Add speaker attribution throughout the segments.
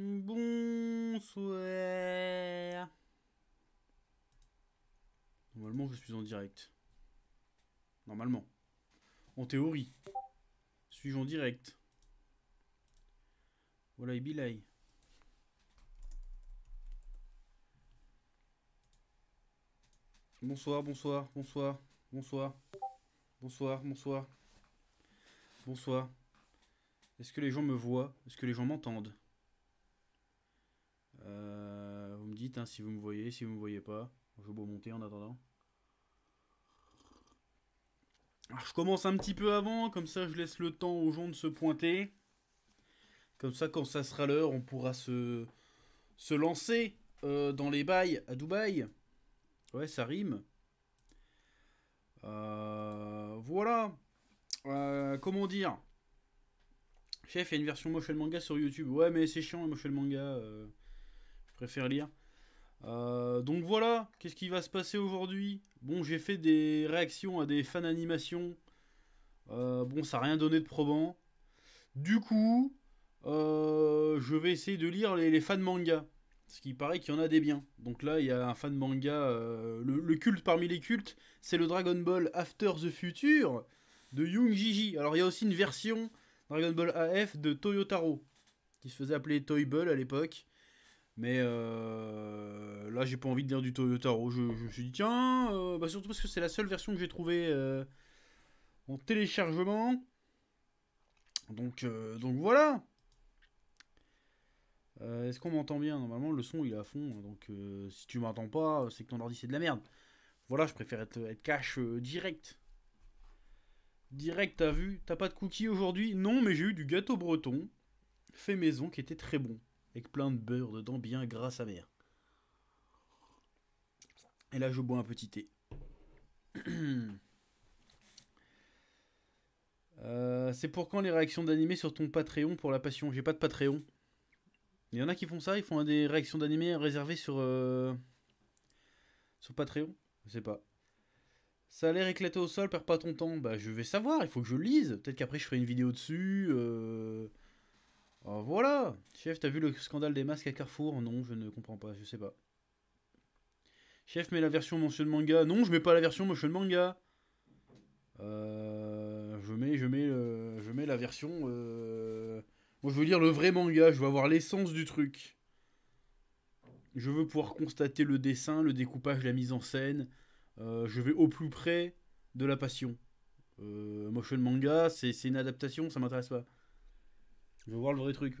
Speaker 1: Bonsoir. Normalement, je suis en direct. Normalement. En théorie. Suis-je en direct Voilà, Bilay. Bonsoir, bonsoir, bonsoir, bonsoir, bonsoir, bonsoir, bonsoir. Est-ce que les gens me voient Est-ce que les gens m'entendent euh, vous me dites hein, si vous me voyez, si vous me voyez pas. Je vais monter en attendant. je commence un petit peu avant, comme ça je laisse le temps aux gens de se pointer. Comme ça, quand ça sera l'heure, on pourra se, se lancer euh, dans les bails à Dubaï. Ouais, ça rime. Euh, voilà. comment dire Chef, il y a une version motion manga sur YouTube. Ouais, mais c'est chiant, motion manga préfère lire. Euh, donc voilà, qu'est-ce qui va se passer aujourd'hui Bon, j'ai fait des réactions à des fans animations. Euh, bon, ça n'a rien donné de probant. Du coup, euh, je vais essayer de lire les, fans manga. Parce qu'il paraît qu'il y en a des biens. Donc là, il y a un fan manga. Le, culte parmi les cultes, c'est le Dragon Ball After the Future de Young Jiji. Alors il y a aussi une version Dragon Ball AF de Toyotaro, qui se faisait appeler Toy Ball à l'époque. Mais euh, là, j'ai pas envie de dire du Toyota. Je, je me suis dit, tiens, euh, bah, surtout parce que c'est la seule version que j'ai trouvée euh, en téléchargement. Donc, donc voilà. Est-ce qu'on m'entend bien Normalement, le son il est à fond. Hein, donc, si tu m'entends pas, c'est que ton ordi c'est de la merde. Voilà, je préfère être, être cash direct. Direct, t'as vu T'as pas de cookies aujourd'hui Non, mais j'ai eu du gâteau breton fait maison qui était très bon avec plein de beurre dedans, bien grâce à mer. Et là, je bois un petit thé. Euh, c'est pour quand les réactions d'animé sur ton Patreon pour la passion J'ai pas de Patreon. Il y en a qui font ça, ils font des réactions d'animé réservées sur, euh, sur Patreon. Je sais pas. Ça a l'air éclaté au sol, perds pas ton temps. Bah, je vais savoir, il faut que je lise. Peut-être qu'après, je ferai une vidéo dessus. Euh, Oh, voilà Chef, t'as vu le scandale des masques à Carrefour Non, je ne comprends pas, je sais pas. Chef, mets la version motion manga Non, je mets pas la version motion manga euh, je mets, je mets, euh, je mets la version. Moi, je veux lire le vrai manga. Je veux avoir l'essence du truc. Je veux pouvoir constater le dessin, le découpage, la mise en scène. je vais au plus près de la passion. motion manga, c'est une adaptation, ça m'intéresse pas. Je veux voir le vrai truc.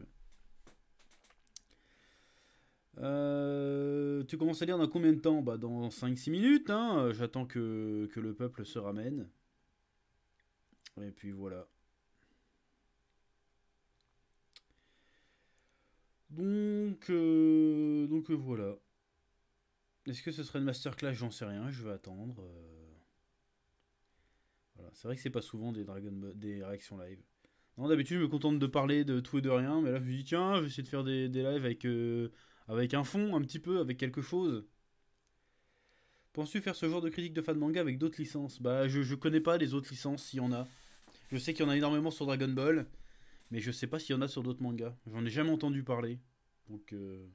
Speaker 1: Euh, tu commences à dire dans combien de temps bah, Dans 5-6 minutes. Hein. J'attends que, le peuple se ramène. Et puis voilà. Donc, euh, donc voilà. Est-ce que ce serait une masterclass J'en sais rien, je vais attendre. Euh. C'est vrai que c'est pas souvent des, Dragon... des réactions live. Non, d'habitude, je me contente de parler de tout et de rien, mais là, je me dis, tiens, je vais essayer de faire des, lives avec, euh, avec un fond, un petit peu, avec quelque chose. Penses-tu faire ce genre de critique de fan manga avec d'autres licences Bah, je, je connais pas les autres licences, s'il y en a. Je sais qu'il y en a énormément sur Dragon Ball, mais je sais pas s'il y en a sur d'autres mangas. J'en ai jamais entendu parler. Donc, euh,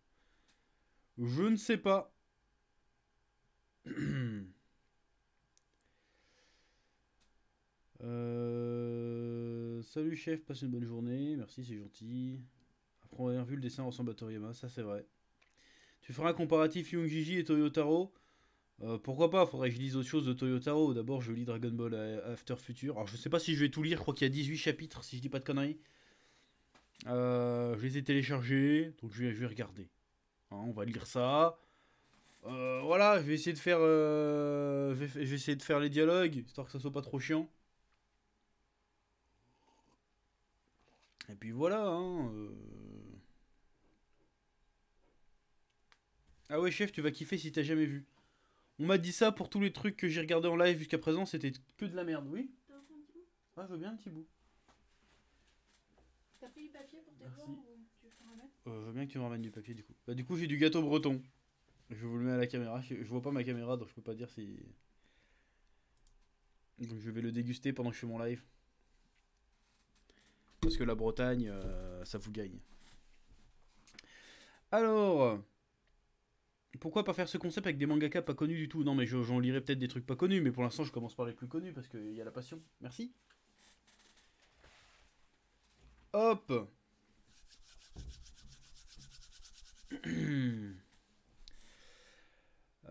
Speaker 1: je ne sais pas. euh salut chef, passe une bonne journée, merci, c'est gentil. Après, on a vu le dessin ressemble à Toriyama, ça c'est vrai. Tu feras un comparatif Jiji et Toyotaro euh, pourquoi pas, faudrait que je lise autre chose de Toyotaro. D'abord, je lis Dragon Ball After Future. Alors, je sais pas si je vais tout lire, je crois qu'il y a 18 chapitres, si je dis pas de conneries. Euh, je les ai téléchargés, donc je vais, regarder. Hein, on va lire ça. Euh, voilà, je vais essayer de faire, je vais essayer de faire les dialogues, histoire que ça soit pas trop chiant. Et puis voilà. Hein, euh. Ah ouais, chef, tu vas kiffer si t'as jamais vu. On m'a dit ça pour tous les trucs que j'ai regardé en live jusqu'à présent, c'était que de la merde, oui Ah, je veux bien un petit bout. T'as pris du papier pour tes ou tu veux euh, Je veux bien que tu me ramènes du papier du coup. Bah, du coup, j'ai du gâteau breton. Je vous le mets à la caméra. Je, je vois pas ma caméra donc je peux pas dire si. Donc je vais le déguster pendant que je fais mon live. Parce que la Bretagne, euh, ça vous gagne. Alors, pourquoi pas faire ce concept avec des mangaka pas connus du tout Non, mais j'en lirai peut-être des trucs pas connus, mais pour l'instant, je commence par les plus connus parce qu'il y a la passion. Merci. Hop hmm.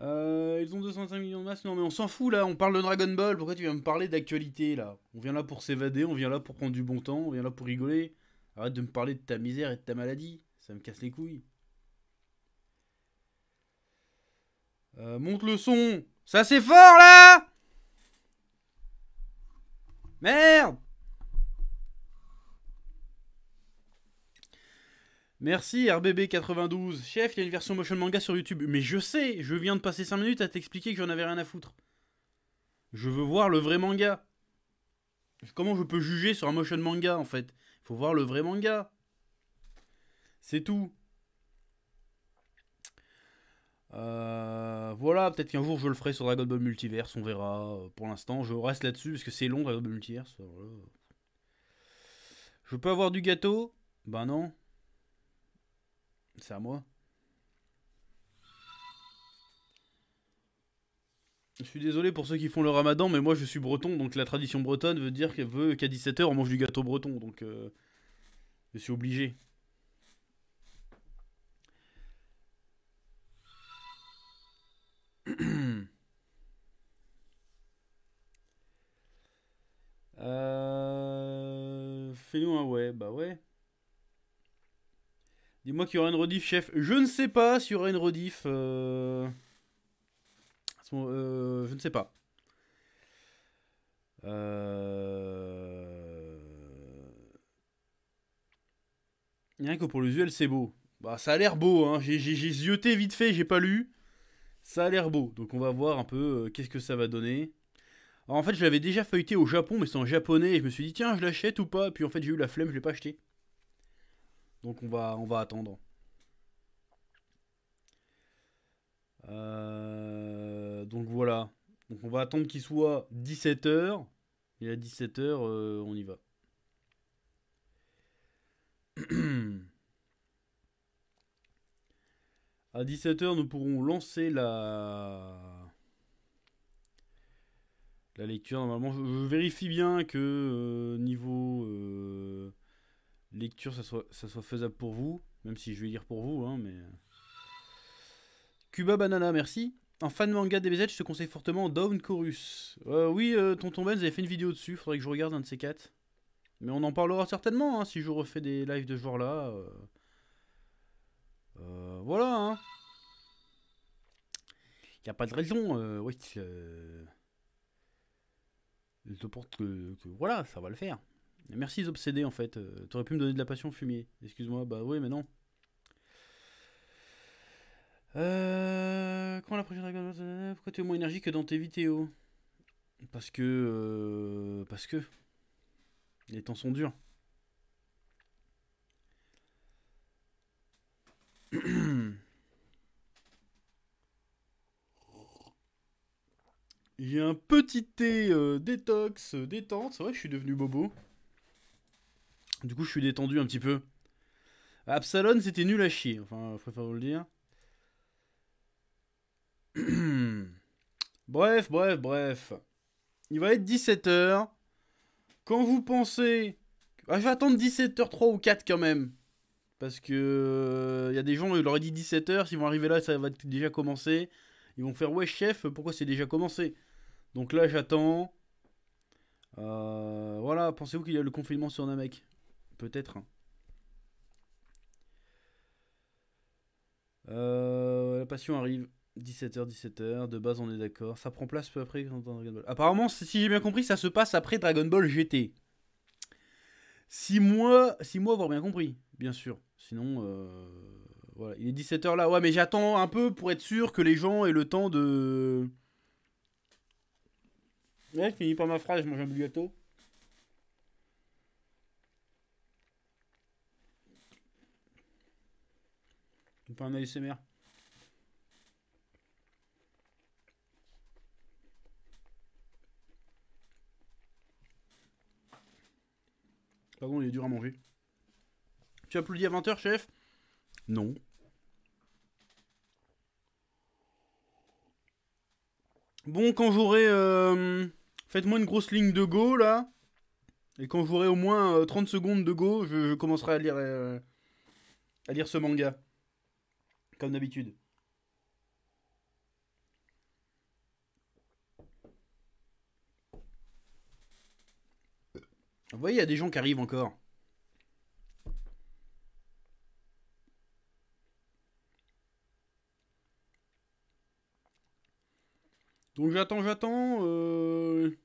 Speaker 1: Euh, ils ont 205 millions de masses. Non, mais on s'en fout là. On parle de Dragon Ball. Pourquoi tu viens me parler d'actualité là On vient là pour s'évader. On vient là pour prendre du bon temps. On vient là pour rigoler. Arrête de me parler de ta misère et de ta maladie. Ça me casse les couilles. Euh, monte le son. Ça c'est fort là Merde Merci RBB92. Chef, il y a une version motion manga sur YouTube. Mais je sais, je viens de passer 5 minutes à t'expliquer que j'en avais rien à foutre. Je veux voir le vrai manga. Comment je peux juger sur un motion manga en fait Faut voir le vrai manga. C'est tout. Euh, voilà, peut-être qu'un jour je le ferai sur Dragon Ball Multiverse, on verra. Pour l'instant, je reste là-dessus parce que c'est long Dragon Ball Multiverse. Je peux avoir du gâteau Bah non. C'est à moi. Je suis désolé pour ceux qui font le ramadan, mais moi je suis breton, donc la tradition bretonne veut dire qu'elle veut qu'à 17h on mange du gâteau breton, donc euh, je suis obligé. euh... Fais-nous un ouais, bah ouais. Dis-moi qu'il y aura une rediff, chef. Je ne sais pas s'il y aura une rediff. Euh, euh, je ne sais pas. Euh... Rien que pour le l'usuel, c'est beau. Bah, ça a l'air beau. Hein. J'ai zioté vite fait, j'ai pas lu. Ça a l'air beau. Donc, on va voir un peu euh, qu'est-ce que ça va donner. en fait, je l'avais déjà feuilleté au Japon, mais c'est en japonais. Et je me suis dit, tiens, je l'achète ou pas. Puis, en fait, j'ai eu la flemme, je l'ai pas acheté. Donc on va, on va attendre. Euh, donc voilà. Donc on va attendre qu'il soit 17h. Et à 17h, euh, on y va. à 17h, nous pourrons lancer la... La lecture, normalement, je, vérifie bien que euh, niveau lecture, ça soit, ça soit faisable pour vous, même si je vais lire pour vous, hein, mais... Euh. Cuba Banana, merci. En fan manga DBZ, je te conseille fortement Down Chorus. Euh, oui, euh, Tonton Ben, vous avez fait une vidéo dessus, faudrait que je regarde un de ces quatre. Mais on en parlera certainement, hein, si je refais des lives de genre là. Euh. voilà, hein. Y a pas de raison, oui, je te porte que... Voilà, ça va le faire. Merci obsédé en fait. Euh, t'aurais pu me donner de la passion fumier. Excuse-moi, bah oui, mais non. Euh, quand la prochaine Dragon Pourquoi tu moins énergique que dans tes vidéos Parce que. Euh, parce que. Les temps sont durs. Il y a un petit thé euh, détox, détente. C'est vrai que je suis devenu bobo. Du coup, je suis détendu un petit peu. Absalon, c'était nul à chier. Enfin, je préfère vous le dire. bref, bref, bref. Il va être 17h. Quand vous pensez... Ah, je vais attendre 17h3 ou 4 quand même. Parce que... Euh, il y a des gens, il leur dit 17h. S'ils vont arriver là, ça va déjà commencer. Ils vont faire, ouais chef, pourquoi c'est déjà commencé Donc là, j'attends. Euh, voilà, pensez-vous qu'il y a le confinement sur Namek Peut-être euh, la passion arrive. 17h, 17h, de base on est d'accord. Ça prend place peu après Dragon Ball. Apparemment, si j'ai bien compris, ça se passe après Dragon Ball GT. 6 mois, 6 mois, avoir bien compris, bien sûr. Sinon, euh, voilà. Il est 17h là. Ouais, mais j'attends un peu pour être sûr que les gens aient le temps de. Ouais, je finis pas ma phrase, je mange un gâteau. Pas un ASMR. Pardon, il est dur à manger. Tu plus applaudis à 20h, chef Non. Bon, quand j'aurai... Euh, faites-moi une grosse ligne de go, là. Et quand j'aurai au moins 30 euh, secondes de go, je, commencerai à lire, euh, à lire ce manga comme d'habitude. Vous voyez, il y a des gens qui arrivent encore. Donc j'attends, j'attends. Euh,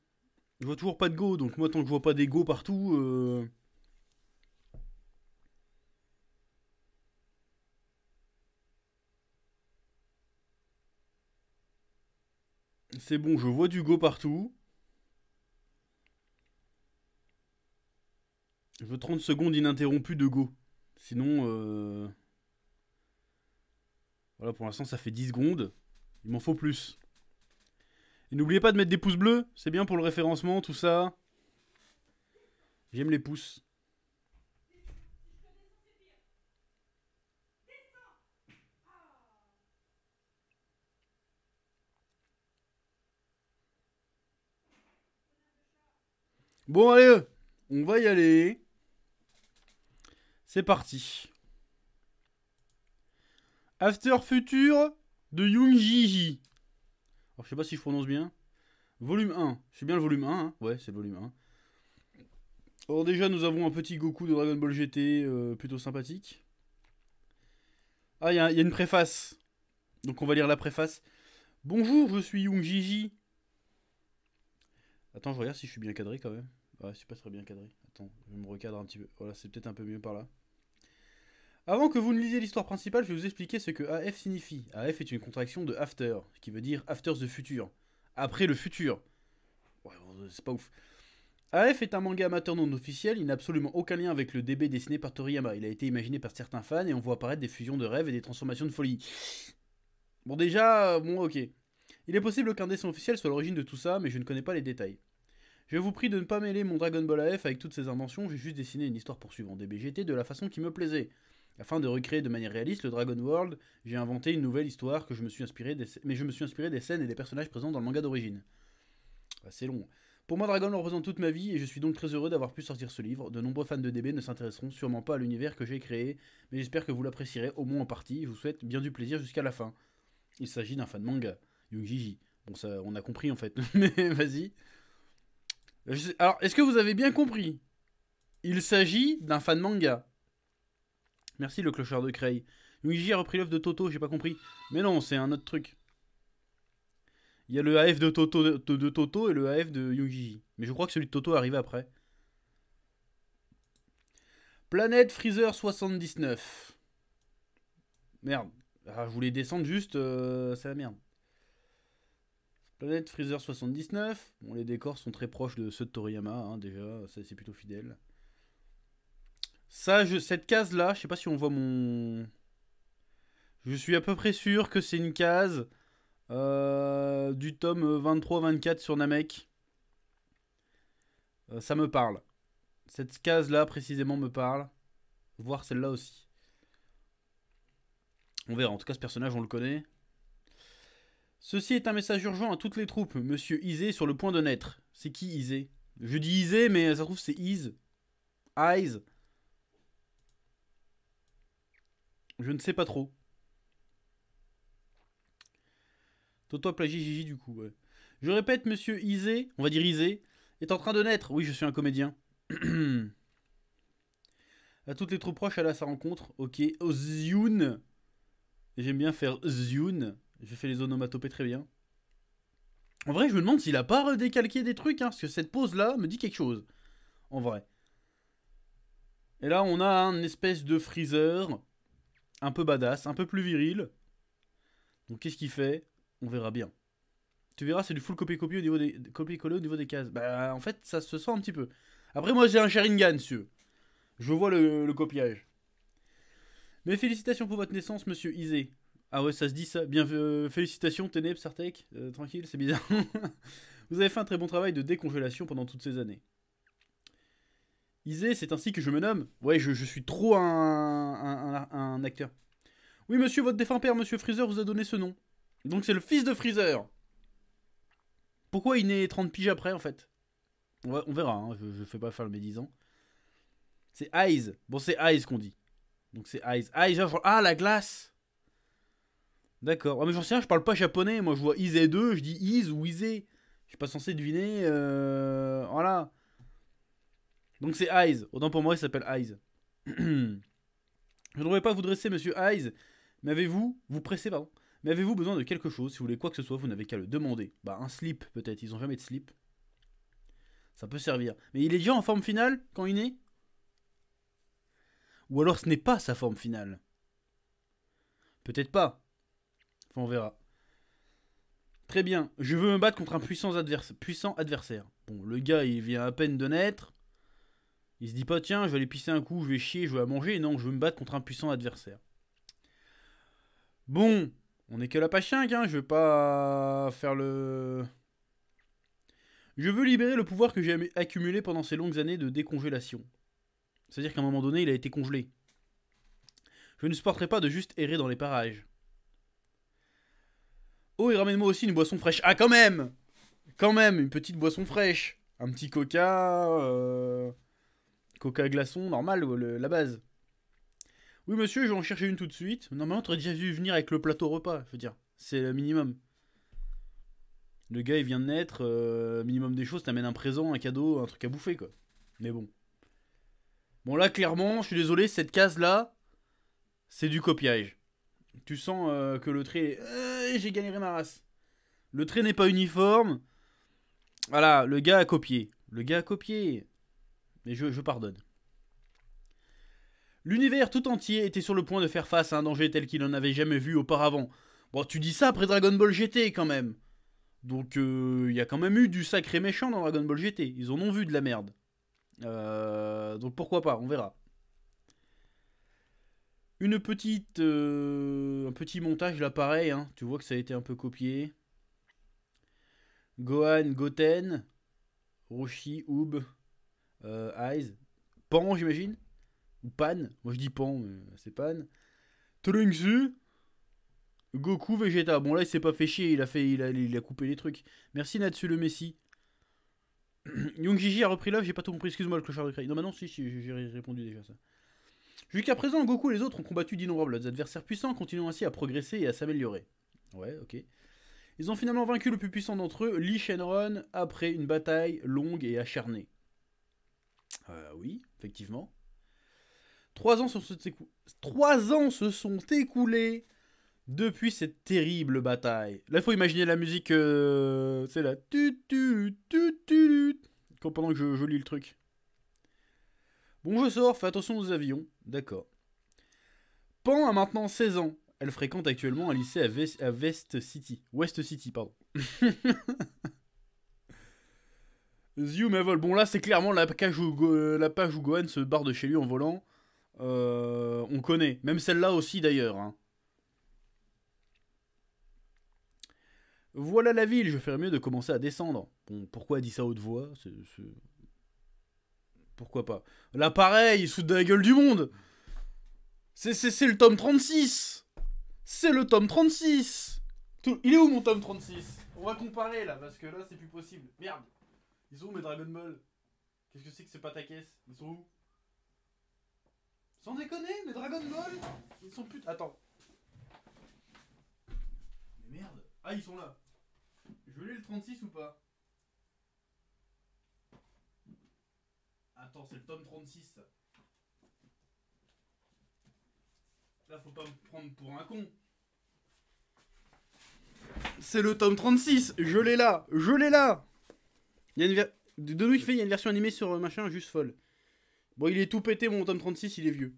Speaker 1: je vois toujours pas de go, donc moi tant que je vois pas des go partout, euh, C'est bon, je vois du go partout. Je veux 30 secondes ininterrompues de go. Sinon, euh, voilà, pour l'instant, ça fait 10 secondes. Il m'en faut plus. Et n'oubliez pas de mettre des pouces bleus. C'est bien pour le référencement, tout ça. J'aime les pouces. Bon, allez, on va y aller. C'est parti. After Future de Young Jiji. Alors, je sais pas si je prononce bien. Volume 1. C'est bien le volume 1. Hein. ouais, c'est le volume 1. Or déjà, nous avons un petit Goku de Dragon Ball GT euh, plutôt sympathique. Ah, il y, y, a une préface. Donc, on va lire la préface. Bonjour, je suis Young Jiji. Attends, je regarde si je suis bien cadré quand même. Ouais, c'est pas très bien cadré. Attends, je me recadre un petit peu. Voilà, c'est peut-être un peu mieux par là. Avant que vous ne lisiez l'histoire principale, je vais vous expliquer ce que AF signifie. AF est une contraction de After, qui veut dire After the Future. Après le futur. Ouais, c'est pas ouf. AF est un manga amateur non officiel, il n'a absolument aucun lien avec le DB dessiné par Toriyama. Il a été imaginé par certains fans et on voit apparaître des fusions de rêves et des transformations de folie. Bon déjà, euh, bon ok. Il est possible qu'un dessin officiel soit l'origine de tout ça, mais je ne connais pas les détails. Je vous prie de ne pas mêler mon Dragon Ball AF avec toutes ces inventions, j'ai juste dessiné une histoire poursuivant DBGT de la façon qui me plaisait. Afin de recréer de manière réaliste le Dragon World, j'ai inventé une nouvelle histoire que je me suis inspiré des... mais je me suis inspiré des scènes et des personnages présents dans le manga d'origine. Ah, c'est long. Pour moi, Dragon représente toute ma vie et je suis donc très heureux d'avoir pu sortir ce livre. De nombreux fans de DB ne s'intéresseront sûrement pas à l'univers que j'ai créé, mais j'espère que vous l'apprécierez au moins en partie. Je vous souhaite bien du plaisir jusqu'à la fin. Il s'agit d'un fan manga, Jiji. Bon, ça, on a compris en fait, mais vas-y. Alors, est-ce que vous avez bien compris Il s'agit d'un fan manga. Merci le clochard de Cray. Luigi a repris l'œuvre de Toto, j'ai pas compris. Mais non, c'est un autre truc. Il y a le AF de Toto, de, Toto et le AF de Yuji. Mais je crois que celui de Toto arrive après. Planète Freezer 79. Merde. Ah, je voulais descendre juste. Euh, c'est la merde. Planète Freezer 79. Bon, les décors sont très proches de ceux de Toriyama, hein, déjà, c'est plutôt fidèle. Ça, cette case-là, je sais pas si on voit mon... Je suis à peu près sûr que c'est une case euh, du tome 23-24 sur Namek. Euh, ça me parle. Cette case-là, précisément, me parle. Voir celle-là aussi. On verra. En tout cas, ce personnage, on le connaît. Ceci est un message urgent à toutes les troupes. Monsieur Isé sur le point de naître. C'est qui Isé Je dis Isé, mais ça trouve c'est Is. Eyes. Je ne sais pas trop. Toto plagie Gigi du coup, Je répète, monsieur Isé, on va dire Isé, est en train de naître. Oui, je suis un comédien. à toutes les troupes proches, elle a sa rencontre. Ok. Ozyun. J'aime bien faire Ozyun. J'ai fait les onomatopées très bien. En vrai, je me demande s'il a pas redécalqué des trucs, hein, parce que cette pose là me dit quelque chose. En vrai. Et là, on a un espèce de freezer, un peu badass, un peu plus viril. Donc, qu'est-ce qu'il fait On verra bien. Tu verras, c'est du full copier-coller au, niveau des... copier au niveau des cases. Bah, en fait, ça se sent un petit peu. Après, moi, j'ai un Sharingan, monsieur. Je vois le, copiage. Mais félicitations pour votre naissance, monsieur Isé. Ah ouais, ça se dit ça. Bien, euh, félicitations Ténèbres, Sartek. Euh, tranquille, c'est bizarre. Vous avez fait un très bon travail de décongélation pendant toutes ces années. Isé, c'est ainsi que je me nomme. Ouais, je, suis trop un, acteur. Oui, monsieur, votre défunt père, monsieur Freezer, vous a donné ce nom. Donc c'est le fils de Freezer. Pourquoi il naît 30 piges après, en fait on, verra, hein. je, ne fais pas faire le médisant. C'est Eyes. Bon, c'est Eyes qu'on dit. Donc c'est Eyes. Eyes, ah, ah la glace D'accord. Ah, mais j'en sais rien, je parle pas japonais. Moi, je vois Ise 2, je dis Is ou Ise. Je suis pas censé deviner. Euh, voilà. Donc c'est Eyes. Autant pour moi, il s'appelle Eyes. je ne devrais pas vous dresser, monsieur Eyes. Mais avez-vous. Vous pressez, pardon. Mais avez-vous besoin de quelque chose Si vous voulez quoi que ce soit, vous n'avez qu'à le demander. Bah, un slip, peut-être. Ils ont jamais de slip. Ça peut servir. Mais il est déjà en forme finale quand il est Ou alors ce n'est pas sa forme finale Peut-être pas on verra. Très bien, je veux me battre contre un puissant, adversaire. Bon, le gars, il vient à peine de naître. Il se dit pas, tiens, je vais aller pisser un coup, je vais chier, je vais à manger. Non, je veux me battre contre un puissant adversaire. Bon, on est que la page 5, hein, je veux pas faire le... Je veux libérer le pouvoir que j'ai accumulé pendant ces longues années de décongélation. C'est-à-dire qu'à un moment donné, il a été congelé. Je ne supporterai pas de juste errer dans les parages. Oh, et ramène-moi aussi une boisson fraîche. Ah, quand même Quand même, une petite boisson fraîche. Un petit coca. Euh, coca glaçon, normal, la base. Oui, monsieur, je vais en chercher une tout de suite. Normalement, t'aurais déjà vu venir avec le plateau repas, je veux dire. C'est le minimum. Le gars, il vient de naître. Euh, minimum des choses, t'amènes un présent, un cadeau, un truc à bouffer, quoi. Mais bon. Bon, là, clairement, je suis désolé, cette case-là, c'est du copiage tu sens euh, que le trait euh, j'ai gagné ma race. Le trait n'est pas uniforme. Voilà, le gars a copié. Le gars a copié. Mais je, pardonne. L'univers tout entier était sur le point de faire face à un danger tel qu'il n'en avait jamais vu auparavant. Bon, tu dis ça après Dragon Ball GT quand même. Donc euh, il y a quand même eu du sacré méchant dans Dragon Ball GT. Ils en ont vu de la merde. donc pourquoi pas, on verra. Une petite, euh, un petit montage là pareil, hein. tu vois que ça a été un peu copié. Gohan, Goten, Roshi, Oob, Eyes, euh, Pan j'imagine, ou Pan, moi je dis Pan, c'est Pan. Trunksu, Goku, Vegeta, bon là il s'est pas fait chier, il a, fait, il a, a coupé les trucs. Merci Natsu le Messi. Young Gigi a repris l'œuvre, j'ai pas tout compris, excuse-moi le clochard de Cray. Non, mais non, si j'ai répondu déjà ça. Jusqu'à présent, Goku et les autres ont combattu d'innombrables adversaires puissants, continuant ainsi à progresser et à s'améliorer. Ouais, ok. Ils ont finalement vaincu le plus puissant d'entre eux, Lee Shenron, après une bataille longue et acharnée. Euh, oui, effectivement. Trois ans, se sont ans se sont écoulés depuis cette terrible bataille. Là, il faut imaginer la musique. Euh... C'est la. tu tu tu tu. pendant que je lis le truc. Bon, je sors, fais attention aux avions. D'accord. Pan a maintenant 16 ans. Elle fréquente actuellement un lycée à, West, City. West City, pardon. Zoom, et vol. Bon, là, c'est clairement euh, la page, où Gohan se barre de chez lui en volant. Euh, on connaît. Même celle-là aussi, d'ailleurs. Hein. Voilà la ville, je ferais mieux de commencer à descendre. Bon, pourquoi elle dit ça haute voix pourquoi pas. Là, pareil, de la gueule du monde. C'est le tome 36. C'est le tome 36. Il est où mon tome 36 On va comparer là, parce que là, c'est plus possible. Merde. Ils ont où mes Dragon Ball Qu'est-ce que c'est que c'est pas ta caisse Ils sont où Sans déconner, mes Dragon Ball Ils sont putain. Attends. Mais merde. Ah, ils sont là. Je l'ai le 36 ou pas Attends, c'est le tome 36. Là, faut pas me prendre pour un con. C'est le tome 36. Je l'ai là. Je l'ai là. Il y a une De nous, il fait, il y a une version animée sur euh, machin, juste folle. Bon, il est tout pété, mon tome 36, il est vieux.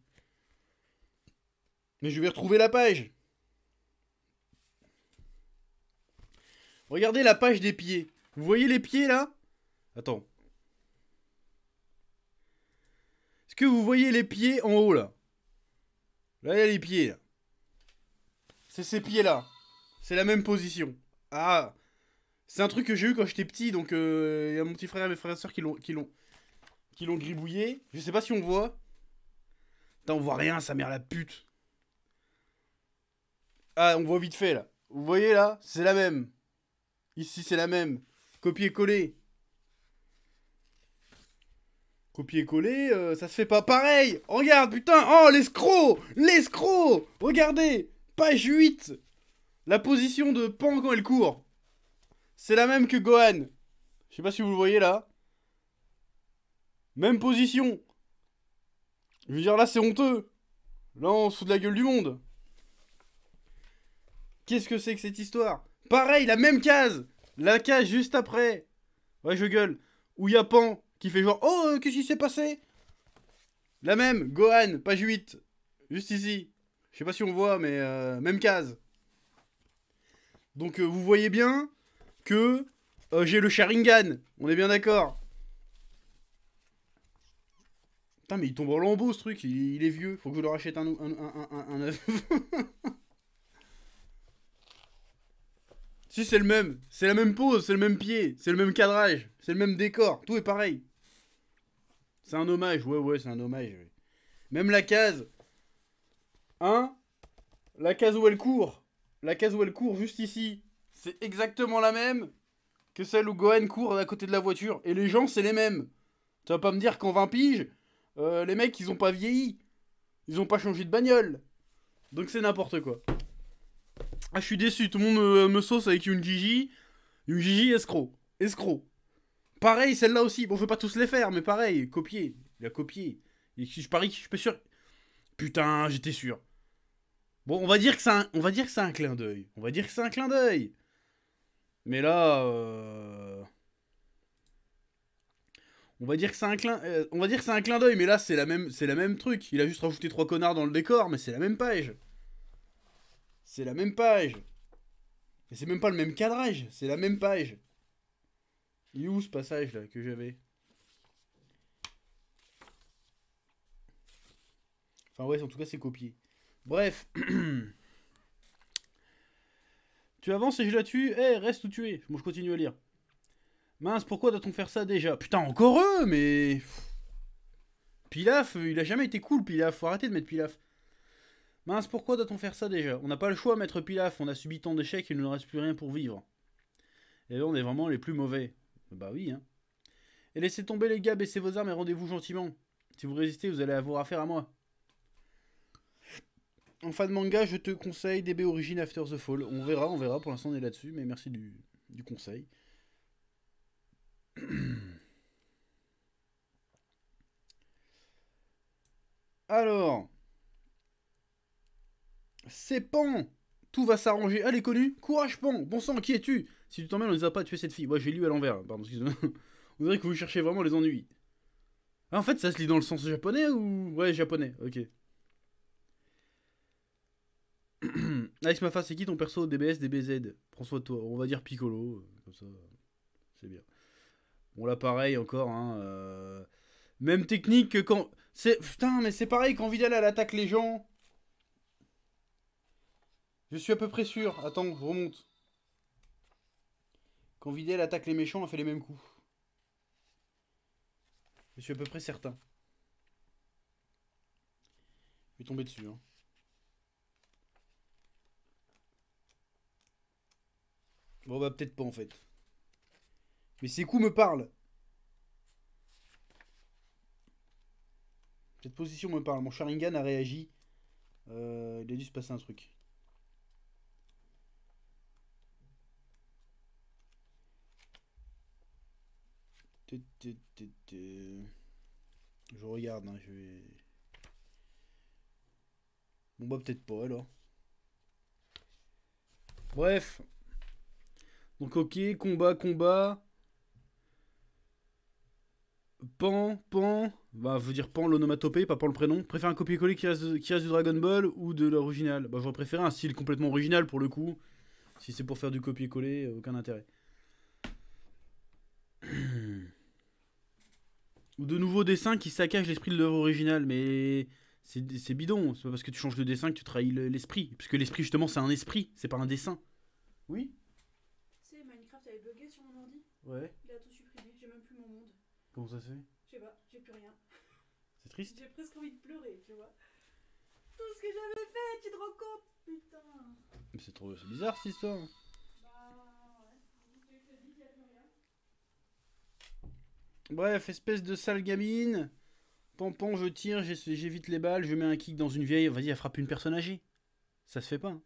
Speaker 1: Mais je vais retrouver la page. Regardez la page des pieds. Vous voyez les pieds là Attends. Est-ce que vous voyez les pieds en haut là Là, il y a les pieds C'est ces pieds là. C'est la même position. Ah C'est un truc que j'ai eu quand j'étais petit, donc euh, il y a mon petit frère et mes frères et soeurs qui l'ont. qui l'ont. qui l'ont gribouillé. Je sais pas si on voit. Putain, on voit rien, sa mère la pute. Ah, on voit vite fait là. Vous voyez là C'est la même. Ici, c'est la même. Copier-coller. Copier-coller, euh, ça se fait pas pareil Regarde, putain Oh, l'escroc L'escroc Regardez Page 8 La position de Pan quand elle court. C'est la même que Gohan. Je sais pas si vous le voyez là. Même position. Je veux dire, là, c'est honteux. Là, on se de la gueule du monde. Qu'est-ce que c'est que cette histoire Pareil, la même case La case juste après Ouais, je gueule. Où y a Pan qui fait genre Oh, euh, qu'est-ce qui s'est passé La même, Gohan, page 8, juste ici. Je sais pas si on voit, mais euh, même case. Donc euh, vous voyez bien que j'ai le Sharingan, on est bien d'accord. Putain, mais il tombe en lambeau ce truc, il, est vieux, faut que je le rachète un, œuf. Si c'est le même, c'est la même pose, c'est le même pied, c'est le même cadrage, c'est le même décor, tout est pareil. C'est un hommage, ouais, ouais, c'est un hommage. Même la case. Hein La case où elle court. La case où elle court, juste ici. C'est exactement la même que celle où Gohan court à côté de la voiture. Et les gens, c'est les mêmes. Tu vas pas me dire qu'en 20 piges, euh, les mecs, ils ont pas vieilli. Ils ont pas changé de bagnole. Donc c'est n'importe quoi. Ah, je suis déçu. Tout le monde me, sauce avec une Gigi. Une Gigi escroc. Escroc. Pareil, celle-là aussi. Bon, je veux pas tous les faire, mais pareil, copier. Il a copié. Et si je parie, je suis pas sûr. Putain, j'étais sûr. Bon, on va dire que c'est un, on va dire que c'est un clin d'œil. On va dire que c'est un clin d'œil. Mais là, euh, on va dire que c'est un clin, euh, on va dire c'est un clin d'œil. Mais là, c'est la même, c'est la même truc. Il a juste rajouté trois connards dans le décor, mais c'est la même page. C'est la même page. Et c'est même pas le même cadrage. C'est la même page. Il est où ce passage là que j'avais Enfin ouais, en tout cas c'est copié. Bref. tu avances et je la tue. Eh, reste où tu es. Bon, je continue à lire. Mince, pourquoi doit-on faire ça déjà Putain, encore eux, mais... Pilaf, il a jamais été cool, Pilaf. Faut arrêter de mettre Pilaf. Mince, pourquoi doit-on faire ça déjà On n'a pas le choix, à mettre Pilaf. On a subi tant d'échecs, il ne nous reste plus rien pour vivre. Et eh là, ben, on est vraiment les plus mauvais. Bah oui, hein. Et laissez tomber les gars, baissez vos armes et rendez-vous gentiment. Si vous résistez, vous allez avoir affaire à moi. En fin de manga, je te conseille DB Origin After the Fall. On verra, on verra. Pour l'instant, on est là-dessus, mais merci du, du conseil. Alors. C'est Pan Tout va s'arranger. Allez, connu Courage, Pan Bon sang, qui es-tu si tu t'emmènes, on ne a pas tuer cette fille. Ouais, j'ai lu à l'envers, hein, pardon, excusez-moi. On dirait que vous cherchez vraiment les ennuis. Ah, en fait, ça se lit dans le sens japonais ou. Ouais, japonais, ok. Alex face, c'est qui ton perso DBS, DBZ Prends soin de toi. On va dire Piccolo, euh, comme ça, c'est bien. Bon, là, pareil encore, hein. Euh, même technique que quand. C'est... Putain, mais c'est pareil quand Vidal, elle attaque les gens. Je suis à peu près sûr. Attends, je remonte. Quand Videl attaque les méchants, on fait les mêmes coups. Je suis à peu près certain. Je vais tomber dessus. Hein. Bon bah peut-être pas en fait. Mais ces coups me parlent. Cette position me parle. Mon Sharingan a réagi. Euh, il a dû se passer un truc. Je regarde, hein, je vais... Bon bah peut-être pas alors. Bref. Donc ok, combat, combat. Pan, pan. Bah veut dire pan l'onomatopée, pas pan le prénom. Préfère un copier-coller qui qui du Dragon Ball ou de l'original Bah j'aurais préféré un style complètement original pour le coup. Si c'est pour faire du copier-coller, euh, aucun intérêt. Ou de nouveaux dessins qui saccagent l'esprit de l'œuvre originale, mais c'est bidon. C'est pas parce que tu changes de dessin que tu trahis l'esprit. puisque l'esprit, justement, c'est un esprit, c'est pas un dessin. Oui Tu sais, Minecraft avait bugué sur mon ordi. Ouais. Il a tout supprimé, j'ai même plus mon monde. Comment ça se fait Je sais pas, j'ai plus rien. C'est triste J'ai presque envie de pleurer, tu vois. Tout ce que j'avais fait, tu te rends compte Putain C'est trop... bizarre cette histoire. Bref, espèce de sale gamine. Pompon, je tire, j'évite les balles, je mets un kick dans une vieille. Vas-y, elle frappe une personne âgée. Ça se fait pas. Hein.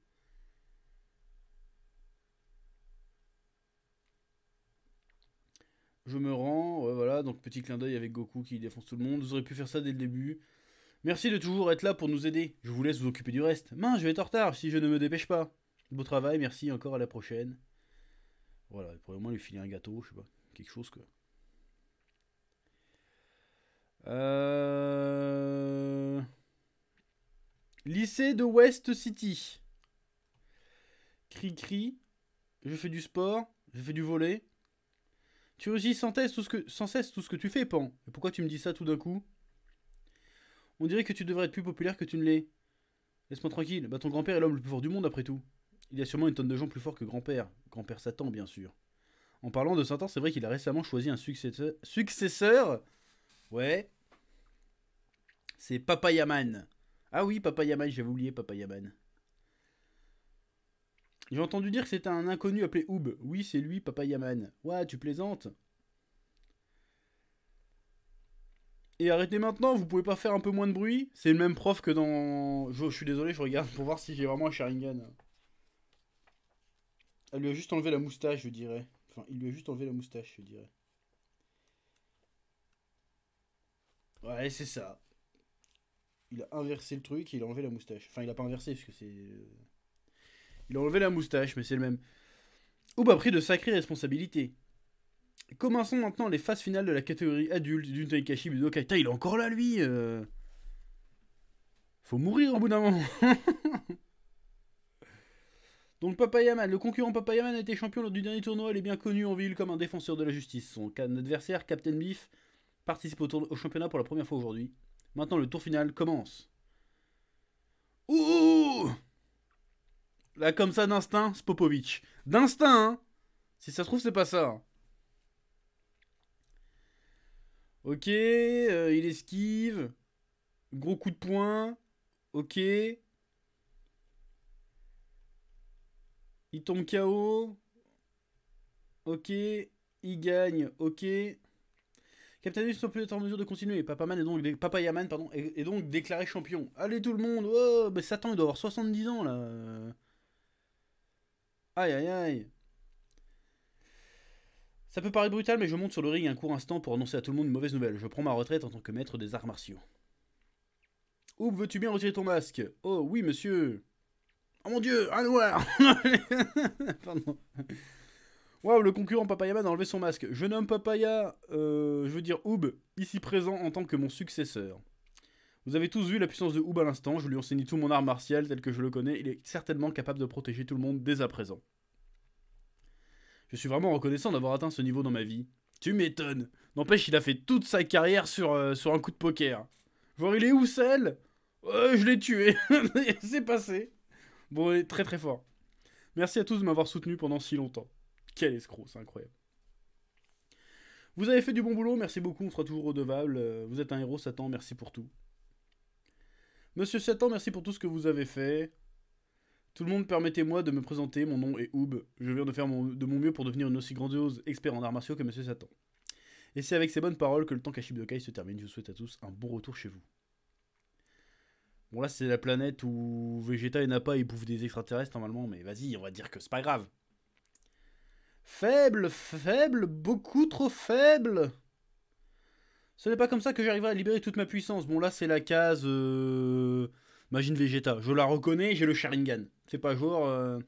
Speaker 1: Je me rends, ouais, voilà, donc petit clin d'œil avec Goku qui défonce tout le monde. Vous auriez pu faire ça dès le début. Merci de toujours être là pour nous aider. Je vous laisse vous occuper du reste. Mince, je vais être en retard si je ne me dépêche pas. Beau travail, merci, encore à la prochaine. Voilà, il pourrait au moins lui filer un gâteau, je sais pas, quelque chose que. Euh... Lycée de West City. Cri-cri. Je fais du sport. Je fais du volet. Tu aussi sans, cesse tout ce que, sans cesse tout ce que tu fais, Pan. Et pourquoi tu me dis ça tout d'un coup On dirait que tu devrais être plus populaire que tu ne l'es. Laisse-moi tranquille. Bah, ton grand-père est l'homme le plus fort du monde, après tout. Il y a sûrement une tonne de gens plus forts que grand-père. Grand-père Satan, bien sûr. En parlant de Satan, c'est vrai qu'il a récemment choisi un successeur. successeur ouais. C'est Papayaman. Ah oui, Papayaman, j'avais oublié Papayaman. J'ai entendu dire que c'était un inconnu appelé Oub. Oui, c'est lui, Papayaman. Ouais, tu plaisantes. Et arrêtez maintenant, vous pouvez pas faire un peu moins de bruit C'est le même prof que dans... Je, suis désolé, je regarde pour voir si j'ai vraiment un Sharingan. Elle lui a juste enlevé la moustache, je dirais. Enfin, il lui a juste enlevé la moustache, je dirais. Ouais, c'est ça il a inversé le truc et il a enlevé la moustache. Enfin, il a pas inversé parce que c'est. Euh, il a enlevé la moustache, mais c'est le même. Ou pas pris de sacrées responsabilités. Commençons maintenant les phases finales de la catégorie adulte d'une Budokai. Budokaita. Il est encore là, lui euh. Faut mourir au bout d'un moment Donc Papayaman, le concurrent Papayaman a été champion lors du dernier tournoi. Il est bien connu en ville comme un défenseur de la justice. Son adversaire, Captain Beef, participe au championnat pour la première fois aujourd'hui. Maintenant, le tour final commence. Ouh Là, comme ça, d'instinct, Spopovic. D'instinct, hein Si ça se trouve, c'est pas ça. Ok, euh, il esquive. Gros coup de poing. Ok. Il tombe KO. Ok. Il gagne. Ok. Captain Obvious ne plus être en mesure de continuer. Papa, Man donc Papa Yaman pardon, est, donc déclaré champion. Allez tout le monde oh, Mais Satan, il doit avoir 70 ans, là Aïe, aïe, aïe Ça peut paraître brutal, mais je monte sur le ring un court instant pour annoncer à tout le monde une mauvaise nouvelle. Je prends ma retraite en tant que maître des arts martiaux. Oup, veux-tu bien retirer ton masque Oh, oui, monsieur Oh mon dieu, un noir Pardon Wow, le concurrent Papayama a enlevé son masque. Je nomme Papaya, euh, je veux dire Oub, ici présent en tant que mon successeur. Vous avez tous vu la puissance de Oub à l'instant, je lui enseigne tout mon art martial tel que je le connais, il est certainement capable de protéger tout le monde dès à présent. Je suis vraiment reconnaissant d'avoir atteint ce niveau dans ma vie. Tu m'étonnes N'empêche, il a fait toute sa carrière sur, euh, sur un coup de poker. Genre, il est où celle euh, Je l'ai tué C'est passé Bon, il est très très fort. Merci à tous de m'avoir soutenu pendant si longtemps. Quel escroc, c'est incroyable. Vous avez fait du bon boulot, merci beaucoup, on sera toujours redevable. Euh, vous êtes un héros, Satan, merci pour tout. Monsieur Satan, merci pour tout ce que vous avez fait. Tout le monde, permettez-moi de me présenter, mon nom est Oub. Je viens de faire de mon mieux pour devenir une aussi grandiose expert en arts martiaux que Monsieur Satan. Et c'est avec ces bonnes paroles que le temps qu'achibokai se termine. Je vous souhaite à tous un bon retour chez vous. Bon là c'est la planète où Vegeta et Nappa ils bouffent des extraterrestres normalement, mais vas-y, on va dire que c'est pas grave. Faible, faible, beaucoup trop faible. Ce n'est pas comme ça que j'arriverai à libérer toute ma puissance. Bon là c'est la case euh... Magine Vegeta. Je la reconnais, j'ai le Sharingan. C'est pas genre, euh,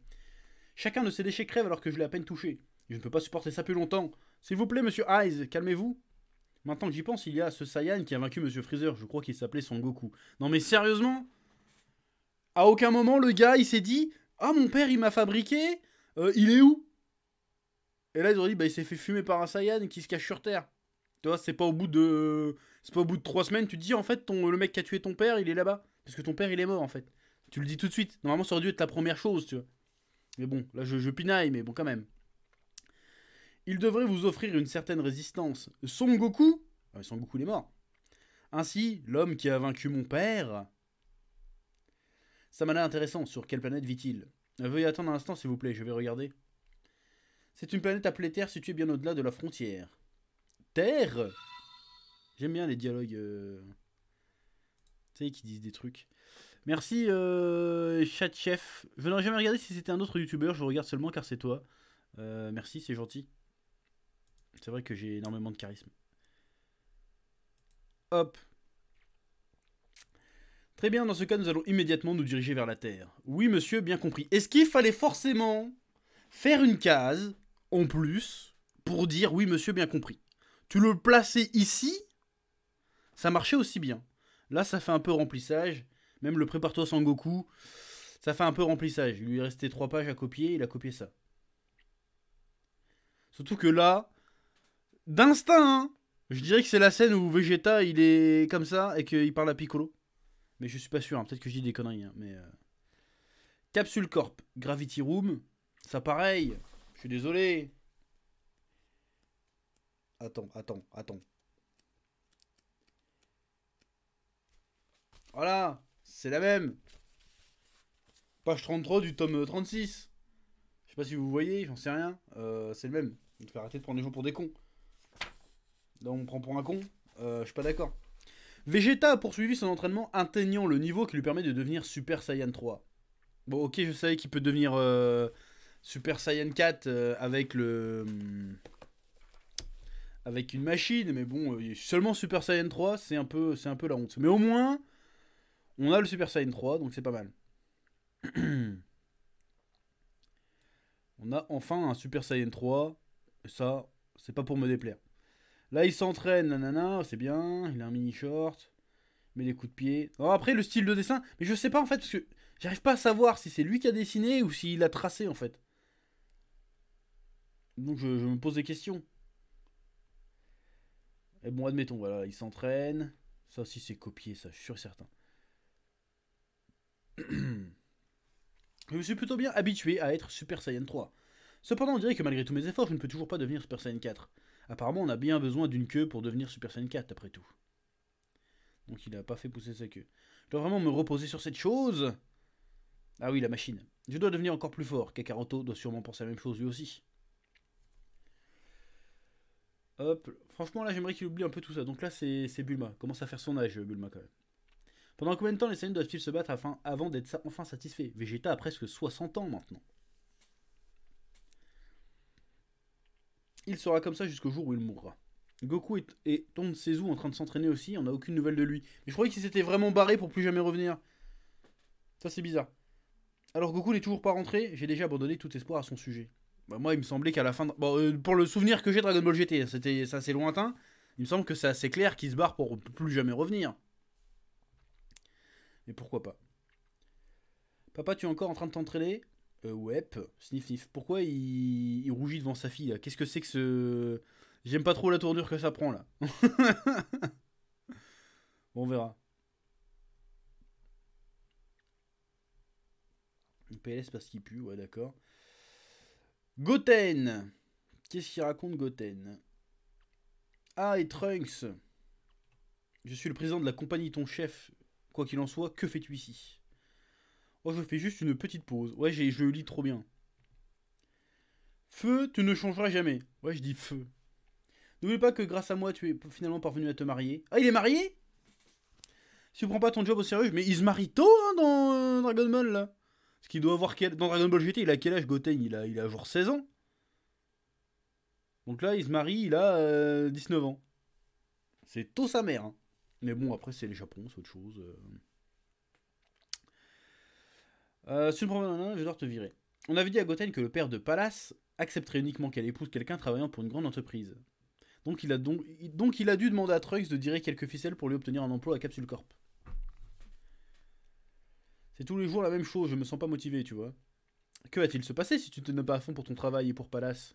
Speaker 1: Chacun de ces déchets crève alors que je l'ai à peine touché. Je ne peux pas supporter ça plus longtemps. S'il vous plaît, monsieur Eyes, calmez-vous. Maintenant que j'y pense, il y a ce Saiyan qui a vaincu monsieur Freezer. Je crois qu'il s'appelait Son Goku. Non mais sérieusement À aucun moment le gars il s'est dit Ah mon père il m'a fabriqué euh, Il est où et là, ils ont dit, bah, il s'est fait fumer par un Saiyan qui se cache sur Terre. Tu vois, c'est pas au bout de. C'est pas au bout de trois semaines, tu te dis, en fait, ton... le mec qui a tué ton père, il est là-bas. Parce que ton père, il est mort, en fait. Tu le dis tout de suite. Normalement, ça aurait dû être la première chose, tu vois. Mais bon, là, je, pinaille, mais bon, quand même. Il devrait vous offrir une certaine résistance. Son Goku ah, Son Goku, il est mort. Ainsi, l'homme qui a vaincu mon père. Ça m'a l'air intéressant. Sur quelle planète vit-il euh, Veuillez attendre un instant, s'il vous plaît, je vais regarder. C'est une planète appelée Terre située bien au-delà de la frontière. Terre J'aime bien les dialogues. Euh, tu sais, qui disent des trucs. Merci, euh, Chat Chef. Je n'aurais jamais regardé si c'était un autre youtubeur. Je regarde seulement car c'est toi. Euh, merci, c'est gentil. C'est vrai que j'ai énormément de charisme. Hop. Très bien, dans ce cas, nous allons immédiatement nous diriger vers la Terre. Oui, monsieur, bien compris. Est-ce qu'il fallait forcément faire une case en plus pour dire oui, monsieur, bien compris. Tu le plaçais ici, ça marchait aussi bien. Là, ça fait un peu remplissage. Même le prépare-toi sans Goku, ça fait un peu remplissage. Il lui restait trois pages à copier, il a copié ça. Surtout que là, d'instinct, hein, je dirais que c'est la scène où Vegeta il est comme ça et qu'il parle à Piccolo. Mais je suis pas sûr, hein. peut-être que je dis des conneries. Hein, mais euh, Capsule Corp, Gravity Room, ça pareil. Je suis désolé. Attends, attends, attends. Voilà, c'est la même. Page 33 du tome 36. Je sais pas si vous voyez, j'en sais rien. Euh, c'est le même. Il faut arrêter de prendre les gens pour des cons. Donc, on prend pour un con. Euh, je suis pas d'accord. Vegeta a poursuivi son entraînement atteignant le niveau qui lui permet de devenir Super Saiyan 3. Bon, ok, je savais qu'il peut devenir euh, Super Saiyan 4 euh, avec le euh, avec une machine, mais bon, euh, seulement Super Saiyan 3, c'est un peu c'est un peu la honte. Mais au moins on a le Super Saiyan 3, donc c'est pas mal. on a enfin un Super Saiyan 3, et ça, c'est pas pour me déplaire. Là, il s'entraîne, nanana, c'est bien, il a un mini short, il met des coups de pied. après, le style de dessin, mais je sais pas en fait, parce que j'arrive pas à savoir si c'est lui qui a dessiné ou s'il a tracé en fait. Donc je, me pose des questions. Et bon, admettons, voilà, il s'entraîne. Ça aussi, c'est copié, ça, je suis certain. je me suis plutôt bien habitué à être Super Saiyan 3. Cependant, on dirait que malgré tous mes efforts, je ne peux toujours pas devenir Super Saiyan 4. Apparemment, on a bien besoin d'une queue pour devenir Super Saiyan 4, après tout. Donc il n'a pas fait pousser sa queue. Je dois vraiment me reposer sur cette chose Ah oui, la machine. Je dois devenir encore plus fort, Kakaroto doit sûrement penser la même chose lui aussi. Hop, franchement là j'aimerais qu'il oublie un peu tout ça. Donc là c'est Bulma, commence à faire son âge Bulma quand même. Pendant combien de temps les Saiyans doivent-ils se battre avant d'être enfin satisfaits Vegeta a presque 60 ans maintenant. Il sera comme ça jusqu'au jour où il mourra. Goku est, et tombe Sezu en train de s'entraîner aussi, on n'a aucune nouvelle de lui. Mais je croyais qu'il s'était vraiment barré pour plus jamais revenir. Ça c'est bizarre. Alors Goku n'est toujours pas rentré, j'ai déjà abandonné tout espoir à son sujet. Bah, moi, il me semblait qu'à la fin. Bon, euh, pour le souvenir que j'ai Dragon Ball GT, hein, c'était assez lointain. Il me semble que c'est assez clair qu'il se barre pour plus jamais revenir. Mais pourquoi pas Papa, tu es encore en train de t'entraîner euh, ouais, sniff sniff. Pourquoi il, rougit devant sa fille Qu'est-ce que c'est que ce. J'aime pas trop la tournure que ça prend là. bon, on verra. PLS parce qu'il pue, ouais, d'accord. Goten Qu'est-ce qu'il raconte Goten Ah, et Trunks Je suis le président de la compagnie Ton Chef. Quoi qu'il en soit, que fais-tu ici Oh, je fais juste une petite pause. Ouais, je lis trop bien. Feu, tu ne changeras jamais. Ouais, je dis feu. N'oublie pas que grâce à moi, tu es finalement parvenu à te marier. Ah, il est marié Si tu prends pas ton job au sérieux, mais il se marie tôt hein, dans euh, Dragon Ball là doit avoir Dans Dragon Ball GT, il a quel âge Goten il a, il a genre 16 ans. Donc là, il se marie, il a 19 euh, ans. C'est tôt sa mère. Hein. Mais bon, après, c'est les Japon, c'est autre chose. Euh... euh problème de je dois te virer. On avait dit à Goten que le père de Palace accepterait uniquement qu'elle épouse quelqu'un travaillant pour une grande entreprise. Donc il, a donc, il a dû demander à Trunks de tirer quelques ficelles pour lui obtenir un emploi à Capsule Corp. C'est tous les jours la même chose, je me sens pas motivé, tu vois. Que va-t-il se passer si tu te donnes pas à fond pour ton travail et pour Palace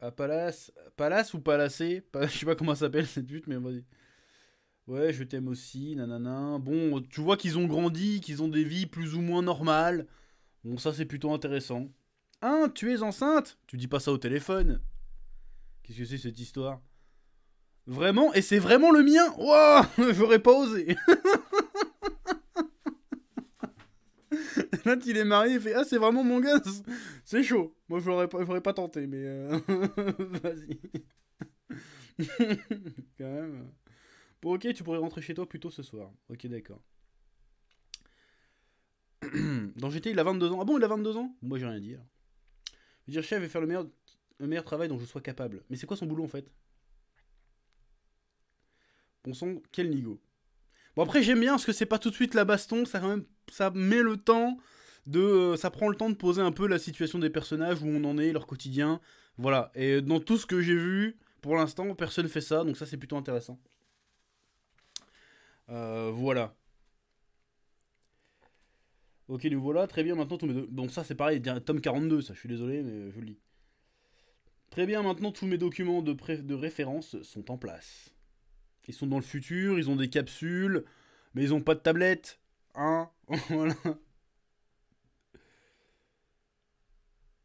Speaker 1: À Palace Palace ou Palacé Je sais pas comment s'appelle cette pute, mais vas-y. Ouais, je t'aime aussi, nanana. Bon, tu vois qu'ils ont grandi, qu'ils ont des vies plus ou moins normales. Bon, ça c'est plutôt intéressant. Hein, tu es enceinte Tu dis pas ça au téléphone. Qu'est-ce que c'est cette histoire Vraiment, et c'est vraiment le mien Wouah J'aurais pas osé Là, il est marié, il fait Ah, c'est vraiment mon gars C'est chaud Moi, je l'aurais pas, pas tenté, mais. Euh, vas-y. Quand même. Bon, ok, tu pourrais rentrer chez toi plus tôt ce soir. Ok, d'accord. Dans GT, il a 22 ans. Ah bon, il a 22 ans Moi, j'ai rien à dire. Je veux dire, chef, je vais faire le meilleur, le meilleur travail dont je sois capable. Mais c'est quoi son boulot en fait on sent quel nigo. Bon après j'aime bien parce que c'est pas tout de suite la baston, ça quand même ça met le temps de euh, ça prend le temps de poser un peu la situation des personnages où on en est, leur quotidien, voilà. Et dans tout ce que j'ai vu, pour l'instant, personne fait ça, donc ça c'est plutôt intéressant. Euh, voilà. Ok, nous voilà, très bien, maintenant tous mes ça c'est pareil, tome 42, ça, je suis désolé, mais je le lis. Très bien, maintenant tous mes documents de, de référence sont en place. Ils sont dans le futur, ils ont des capsules, mais ils ont pas de tablette. Hein Voilà.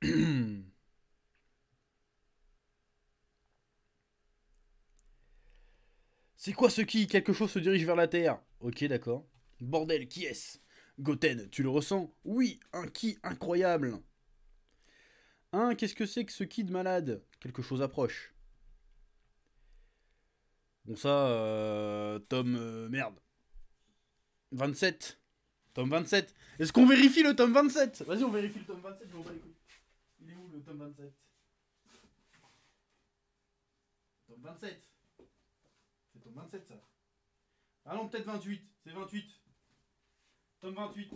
Speaker 1: C'est quoi ce qui Quelque chose se dirige vers la Terre. Ok, d'accord. Bordel, qui est-ce Goten, tu le ressens Oui, un qui incroyable. Hein, qu'est-ce que c'est que ce qui de malade Quelque chose approche. Bon, ça, euh, tome. Euh, merde. 27. Tome 27. Est-ce qu'on vérifie le tome 27 Vas-y, on vérifie le tome 27, je m'en bats les couilles. Il est où le tome 27 Tome 27. C'est tome 27, ça. Ah non, peut-être 28. C'est 28. Tome 28.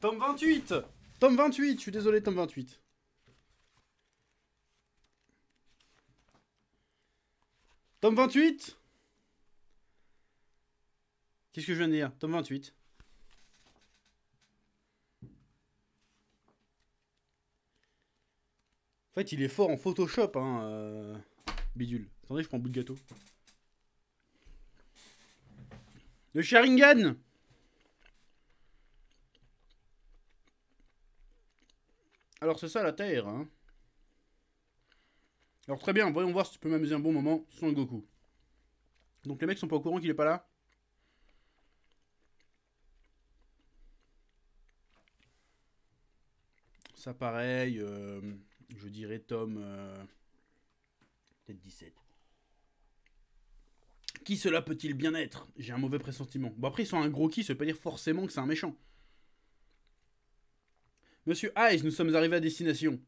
Speaker 1: Tome 28 Tome 28 Je suis désolé, tome 28. Tome 28 Qu'est-ce que je viens de dire Tome 28. En fait, il est fort en Photoshop, hein, euh, bidule. Attendez, je prends un bout de gâteau. Le Sharingan Alors, c'est ça la Terre, hein alors très bien, voyons voir si tu peux m'amuser un bon moment sans Goku. Donc les mecs sont pas au courant qu'il est pas là Ça pareil, euh, je dirais Tom... peut-être 17. Qui cela peut-il bien être J'ai un mauvais pressentiment. Bon après ils sont un gros qui, ça veut pas dire forcément que c'est un méchant. Monsieur Ice, nous sommes arrivés à destination.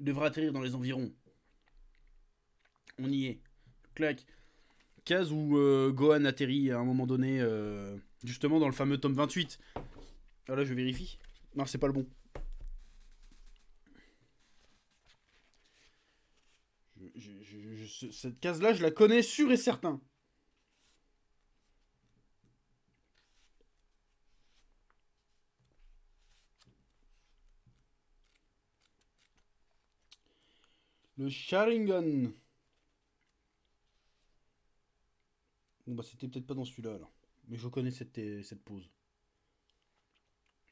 Speaker 1: Il devra atterrir dans les environs. On y est. Claque. Case où euh, Gohan atterrit à un moment donné, euh, justement dans le fameux tome 28. Ah là, je vérifie. Non, c'est pas le bon. cette case-là, je la connais sûr et certain. Le Sharingan. Bon, bah, c'était peut-être pas dans celui-là, alors. Mais je connais euh, cette, pose.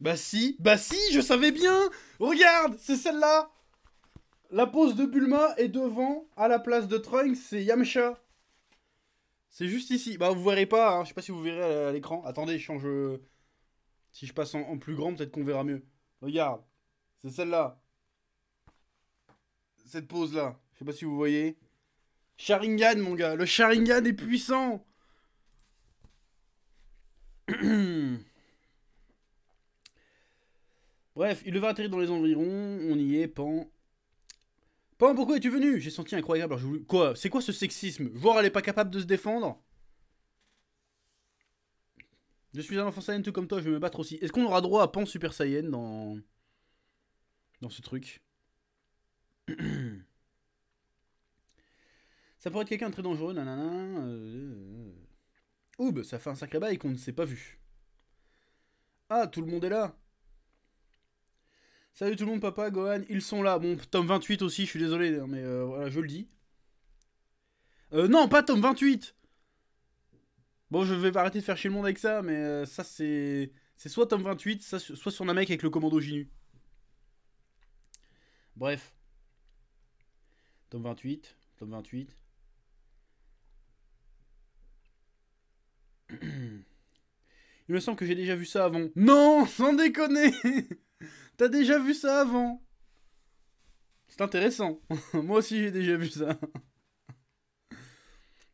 Speaker 1: Bah si, bah si, je savais bien Regarde, c'est celle-là La pose de Bulma est devant, à la place de Trunks, c'est Yamcha. C'est juste ici. Bah vous verrez pas, hein. je sais pas si vous verrez à l'écran. Attendez, je change... Euh, si je passe en plus grand, peut-être qu'on verra mieux. Regarde, c'est celle-là cette pose là. Je sais pas si vous voyez. Sharingan, mon gars. Le Sharingan est puissant. Bref, il devait atterrir dans les environs. On y est, Pan. Pan, pourquoi es-tu venu J'ai senti incroyable. Alors, Quoi C'est quoi ce sexisme Voir elle est pas capable de se défendre Je suis un enfant Saiyan tout comme toi, je vais me battre aussi. Est-ce qu'on aura droit à Pan Super Saiyan dans. dans ce truc ça pourrait être quelqu'un très dangereux, nanana. Euh, euh, euh. Oub, ça fait un sacré bail qu'on ne s'est pas vu. Ah, tout le monde est là Salut tout le monde, papa, Gohan, ils sont là. Bon, tome 28 aussi, je suis désolé, mais voilà, je le dis. non, pas tome 28 Bon, je vais arrêter de faire chier le monde avec ça, mais ça, c'est... C'est soit tome 28, soit sur mec avec le commando Ginu. Bref. Tome 28. Tome 28. Il me semble que j'ai déjà vu ça avant. Non, sans déconner T'as déjà vu ça avant C'est intéressant. Moi aussi j'ai déjà vu ça.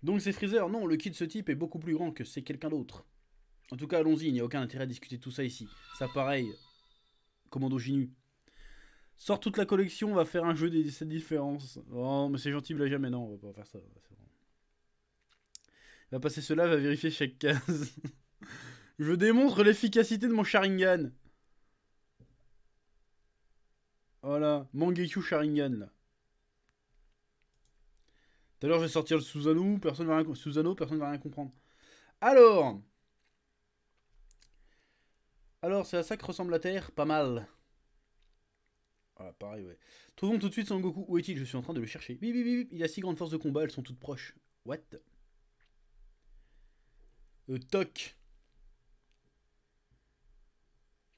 Speaker 1: Donc c'est Freezer. Non, le kit de ce type est beaucoup plus grand que c'est quelqu'un d'autre. En tout cas, allons-y, il n'y a aucun intérêt à discuter tout ça ici. Ça pareil, commando Ginu. Sors toute la collection, on va faire un jeu des 17 différences. Oh, mais c'est gentil, là mais non, on va pas faire ça. Il va passer cela, va vérifier chaque case. Je démontre l'efficacité de mon Sharingan. Voilà, Mangekyou Sharingan, Tout à l'heure, je vais sortir le Susanoo, personne ne va personne va rien comprendre. Alors... Alors, c'est à ça que ressemble la Terre, pas mal. Ah, pareil, ouais. Trouvons tout de suite Son Goku. Où est-il Je suis en train de le chercher. Oui, oui, oui, Il a six grandes forces de combat, elles sont toutes proches. What euh, Toc.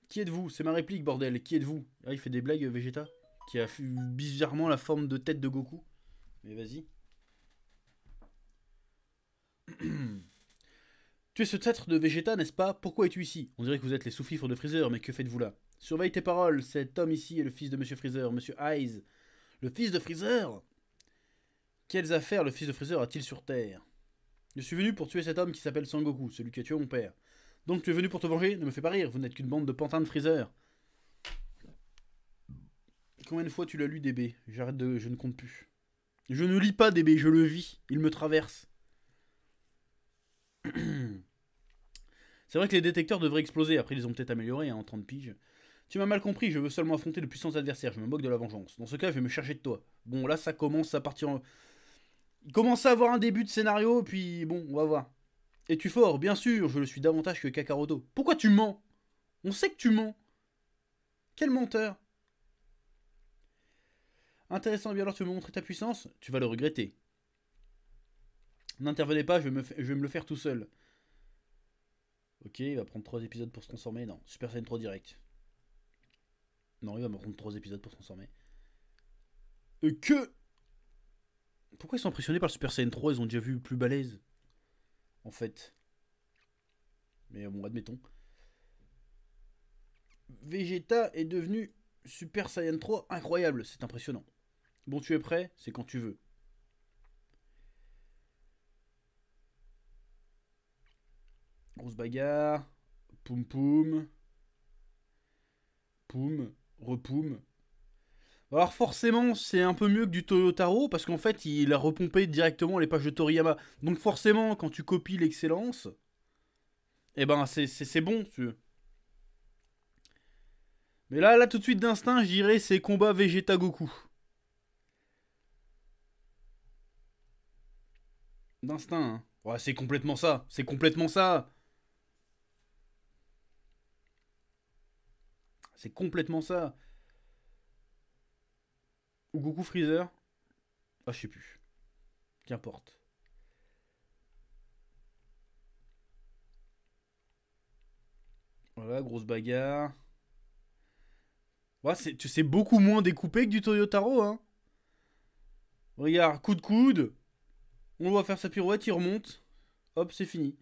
Speaker 1: Qui êtes-vous C'est ma réplique, bordel. Qui êtes-vous Ah, il fait des blagues, euh, Vegeta. Qui a bizarrement la forme de tête de Goku. Mais vas-y. tu es ce traître de Vegeta, n'est-ce pas Pourquoi es-tu ici On dirait que vous êtes les sous de Freezer, mais que faites-vous là Surveille tes paroles, cet homme ici est le fils de Monsieur Freezer, Monsieur Eyes. Le fils de Freezer Quelles affaires le fils de Freezer a-t-il sur Terre Je suis venu pour tuer cet homme qui s'appelle Sangoku, celui qui a tué mon père. Donc tu es venu pour te venger Ne me fais pas rire, vous n'êtes qu'une bande de pantins de Freezer. Combien de fois tu l'as lu, DB J'arrête de... Je ne compte plus. Je ne lis pas, DB, je le vis. Il me traverse. C'est vrai que les détecteurs devraient exploser. Après, ils ont peut-être amélioré hein, en 30 piges. Tu m'as mal compris, je veux seulement affronter de puissants adversaires, je me moque de la vengeance. Dans ce cas, je vais me chercher de toi. Bon, là, ça commence à partir en... Il commence à avoir un début de scénario, puis bon, on va voir. Es-tu fort Bien sûr, je le suis davantage que Kakaroto. Pourquoi tu mens On sait que tu mens. Quel menteur Intéressant, bien alors tu veux me montrer ta puissance Tu vas le regretter. N'intervenez pas, je vais, me je vais, me le faire tout seul. Ok, il va prendre 3 épisodes pour se transformer. Non, Super Saiyan 3 direct. Non, il va me prendre 3 épisodes pour transformer. Et euh, que Pourquoi ils sont impressionnés par le Super Saiyan 3 Ils ont déjà vu plus balèze. En fait. Mais bon, admettons. Vegeta est devenu Super Saiyan 3 incroyable, c'est impressionnant. Bon, tu es prêt C'est quand tu veux. Grosse bagarre. Poum poum. Poum. Repoum. Alors forcément, c'est un peu mieux que du Toyotaro, parce qu'en fait, il a repompé directement les pages de Toriyama. Donc forcément, quand tu copies l'excellence, eh ben c'est bon, tu veux. Mais là, là tout de suite d'instinct, je dirais c'est combat Vegeta Goku. D'instinct, hein. Ouais, c'est complètement ça, c'est complètement ça. C'est complètement ça. Ou Goku Freezer Ah, je sais plus. Qu'importe. Voilà, grosse bagarre. Ouais, c'est beaucoup moins découpé que du Toyotaro, hein. Regarde, coup de coude. On le voit faire sa pirouette, il remonte. Hop, c'est fini.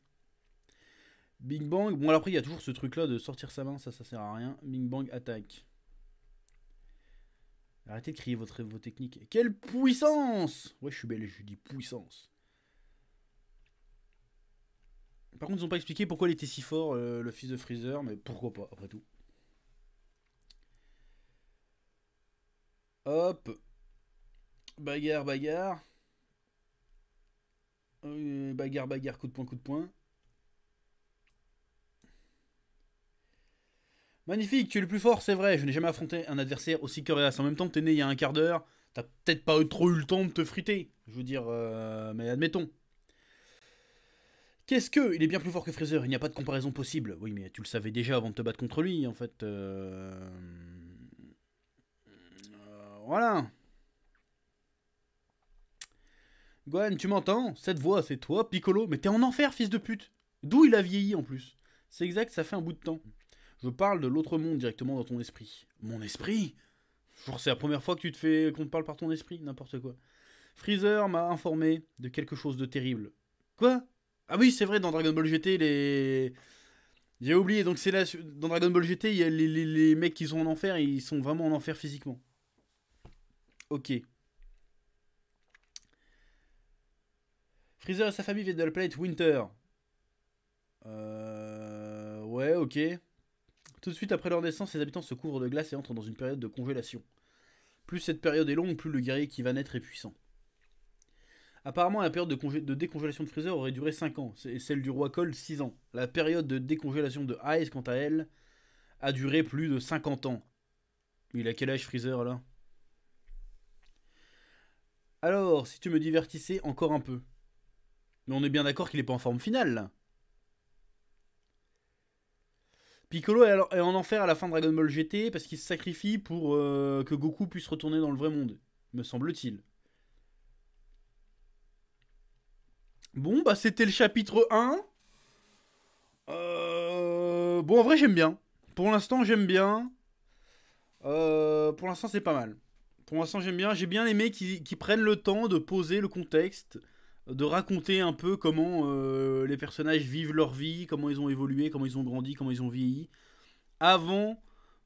Speaker 1: Big Bang. Bon, alors après, il y a toujours ce truc-là de sortir sa main, ça, ça sert à rien. Big Bang attaque. Arrêtez de crier votre, vos techniques. Quelle puissance Ouais, je suis belle, je dis puissance. Par contre, ils ont pas expliqué pourquoi il était si fort, euh, le fils de Freezer, mais pourquoi pas, après tout. Hop. Bagarre, bagarre. Euh, bagarre, bagarre, coup de poing, coup de poing. Magnifique, tu es le plus fort, c'est vrai. Je n'ai jamais affronté un adversaire aussi coriace. En même temps, t'es né il y a un quart d'heure. T'as peut-être pas trop eu le temps de te friter. Je veux dire, euh, mais admettons. Qu'est-ce que Il est bien plus fort que Freezer, il n'y a pas de comparaison possible. Oui, mais tu le savais déjà avant de te battre contre lui, en fait. Euh, euh, voilà. Gwen, tu m'entends Cette voix, c'est toi, Piccolo. Mais t'es en enfer, fils de pute. D'où il a vieilli, en plus. C'est exact, ça fait un bout de temps. Je parle de l'autre monde directement dans ton esprit. Mon esprit Genre, c'est la première fois que tu te fais. qu'on te parle par ton esprit, n'importe quoi. Freezer m'a informé de quelque chose de terrible. Quoi Ah oui, c'est vrai, dans Dragon Ball GT, les. J'ai oublié, donc c'est là. Dans Dragon Ball GT, il y a les, mecs qui sont en enfer et ils sont vraiment en enfer physiquement. Ok. Freezer et sa famille viennent de la planète Winter. Euh. Ouais, ok. Tout de suite après leur naissance, les habitants se couvrent de glace et entrent dans une période de congélation. Plus cette période est longue, plus le guerrier qui va naître est puissant. Apparemment, la période de, décongélation de Freezer aurait duré 5 ans, et celle du roi Cole 6 ans. La période de décongélation de Ice, quant à elle, a duré plus de 50 ans. Il a quel âge Freezer là Alors, si tu me divertissais encore un peu. Mais on est bien d'accord qu'il n'est pas en forme finale Piccolo est en enfer à la fin de Dragon Ball GT parce qu'il se sacrifie pour euh, que Goku puisse retourner dans le vrai monde, me semble-t-il. Bon, bah c'était le chapitre 1. Euh, bon, en vrai, j'aime bien. Pour l'instant, j'aime bien. Euh, pour l'instant, c'est pas mal. Pour l'instant, j'aime bien. J'ai bien aimé qu'ils prennent le temps de poser le contexte de raconter un peu comment euh, les personnages vivent leur vie, comment ils ont évolué, comment ils ont grandi, comment ils ont vieilli, avant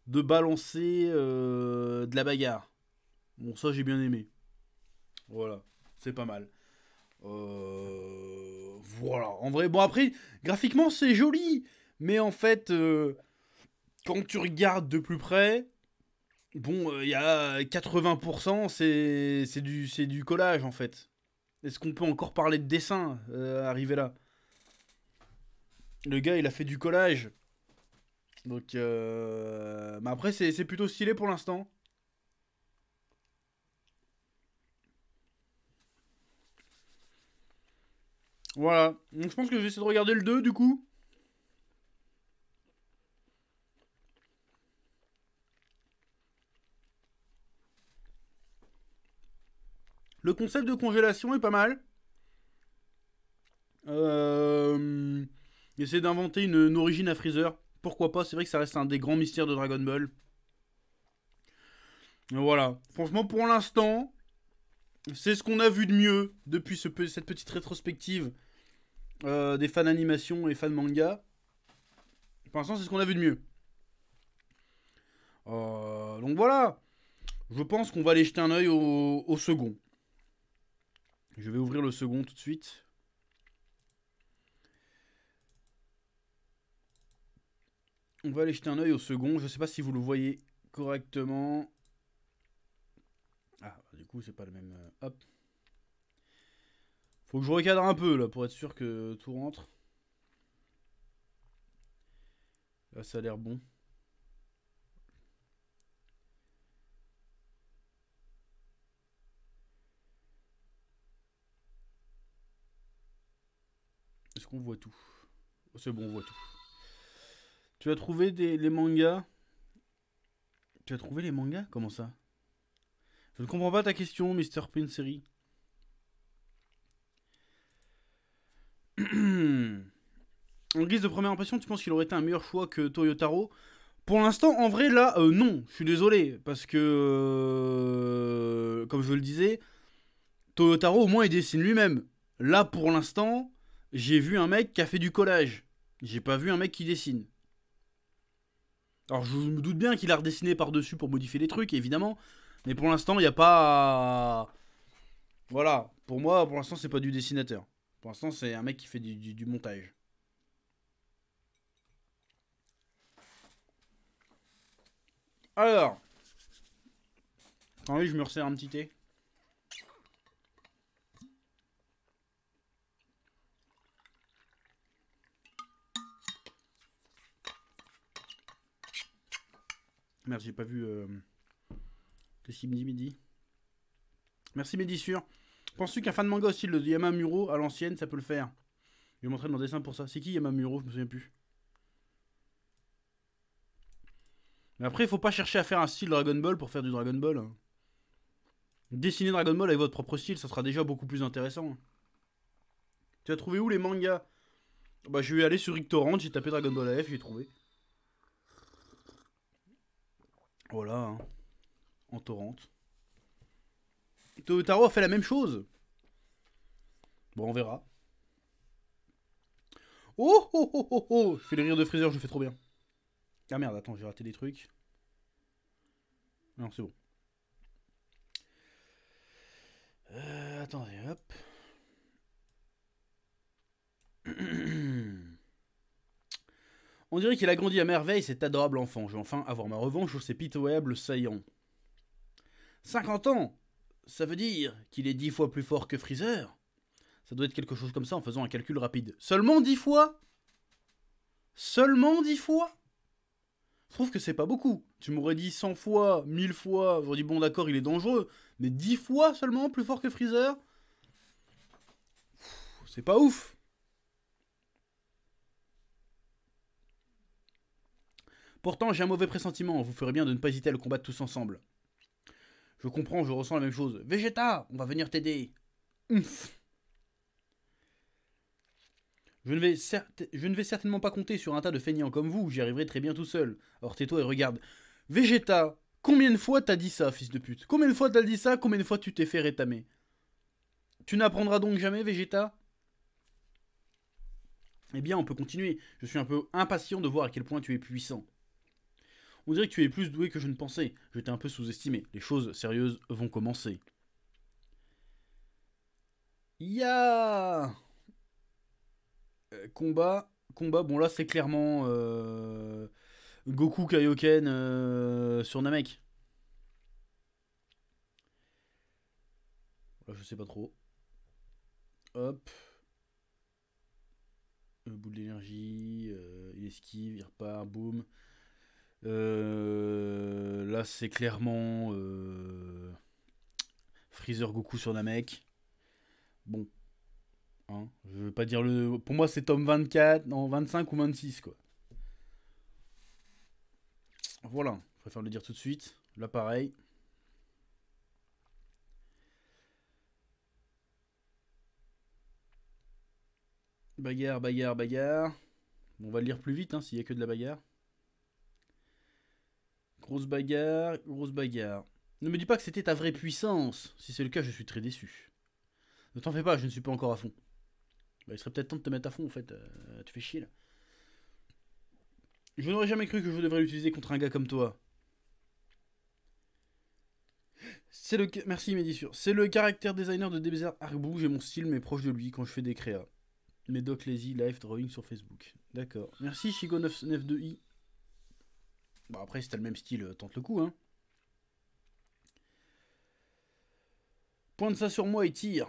Speaker 1: de balancer euh, de la bagarre. Bon, ça j'ai bien aimé. Voilà, c'est pas mal. Euh, voilà, en vrai, bon après, graphiquement c'est joli, mais en fait, quand tu regardes de plus près, bon, il y a 80%, c'est du, du collage en fait. Est-ce qu'on peut encore parler de dessin arriver euh, arrivé là Le gars, il a fait du collage. Donc, euh... mais après, c'est plutôt stylé pour l'instant. Voilà. Donc, je pense que je vais essayer de regarder le 2 du coup. Le concept de congélation est pas mal. Euh... Essayer d'inventer une, origine à Freezer. Pourquoi pas C'est vrai que ça reste un des grands mystères de Dragon Ball. Voilà. Franchement, pour l'instant, c'est ce qu'on a vu de mieux depuis cette petite rétrospective euh, des fans animation et fans manga. Pour l'instant, c'est ce qu'on a vu de mieux. Euh, donc voilà. Je pense qu'on va aller jeter un oeil au second. Je vais ouvrir le second tout de suite. On va aller jeter un œil au second. Je ne sais pas si vous le voyez correctement. Ah, bah, du coup, c'est pas le même. Euh, hop. Faut que je recadre un peu là pour être sûr que tout rentre. Là, ça a l'air bon. On voit tout. C'est bon, on voit tout. Tu as trouvé des, les mangas Tu as trouvé les mangas Comment ça Je ne comprends pas ta question, Mr. Pinseri. en guise de première impression, tu penses qu'il aurait été un meilleur choix que Toyotaro Pour l'instant, en vrai, là, euh, non. Je suis désolé. Parce que, euh, comme je le disais, Toyotaro, au moins, il dessine lui-même. Là, pour l'instant, j'ai vu un mec qui a fait du collage. J'ai pas vu un mec qui dessine. Alors je me doute bien qu'il a redessiné par-dessus pour modifier les trucs, évidemment. Mais pour l'instant, il n'y a pas... Voilà, pour moi, pour l'instant, c'est pas du dessinateur. Pour l'instant, c'est un mec qui fait du, montage. Alors... Attendez, je me resserre un petit thé. Merde, j'ai pas vu. Euh... Qu'est-ce qu'il me dit, Midi Merci, sûr. Penses-tu qu'un fan de manga aussi le Yamamuro à l'ancienne, ça peut le faire Je vais montrer mon dessin pour ça. C'est qui Yamamuro Je me souviens plus. Mais après, il faut pas chercher à faire un style Dragon Ball pour faire du Dragon Ball. Hein. Dessiner Dragon Ball avec votre propre style, ça sera déjà beaucoup plus intéressant. Tu as trouvé où les mangas Bah, je vais aller sur Rictorant, j'ai tapé Dragon Ball AF, j'ai trouvé. Voilà, hein. en torrent. Totaro a fait la même chose. Bon, on verra. Oh oh oh oh oh Je fais les rires de Freezer, je fais trop bien. Ah merde, attends, j'ai raté des trucs. Non, c'est bon. Euh, attendez, hop. On dirait qu'il a grandi à merveille, cet adorable enfant. Je vais enfin avoir ma revanche sur ces pitoyables saillants. 50 ans Ça veut dire qu'il est 10 fois plus fort que Freezer Ça doit être quelque chose comme ça en faisant un calcul rapide. Seulement 10 fois Seulement 10 fois Je trouve que c'est pas beaucoup. Tu m'aurais dit 100 fois, 1000 fois, j'aurais dit bon d'accord, il est dangereux. Mais 10 fois seulement plus fort que Freezer C'est pas ouf Pourtant, j'ai un mauvais pressentiment, vous ferez bien de ne pas hésiter à le combattre tous ensemble. Je comprends, je ressens la même chose. Vegeta, on va venir t'aider. Je ne, vais je ne vais certainement pas compter sur un tas de feignants comme vous, j'y arriverai très bien tout seul. Or, tais-toi et regarde. Vegeta, combien de fois t'as dit ça, fils de pute Combien de fois t'as dit ça Combien de fois tu t'es fait rétamer Tu n'apprendras donc jamais, Vegeta Eh bien, on peut continuer. Je suis un peu impatient de voir à quel point tu es puissant. On dirait que tu es plus doué que je ne pensais. J'étais un peu sous-estimé. Les choses sérieuses vont commencer. Ya euh, Combat. Combat, bon là c'est clairement euh, Goku Kaioken euh, sur Namek. Là je sais pas trop. Hop. Boule bout de l'énergie, il esquive, il repart, boum. Euh, là, c'est clairement euh, Freezer Goku sur Namek. Bon. Hein, je veux pas dire le. Pour moi, c'est tome 24, non, 25 ou 26, quoi. Voilà, je préfère le dire tout de suite. Là, pareil. Bagarre, bagarre, bagarre. On va le lire plus vite, hein, s'il n'y a que de la bagarre. Grosse bagarre, grosse bagarre. Ne me dis pas que c'était ta vraie puissance. Si c'est le cas, je suis très déçu. Ne t'en fais pas, je ne suis pas encore à fond. Bah, il serait peut-être temps de te mettre à fond, en fait. Euh, tu fais chier, là. Je n'aurais jamais cru que je devrais l'utiliser contre un gars comme toi. C'est le... Merci, Médissure. C'est le caractère designer de Desert arbouge et mon style, mais proche de lui quand je fais des créas. Médoc, doc lazy live drawing sur Facebook. D'accord. Merci, chigo de i Bon, bah, après, si t'as le même style, euh, tente le coup, hein. Pointe ça sur moi et tire.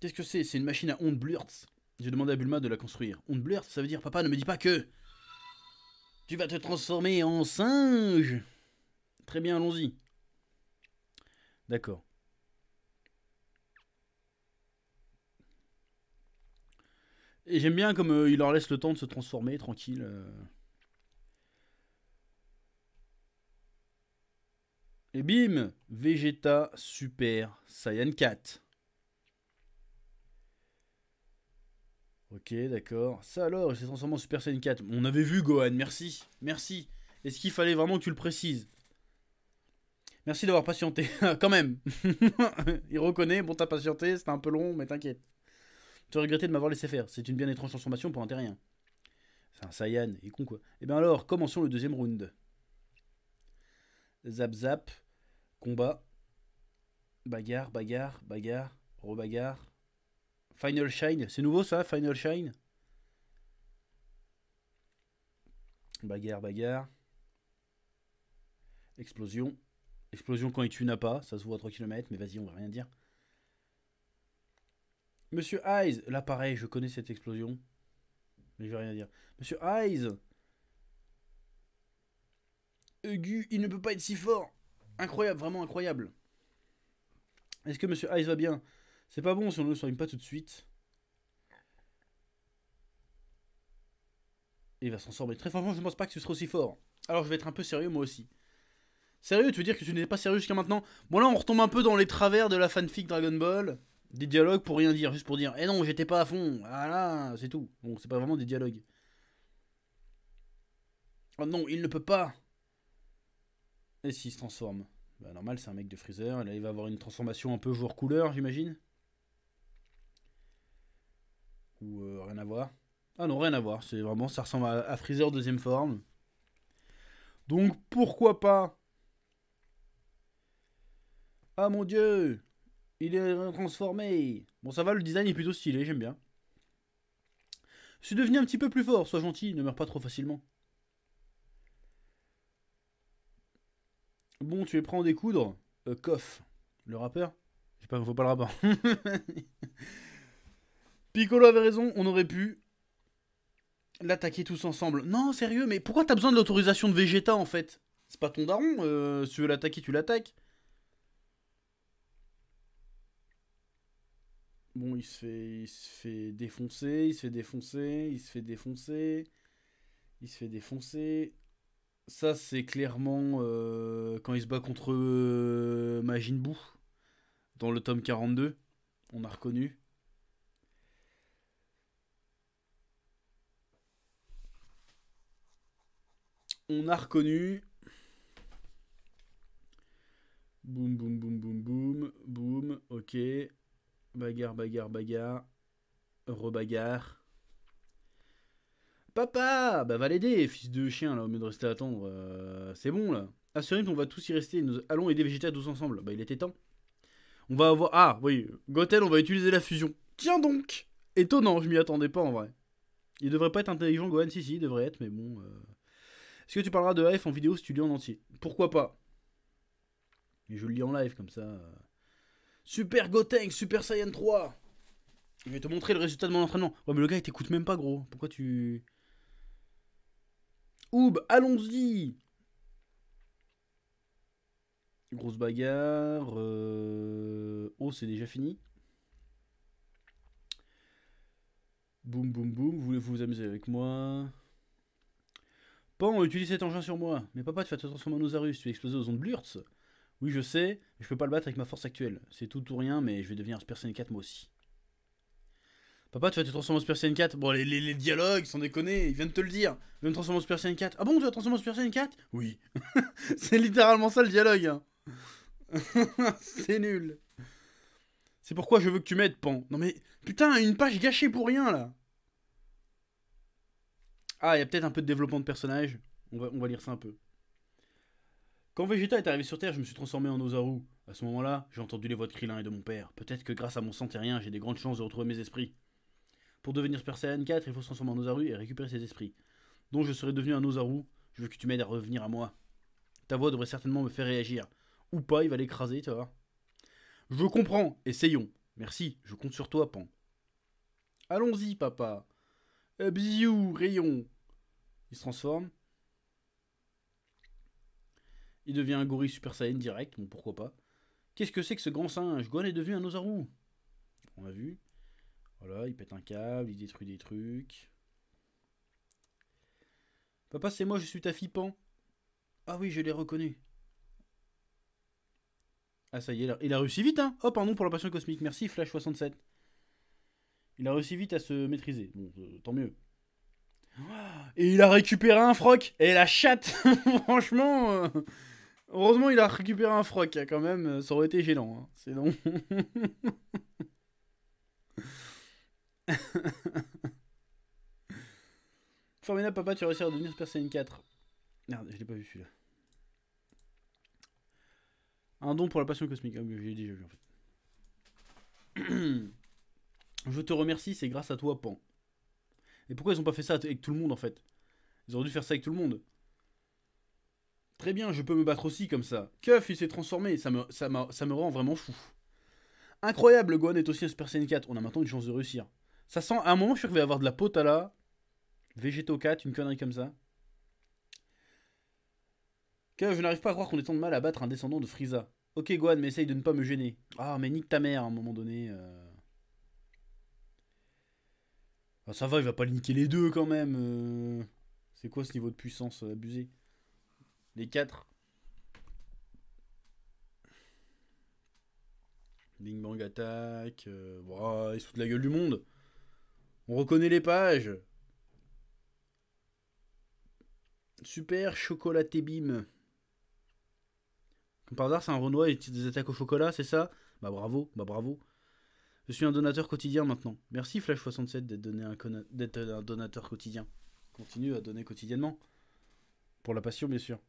Speaker 1: Qu'est-ce que c'est C'est une machine à ondes blurts. J'ai demandé à Bulma de la construire. Ondes blurts, ça veut dire papa, ne me dis pas que. Tu vas te transformer en singe Très bien, allons-y. D'accord. Et j'aime bien comme euh, il leur laisse le temps de se transformer, tranquille. Euh. Et bim Vegeta Super Saiyan 4. Ok, d'accord. Ça alors, c'est s'est transformé en Super Saiyan 4. On avait vu Gohan, merci, merci. Est-ce qu'il fallait vraiment que tu le précises Merci d'avoir patienté, quand même. il reconnaît, bon t'as patienté, c'était un peu long, mais t'inquiète. Tu regretté de m'avoir laissé faire, c'est une bien étrange transformation pour un terrien. C'est un Saiyan, il est con quoi. Et eh bien alors, commençons le deuxième round. Zap zap. Combat. Bagarre, bagarre, bagarre, rebagarre. Final Shine. C'est nouveau ça, Final Shine Bagarre, bagarre. Explosion. Explosion quand il tue n'a pas, ça se voit à 3 km, mais vas-y, on va rien dire. Monsieur Eyes, là pareil, je connais cette explosion. Mais je vais rien dire. Monsieur Eyes Aigu, il ne peut pas être si fort Incroyable, vraiment incroyable. Est-ce que Monsieur Ice va bien C'est pas bon si on ne le soigne pas tout de suite. il va s'en sortir. Très franchement, je ne pense pas que ce sera aussi fort. Alors je vais être un peu sérieux moi aussi. Sérieux, tu veux dire que tu n'étais pas sérieux jusqu'à maintenant Bon là, on retombe un peu dans les travers de la fanfic Dragon Ball. Des dialogues pour rien dire, juste pour dire Eh non, j'étais pas à fond. Voilà, c'est tout. Bon, c'est pas vraiment des dialogues. Oh non, il ne peut pas s'il se transforme bah, Normal, c'est un mec de Freezer. Là, il va avoir une transformation un peu joueur couleur, j'imagine Ou euh, rien à voir Ah non, rien à voir. C'est vraiment, ça ressemble à, Freezer deuxième forme. Donc, pourquoi pas Ah mon dieu Il est transformé Bon, ça va, le design est plutôt stylé, j'aime bien. Je suis devenu un petit peu plus fort, sois gentil, ne meurs pas trop facilement. Bon, tu es prêt à en découdre euh, Coff, le rappeur Je pas, faut pas le rappeur. Piccolo avait raison, on aurait pu l'attaquer tous ensemble. Non, sérieux, mais pourquoi t'as besoin de l'autorisation de Vegeta en fait C'est pas ton daron, euh, si tu veux l'attaquer, tu l'attaques. Bon, il se fait, il se fait défoncer, il se fait défoncer, il se fait défoncer, il se fait défoncer ça, c'est clairement euh, quand il se bat contre euh, Majin dans le tome 42. On a reconnu. On a reconnu. Boum, boum, boum, boum, boum, boum. Ok. Bagarre, bagarre, bagarre. Rebagarre. Papa Bah va l'aider, fils de chien, là, au mieux de rester à attendre. Euh, c'est bon, là. À ce rythme, on va tous y rester. Nous allons aider Vegeta tous ensemble. Bah, il était temps. On va avoir... Ah, oui. Goten, on va utiliser la fusion. Tiens donc Étonnant, je m'y attendais pas, en vrai. Il devrait pas être intelligent, Gohan. Si, si, il devrait être, mais bon... Euh. Est-ce que tu parleras de AF en vidéo studio en entier Pourquoi pas Et je le lis en live, comme ça... Euh. Super Goten, Super Saiyan 3 je vais te montrer le résultat de mon entraînement. Ouais, mais le gars, il t'écoute même pas, gros. Pourquoi tu. Oub, allons-y Grosse bagarre. Euh, oh, c'est déjà fini. Boum, boum, boum. voulez vous vous amuser avec moi Pan, utilise cet engin sur moi. Mais papa, tu vas te transformer en Osarus. Tu vas exploser aux ondes Blurts. Oui, je sais, mais je peux pas le battre avec ma force actuelle. C'est tout ou rien, mais je vais devenir un 4 moi aussi. Papa, tu vas te transformer en Super 4 Bon, les, dialogues, sans déconner, il vient de te le dire. Je vais me transformer en Super 4. Ah bon, tu vas te transformer en Super 4 Oui. c'est littéralement ça le dialogue. Hein. c'est nul. C'est pourquoi je veux que tu m'aides, Pan. Non mais, putain, une page gâchée pour rien, là. Ah, il y a peut-être un peu de développement de personnage. On va, on va lire ça un peu. Quand Vegeta est arrivé sur Terre, je me suis transformé en Ozaru. À ce moment-là, j'ai entendu les voix de Krillin et de mon père. Peut-être que grâce à mon Terrien, j'ai des grandes chances de retrouver mes esprits. Pour devenir Super Saiyan 4, il faut se transformer en Ozaru et récupérer ses esprits. Donc je serai devenu un Ozaru, je veux que tu m'aides à revenir à moi. Ta voix devrait certainement me faire réagir. Ou pas, il va l'écraser, tu vois. Je comprends, essayons. Merci, je compte sur toi, Pan. Allons-y, papa. Euh, rayon. Il se transforme. Il devient un gorille Super Saiyan direct, bon pourquoi pas. Qu'est-ce que c'est que ce grand singe Gohan est devenu un Ozaru. On a vu il pète un câble, il détruit des trucs. Papa, c'est moi, je suis ta fille Ah oui, je l'ai reconnu. Ah ça y est, il a réussi vite, hein Oh, pardon pour la passion cosmique, merci Flash67. Il a réussi vite à se maîtriser, bon, euh, tant mieux. Et il a récupéré un froc Et la chatte Franchement, euh, heureusement il a récupéré un froc, quand même, ça aurait été gênant, hein. c'est non. Formidable, papa, tu as réussi à devenir Super Saiyan 4. Merde, je l'ai pas vu celui-là. Un don pour la passion cosmique. Ah je te remercie, c'est grâce à toi, Pan. Et pourquoi ils ont pas fait ça avec tout le monde en fait Ils auraient dû faire ça avec tout le monde. Très bien, je peux me battre aussi comme ça. Keuf, il s'est transformé, ça me, ça, ça me rend vraiment fou. Incroyable, Gohan est aussi un Super 4. On a maintenant une chance de réussir. Ça sent. À un moment, je suis sûr qu'il va y avoir de la potala, Végéto 4, une connerie comme ça. Que je n'arrive pas à croire qu'on ait tant de mal à battre un descendant de Frieza. Ok, Gohan, mais essaye de ne pas me gêner. Ah, mais nique ta mère à un moment donné. Euh. Ah, ça va, il va pas niquer les deux quand même. Euh. C'est quoi ce niveau de puissance euh, abusé Les 4. Bing Bang attaque. ils la gueule du monde. On reconnaît les pages. Super chocolaté bim. Comme par hasard, c'est un Renoir et des attaques au chocolat, c'est ça Bah bravo, bah bravo. Je suis un donateur quotidien maintenant. Merci Flash67 d'être un, donateur quotidien. Continue à donner quotidiennement. Pour la passion, bien sûr.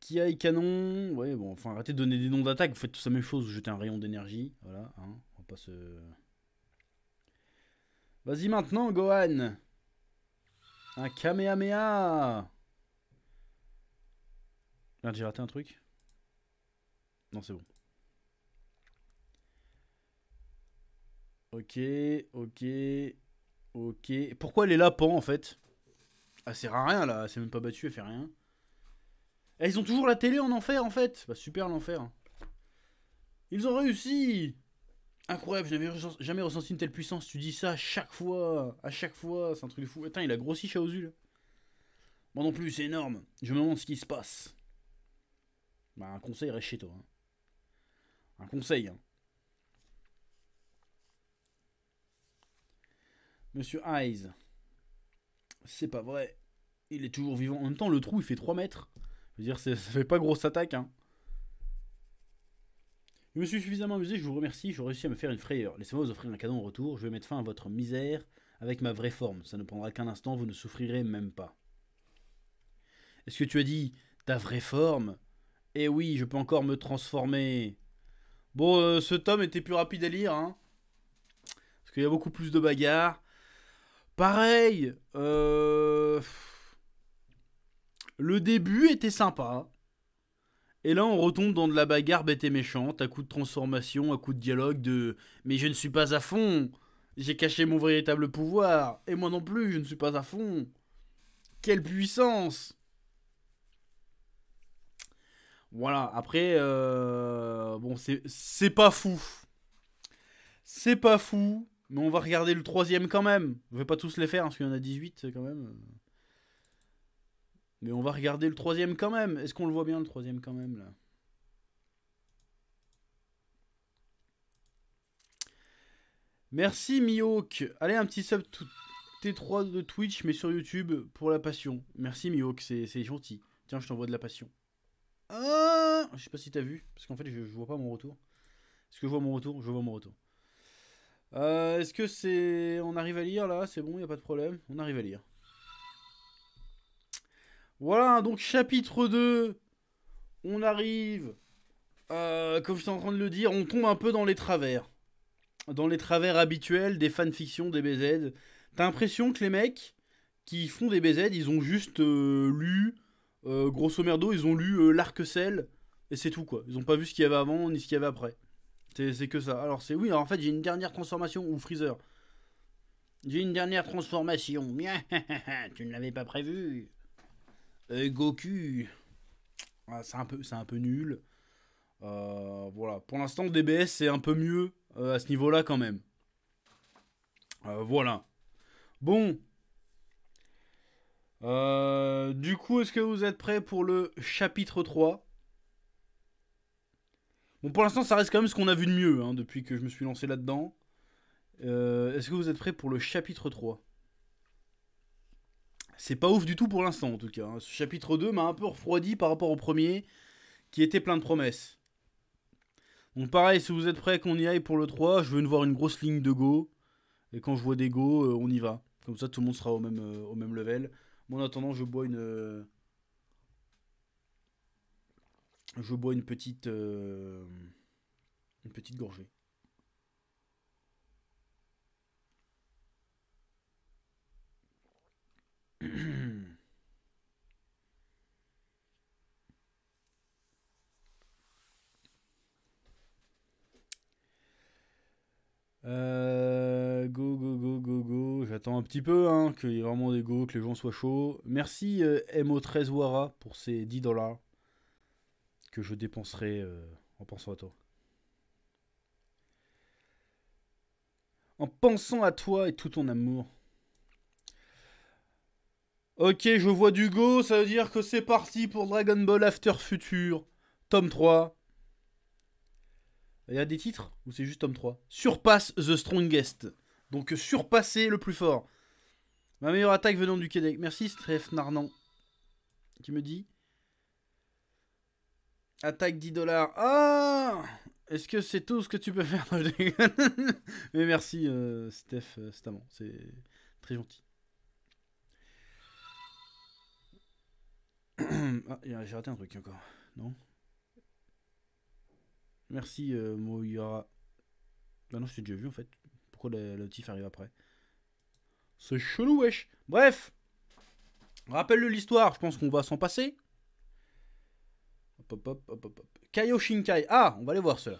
Speaker 1: Kia et Canon. Ouais, bon, enfin, arrêtez de donner des noms d'attaques. Vous faites tout ça même chose. Vous jetez un rayon d'énergie. Voilà, hein. On va pas se. Vas-y maintenant, Gohan. Un Kamehameha. Merde, j'ai raté un truc. Non, c'est bon. Ok, ok, ok. Pourquoi elle est là, en fait Ah, c'est à rien, là. Elle s'est même pas battue, elle fait rien. Eh, ils ont toujours la télé en enfer, en fait. Bah, super, l'enfer. Ils ont réussi incroyable, je n'avais jamais ressenti une telle puissance. Tu dis ça à chaque fois, à chaque fois, c'est un truc de fou. Attends, il a grossi Shaozu là. Moi non plus, c'est énorme. Je me demande ce qui se passe. Bah, un conseil, reste chez toi. Hein. Un conseil. Hein. Monsieur Eyes. C'est pas vrai. Il est toujours vivant. En même temps, le trou, il fait 3 mètres. Je veux dire, ça fait pas grosse attaque. Hein. Je me suis suffisamment amusé, je vous remercie, je réussi à me faire une frayeur. Laissez-moi vous offrir un cadeau en retour, je vais mettre fin à votre misère avec ma vraie forme. Ça ne prendra qu'un instant, vous ne souffrirez même pas. Est-ce que tu as dit ta vraie forme Eh oui, je peux encore me transformer. Bon, euh, ce tome était plus rapide à lire, hein. Parce qu'il y a beaucoup plus de bagarres. Pareil, euh, le début était sympa. Et là, on retombe dans de la bagarre bête et méchante, à coup de transformation, à coup de dialogue de Mais je ne suis pas à fond J'ai caché mon véritable pouvoir Et moi non plus, je ne suis pas à fond Quelle puissance Voilà, après, euh, bon, c'est pas fou. C'est pas fou, mais on va regarder le troisième quand même. On ne pas tous les faire, parce qu'il y en a 18 quand même. Mais on va regarder le troisième quand même. Est-ce qu'on le voit bien le troisième quand même là Merci Mihawk. Allez, un petit sub T3 de Twitch, mais sur YouTube pour la passion. Merci Mihawk, c'est gentil. Tiens, je t'envoie de la passion. Ah je sais pas si t'as vu, parce qu'en fait, je, vois pas mon retour. Est-ce que je vois mon retour Je vois mon retour. Euh, est-ce que c'est. On arrive à lire là C'est bon, y a pas de problème. On arrive à lire. Voilà, donc chapitre 2. On arrive. Euh, comme je suis en train de le dire, on tombe un peu dans les travers. Dans les travers habituels des fanfictions des BZ. T'as l'impression que les mecs qui font des BZ, ils ont juste euh, lu, euh, grosso merdo, ils ont lu l'arc-sel et c'est tout quoi. Ils ont pas vu ce qu'il y avait avant ni ce qu'il y avait après. C'est que ça. Alors c'est oui, en fait j'ai une dernière transformation ou Freezer. J'ai une dernière transformation. tu ne l'avais pas prévu. Euh, Goku, ah, c'est un, peu, un peu nul. Euh, voilà. Pour l'instant, DBS, c'est un peu mieux euh, à ce niveau-là quand même. voilà. Bon. du coup, est-ce que vous êtes prêts pour le chapitre 3 Bon, pour l'instant, ça reste quand même ce qu'on a vu de mieux hein, depuis que je me suis lancé là-dedans. Est-ce que vous êtes prêts pour le chapitre 3 c'est pas ouf du tout pour l'instant en tout cas. Hein. Ce chapitre 2 m'a un peu refroidi par rapport au premier, qui était plein de promesses. Donc pareil, si vous êtes prêts qu'on y aille pour le 3, je veux une voir une grosse ligne de go. Et quand je vois des go, euh, on y va. Comme ça, tout le monde sera au même, euh, au même level. Moi, en attendant, je bois une... Euh, je bois une petite... Une petite gorgée. go, go, go, go, go. J'attends un petit peu qu'il y ait vraiment des go, que les gens soient chauds. Merci MO13Wara pour ces 10 dollars que je dépenserai en pensant à toi. En pensant à toi et tout ton amour. Ok, je vois du go, ça veut dire que c'est parti pour Dragon Ball After Future, tome 3. Il y a des titres ou c'est juste tome 3 Surpasse The Strongest. Donc euh, surpasser le plus fort. Ma meilleure attaque venant du Québec. Merci Steph Narnan. Qui me dit Attaque 10 dollars. Ah Est-ce que c'est tout ce que tu peux faire Mais merci euh, Steph euh, C'est très gentil. ah, j'ai raté un truc encore. Non Merci, euh, Moira. Ah non, je t'ai déjà vu en fait. Pourquoi le, tif arrive après C'est chelou, wesh. Bref Rappelle-le l'histoire, je pense qu'on va s'en passer. Hop, hop, hop, hop, hop. Kaio Shinkai. Ah, on va aller voir cela.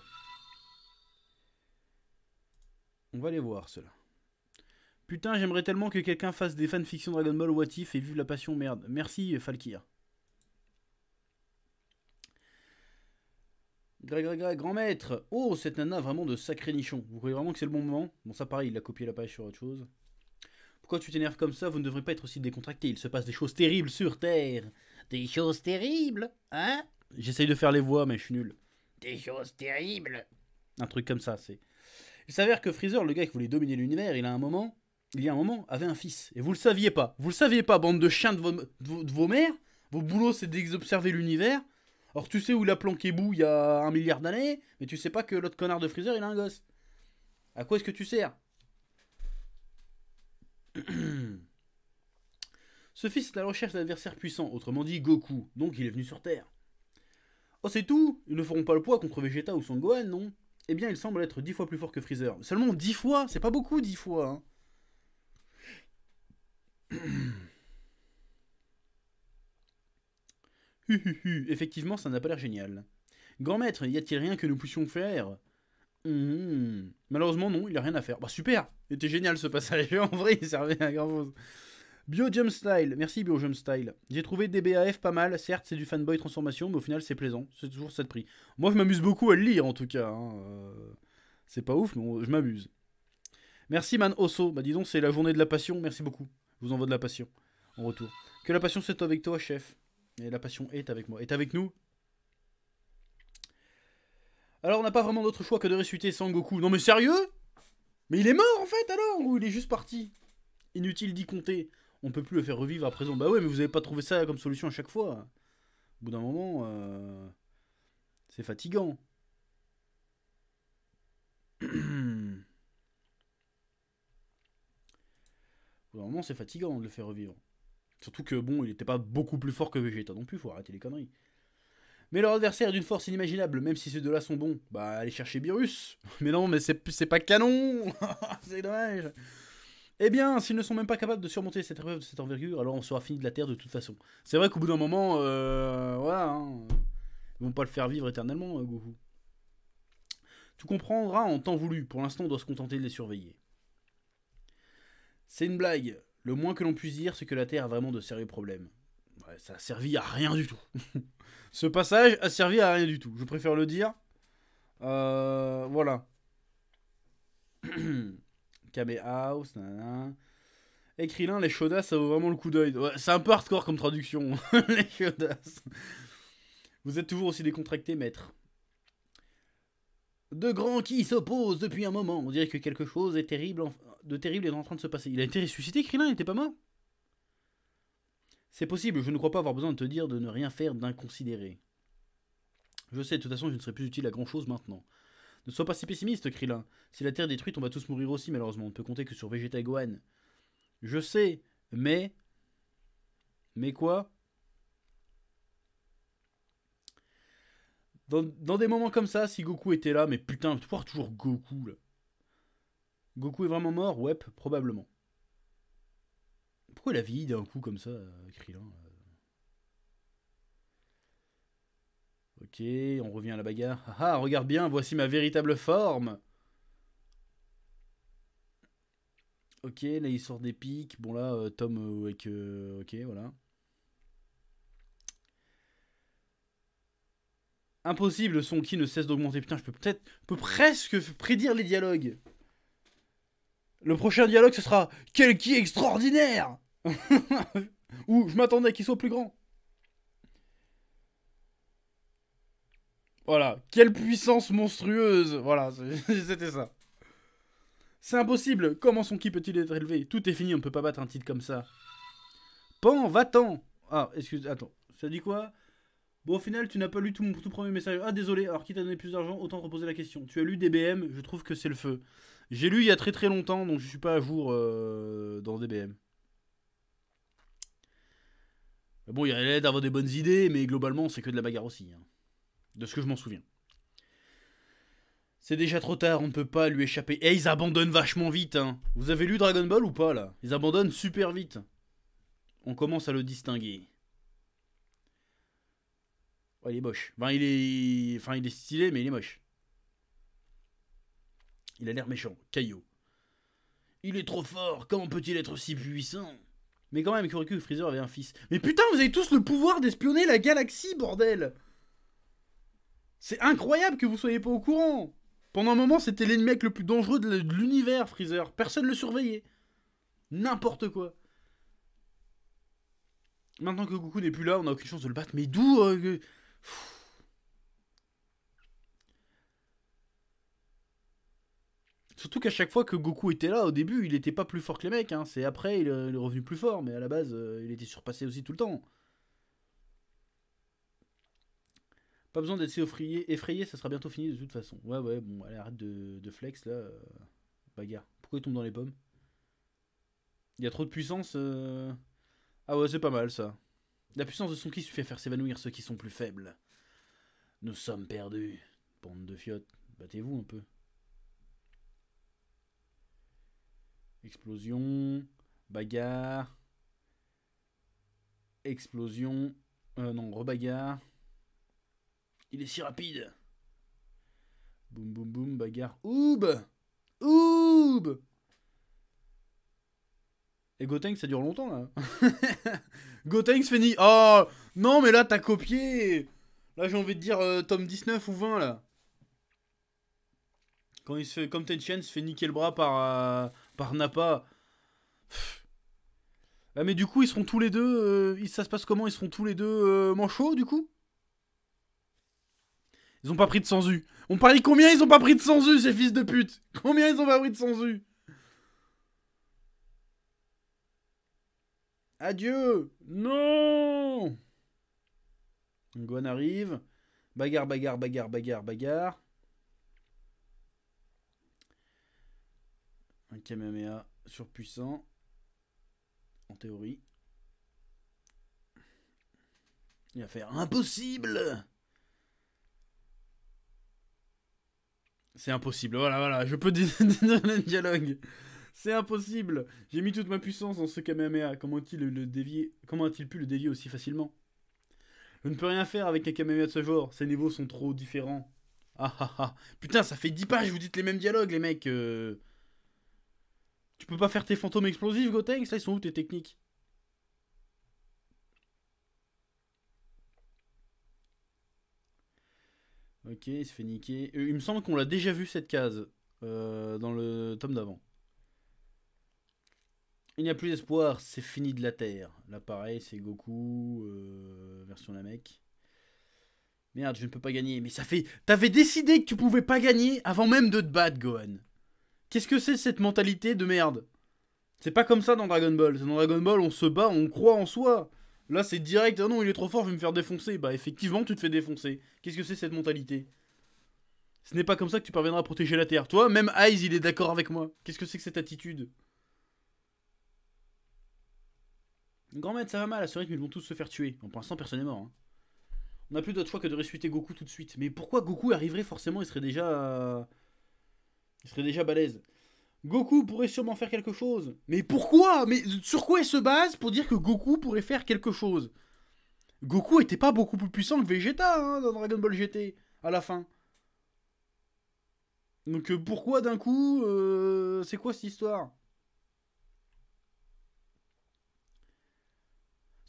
Speaker 1: On va aller voir cela. Putain, j'aimerais tellement que quelqu'un fasse des fanfictions Dragon Ball What If et vive la passion merde. Merci Falkir. grand maître Oh, cette nana vraiment de sacré nichon Vous croyez vraiment que c'est le bon moment Bon, ça pareil, il a copié la page sur autre chose. Pourquoi tu t'énerves comme ça Vous ne devrez pas être aussi décontracté. Il se passe des choses terribles sur Terre. Des choses terribles Hein J'essaye de faire les voix, mais je suis nul. Des choses terribles Un truc comme ça, c'est... Il s'avère que Freezer, le gars qui voulait dominer l'univers, il a un moment... Il y a un moment, avait un fils. Et vous le saviez pas. Vous le saviez pas, bande de chiens de vos, de vos mères. Vos boulots, c'est d'observer l'univers Or, tu sais où il a planqué il y a un milliard d'années, mais tu sais pas que l'autre connard de Freezer, il a un gosse. À quoi est-ce que tu sers Ce fils est à la recherche adversaire puissant, autrement dit Goku, donc il est venu sur Terre. Oh, c'est tout Ils ne feront pas le poids contre Vegeta ou Son Gohan, non Eh bien, il semble être dix fois plus fort que Freezer. Seulement dix fois C'est pas beaucoup, dix fois hein. Effectivement, ça n'a pas l'air génial. Grand maître, y a-t-il rien que nous puissions faire hmm. Malheureusement, non, il a rien à faire. Bah super était génial ce passage, en vrai, il servait à grand chose. Bio Jump Style, merci Bio Jump Style. J'ai trouvé des BAF pas mal, certes c'est du fanboy transformation, mais au final c'est plaisant, c'est toujours ça de prix. Moi je m'amuse beaucoup à le lire en tout cas. Hein. Euh, c'est pas ouf, mais je m'amuse. Merci Man Osso, bah dis donc c'est la journée de la passion, merci beaucoup. Je vous envoie de la passion en retour. Que la passion soit avec toi chef la passion est avec moi. Est avec nous Alors, on n'a pas vraiment d'autre choix que de ressusciter Sangoku. Non, mais sérieux Mais il est mort en fait alors Ou il est juste parti Inutile d'y compter. On peut plus le faire revivre à présent. Bah ouais, mais vous avez pas trouvé ça comme solution à chaque fois. Au bout d'un moment, euh, c'est fatigant. Au bout d'un moment, c'est fatigant de le faire revivre. Surtout que bon, il n'était pas beaucoup plus fort que Vegeta non plus, faut arrêter les conneries. Mais leur adversaire est d'une force inimaginable, même si ces deux-là sont bons. Bah, allez chercher Virus Mais non, mais c'est pas canon C'est dommage Eh bien, s'ils ne sont même pas capables de surmonter cette épreuve de cette envergure, alors on sera fini de la Terre de toute façon. C'est vrai qu'au bout d'un moment, euh, voilà, hein, ils vont pas le faire vivre éternellement, euh, Goku. Tu comprendras en temps voulu, pour l'instant on doit se contenter de les surveiller. C'est une blague, le moins que l'on puisse dire, c'est que la Terre a vraiment de sérieux problèmes.
Speaker 2: Ouais, ça a servi
Speaker 1: à rien du tout. Ce passage a servi à rien du tout. Je préfère le dire. Euh, voilà. Kame House, nanana. Écrilin, les Chaudas, ça vaut vraiment le coup d'œil. c'est un peu hardcore comme traduction. les Chaudas. Vous êtes toujours aussi décontracté, maître de grands qui s'opposent depuis un moment. On dirait que quelque chose est terrible de terrible est en train de se passer. Il a été ressuscité, Krillin, il n'était pas mort C'est possible, je ne crois pas avoir besoin de te dire de ne rien faire d'inconsidéré. Je sais, de toute façon, je ne serai plus utile à grand chose maintenant. Ne sois pas si pessimiste, Krillin. Si la Terre est détruite, on va tous mourir aussi, malheureusement. On ne peut compter que sur Vegeta et Gohan. Je sais, mais. Mais quoi Dans, des moments comme ça, si Goku était là, mais putain, tu toujours Goku là. Goku est vraiment mort Ouais, probablement. Pourquoi la vie d'un coup comme ça, euh, Krillin euh? Ok, on revient à la bagarre. Ah, ah regarde bien, voici ma véritable forme Ok, là il sort des pics. Bon là, euh, Tom avec... ok, voilà. Impossible, son ki ne cesse d'augmenter. Putain, je peux peut-être, peut presque prédire les dialogues. Le prochain dialogue, ce sera Quel ki extraordinaire Ou je m'attendais qu'il soit plus grand. Voilà, quelle puissance monstrueuse Voilà, c'était ça. C'est impossible Comment son ki peut-il être élevé Tout est fini, on ne peut pas battre un titre comme ça. Pan, va-t'en Ah, excuse, attends. Ça dit quoi Bon, au final, tu n'as pas lu tout mon tout premier message. Ah, désolé, alors qui t'a donné plus d'argent Autant te reposer la question. Tu as lu DBM, je trouve que c'est le feu. J'ai lu il y a très très longtemps, donc je suis pas à jour euh, dans DBM. Bon, il y a l'aide d'avoir des bonnes idées, mais globalement, c'est que de la bagarre aussi. Hein. De ce que je m'en souviens. C'est déjà trop tard, on ne peut pas lui échapper. Et eh, ils abandonnent vachement vite. Hein. Vous avez lu Dragon Ball ou pas là Ils abandonnent super vite. On commence à le distinguer. Ouais, il est moche. Enfin, il est, enfin, il stylé, mais il est moche. Il a l'air méchant, Caillou. Il est trop fort, comment peut-il être si puissant Mais quand même, cru que Freezer avait un fils. Mais putain, vous avez tous le pouvoir d'espionner la galaxie, bordel C'est incroyable que vous soyez pas au courant Pendant un moment, c'était l'ennemi le plus dangereux de l'univers, Freezer. Personne le surveillait. N'importe quoi. Maintenant que Goku n'est plus là, on a aucune chance de le battre. Mais d'où euh, Surtout qu'à chaque fois que Goku était là, au début, il n'était pas plus fort que les mecs. Hein. C'est après, euh, il, est revenu plus fort, mais à la base, euh, il était surpassé aussi tout le temps. Pas besoin d'être si effrayé, ça sera bientôt fini de toute façon. Ouais, ouais, bon, allez, arrête de, flex là. Euh, bagarre. Pourquoi il tombe dans les pommes Il y a trop de puissance. Ah ouais, c'est pas mal ça. La puissance de son qui suffit à faire s'évanouir ceux qui sont plus faibles. Nous sommes perdus. Bande de fiottes, battez-vous un peu. Explosion, bagarre, explosion, euh, non, rebagarre. Il est si rapide. Boum boum boum, bagarre. Oub Oub Et Goteng, ça dure longtemps là. Gotenks fini Oh ah, non, mais là, t'as copié. Là, j'ai envie de dire euh, tome 19 ou 20, là. Quand il se fait, comme se fait niquer le bras par, euh, par Nappa. Ah, mais du coup, ils seront tous les deux. Euh, il ça se passe comment Ils seront tous les deux manchots, du coup Ils ont pas pris de sans U. On parie combien ils ont pas pris de sans U, ces fils de pute Combien ils ont pas pris de sans U Adieu Non Gwan arrive. Bagarre, bagarre, bagarre, bagarre, bagarre. Un Kamehameha surpuissant. En théorie. Il va faire impossible C'est impossible. Voilà, voilà. Je peux donner un dialogue. C'est impossible J'ai mis toute ma puissance dans ce Kamehameha. Comment a-t-il le Comment a-t-il pu le dévier aussi facilement Je ne peux rien faire avec un Kamehameha de ce genre. Ces niveaux sont trop différents. Ah, ah, ah. Putain, ça fait 10 pages, vous dites les mêmes dialogues, les mecs. Euh. Tu peux pas faire tes fantômes explosifs, Gotenks Ça, ils sont où tes techniques Ok, il se fait niquer. Euh, il me semble qu'on l'a déjà vu cette case euh, dans le tome d'avant. Il n'y a plus d'espoir, c'est fini de la Terre. Là, pareil, c'est Goku, euh, version version mec. Merde, je ne peux pas gagner. Mais ça fait. T'avais décidé que tu pouvais pas gagner avant même de te battre, Gohan. Qu'est-ce que c'est cette mentalité de merde C'est pas comme ça dans Dragon Ball. Dans Dragon Ball, on se bat, on croit en soi. Là, c'est direct. Ah non, il est trop fort, je vais me faire défoncer. Bah, effectivement, tu te fais défoncer. Qu'est-ce que c'est cette mentalité Ce n'est pas comme ça que tu parviendras à protéger la Terre. Toi, même Ice, il est d'accord avec moi. Qu'est-ce que c'est que cette attitude grand ça va mal, à ce rythme, ils vont tous se faire tuer. Bon, pour l'instant, personne n'est mort. Hein. On n'a plus d'autre choix que de ressusciter Goku tout de suite. Mais pourquoi Goku arriverait forcément Il serait déjà. Euh, il serait déjà balèze. Goku pourrait sûrement faire quelque chose. Mais pourquoi Mais sur quoi il se base pour dire que Goku pourrait faire quelque chose Goku était pas beaucoup plus puissant que Vegeta hein, dans Dragon Ball GT à la fin. Donc euh, pourquoi d'un coup euh, C'est quoi cette histoire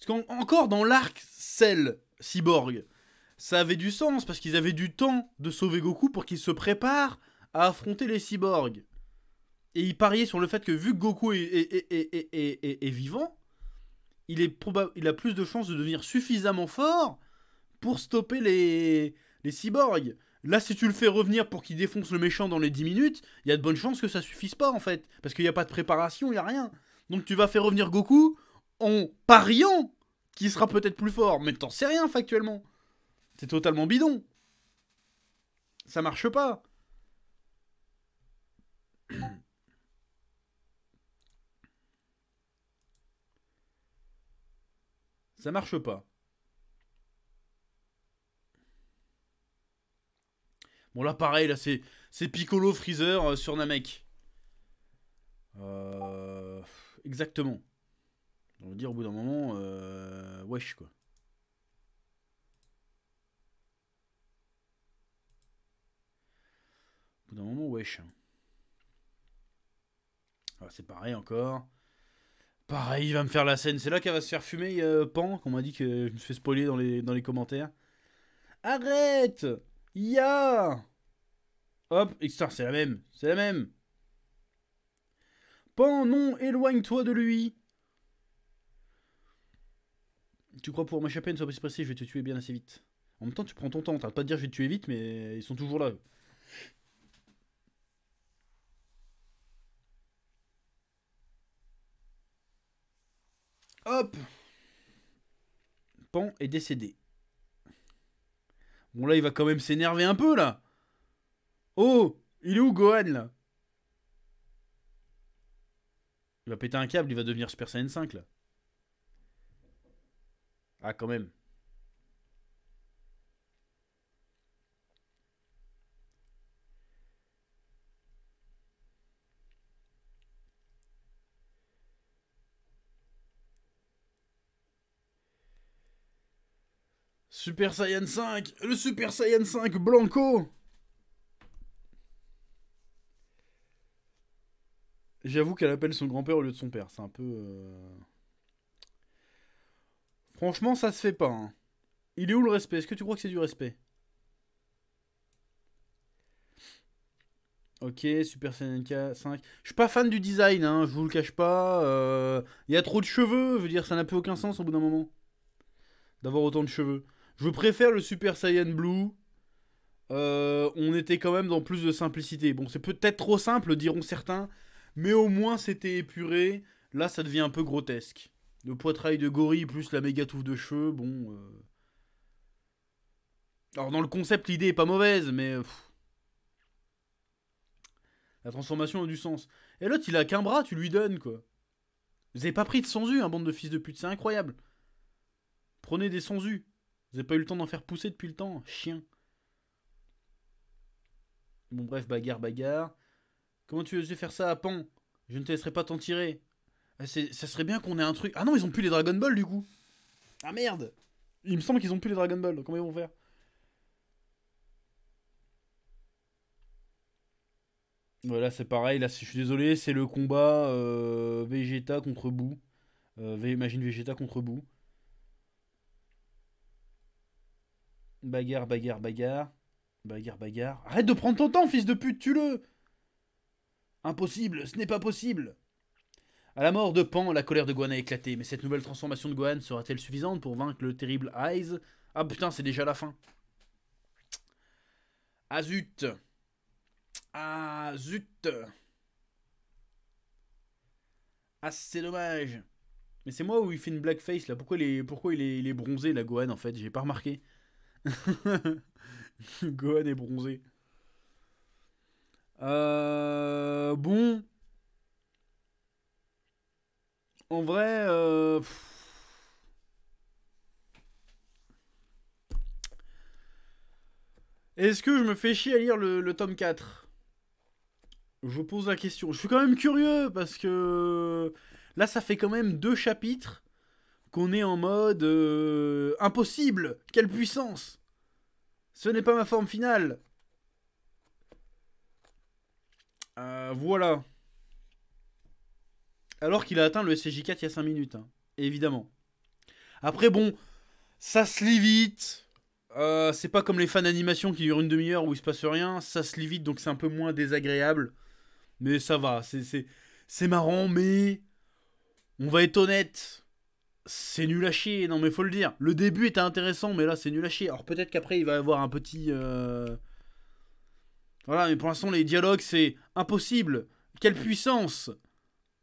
Speaker 1: Parce qu'encore dans l'arc Cell, Cyborg, ça avait du sens parce qu'ils avaient du temps de sauver Goku pour qu'il se prépare à affronter les cyborgs. Et ils pariaient sur le fait que vu que Goku est, vivant, il, est il a plus de chances de devenir suffisamment fort pour stopper les, les cyborgs. Là, si tu le fais revenir pour qu'il défonce le méchant dans les 10 minutes, il y a de bonnes chances que ça suffise pas en fait. Parce qu'il n'y a pas de préparation, il n'y a rien. Donc tu vas faire revenir Goku en pariant qu'il sera peut-être plus fort. Mais t'en sais rien factuellement. C'est totalement bidon. Ça marche pas. Ça marche pas. Bon là pareil, là c'est, Piccolo Freezer euh, sur Namek. Euh, exactement. On va dire au bout d'un moment, euh, wesh quoi. Au bout d'un moment, wesh. Hein. Ah, c'est pareil encore. Pareil, il va me faire la scène. C'est là qu'elle va se faire fumer euh, Pan, qu'on m'a dit que je me fais spoiler dans les, dans les commentaires. Arrête Ya Hop, histoire, c'est la même. C'est la même. Pan, non, éloigne-toi de lui. Tu crois pouvoir m'échapper sois pas si pressé, je vais te tuer bien assez vite. En même temps, tu prends ton temps, t'as pas de dire je vais te tuer vite, mais ils sont toujours là. Hop Pan est décédé. Bon là, il va quand même s'énerver un peu là. Oh Il est où Gohan là Il va péter un câble, il va devenir Super Saiyan 5 là. Ah, quand même. Super Saiyan 5 Le Super Saiyan 5 Blanco J'avoue qu'elle appelle son grand-père au lieu de son père, c'est un peu... Euh, Franchement, ça se fait pas. Hein. Il est où le respect Est-ce que tu crois que c'est du respect Ok, Super Saiyan 5. Je suis pas fan du design, hein, je vous le cache pas. Euh, il y a trop de cheveux, je veux dire, ça n'a plus aucun sens au bout d'un moment. D'avoir autant de cheveux. Je préfère le Super Saiyan Blue. Euh, on était quand même dans plus de simplicité. Bon, c'est peut-être trop simple, diront certains, mais au moins c'était épuré. Là, ça devient un peu grotesque. Le poitrail de gorille plus la méga touffe de cheveux, bon. Euh. Alors, dans le concept, l'idée est pas mauvaise, mais. La transformation a du sens. Et l'autre, il a qu'un bras, tu lui donnes, quoi. Vous avez pas pris de sans-u, un bande de fils de pute, c'est incroyable. Prenez des sans-u. Vous avez pas eu le temps d'en faire pousser depuis le temps, chien. Bon, bref, bagarre, bagarre. Comment tu osais faire ça à Pan Je ne te laisserai pas t'en tirer. Eh, ça serait bien qu'on ait un truc. Ah non, ils ont plus les Dragon Ball du coup. Ah merde Il me semble qu'ils ont plus les Dragon Ball, comment ils vont faire Voilà, c'est pareil, là je suis désolé, c'est le combat euh, Vegeta contre Bou. Euh, imagine Vegeta contre Bou. Bagarre, bagarre, bagarre. Bagarre, bagarre. Arrête de prendre ton temps, fils de pute, tue-le Impossible, ce n'est pas possible à la mort de Pan, la colère de Gohan a éclaté, mais cette nouvelle transformation de Gohan sera-t-elle suffisante pour vaincre le terrible Eyes Ah putain, c'est déjà la fin. Ah, ah zut Ah c'est dommage Mais c'est moi où il fait une blackface là Pourquoi il est, pourquoi il est, bronzé la Gohan en fait J'ai pas remarqué. Gohan est bronzé. Euh, bon, en vrai, euh, est-ce que je me fais chier à lire le, tome 4 Je vous pose la question. Je suis quand même curieux parce que là, ça fait quand même deux chapitres qu'on est en mode euh, impossible. Quelle puissance Ce n'est pas ma forme finale. Euh, voilà. Alors qu'il a atteint le SCJ4 il y a 5 minutes, hein, évidemment. Après, bon, ça se lit vite. Euh, c'est pas comme les fans d'animation qui durent une demi-heure où il se passe rien. Ça se lit vite, donc c'est un peu moins désagréable. Mais ça va, c'est marrant, mais on va être honnête. C'est nul à chier, non mais faut le dire. Le début était intéressant, mais là c'est nul à chier. Alors peut-être qu'après il va y avoir un petit... Euh, voilà, mais pour l'instant les dialogues c'est impossible. Quelle puissance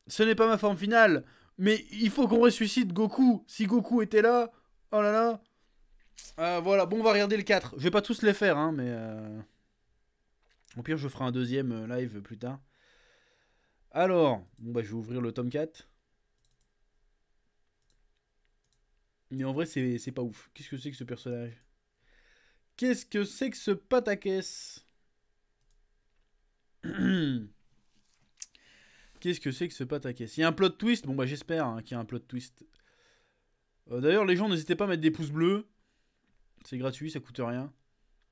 Speaker 1: ce n'est pas ma forme finale, mais il faut qu'on ressuscite Goku. Si Goku était là, oh là là. Euh, voilà, bon, on va regarder le 4. Je vais pas tous les faire, hein, mais. Euh, au pire, je ferai un deuxième euh, live plus tard. Alors, bon, bah, je vais ouvrir le tome 4. Mais en vrai, c'est pas ouf. Qu'est-ce que c'est que ce personnage Qu'est-ce que c'est que ce pataquès Qu'est-ce que c'est que ce pataquès à Il y a un plot twist Bon, bah j'espère hein, qu'il y a un plot twist. Euh, d'ailleurs, les gens, n'hésitez pas à mettre des pouces bleus. C'est gratuit, ça coûte rien.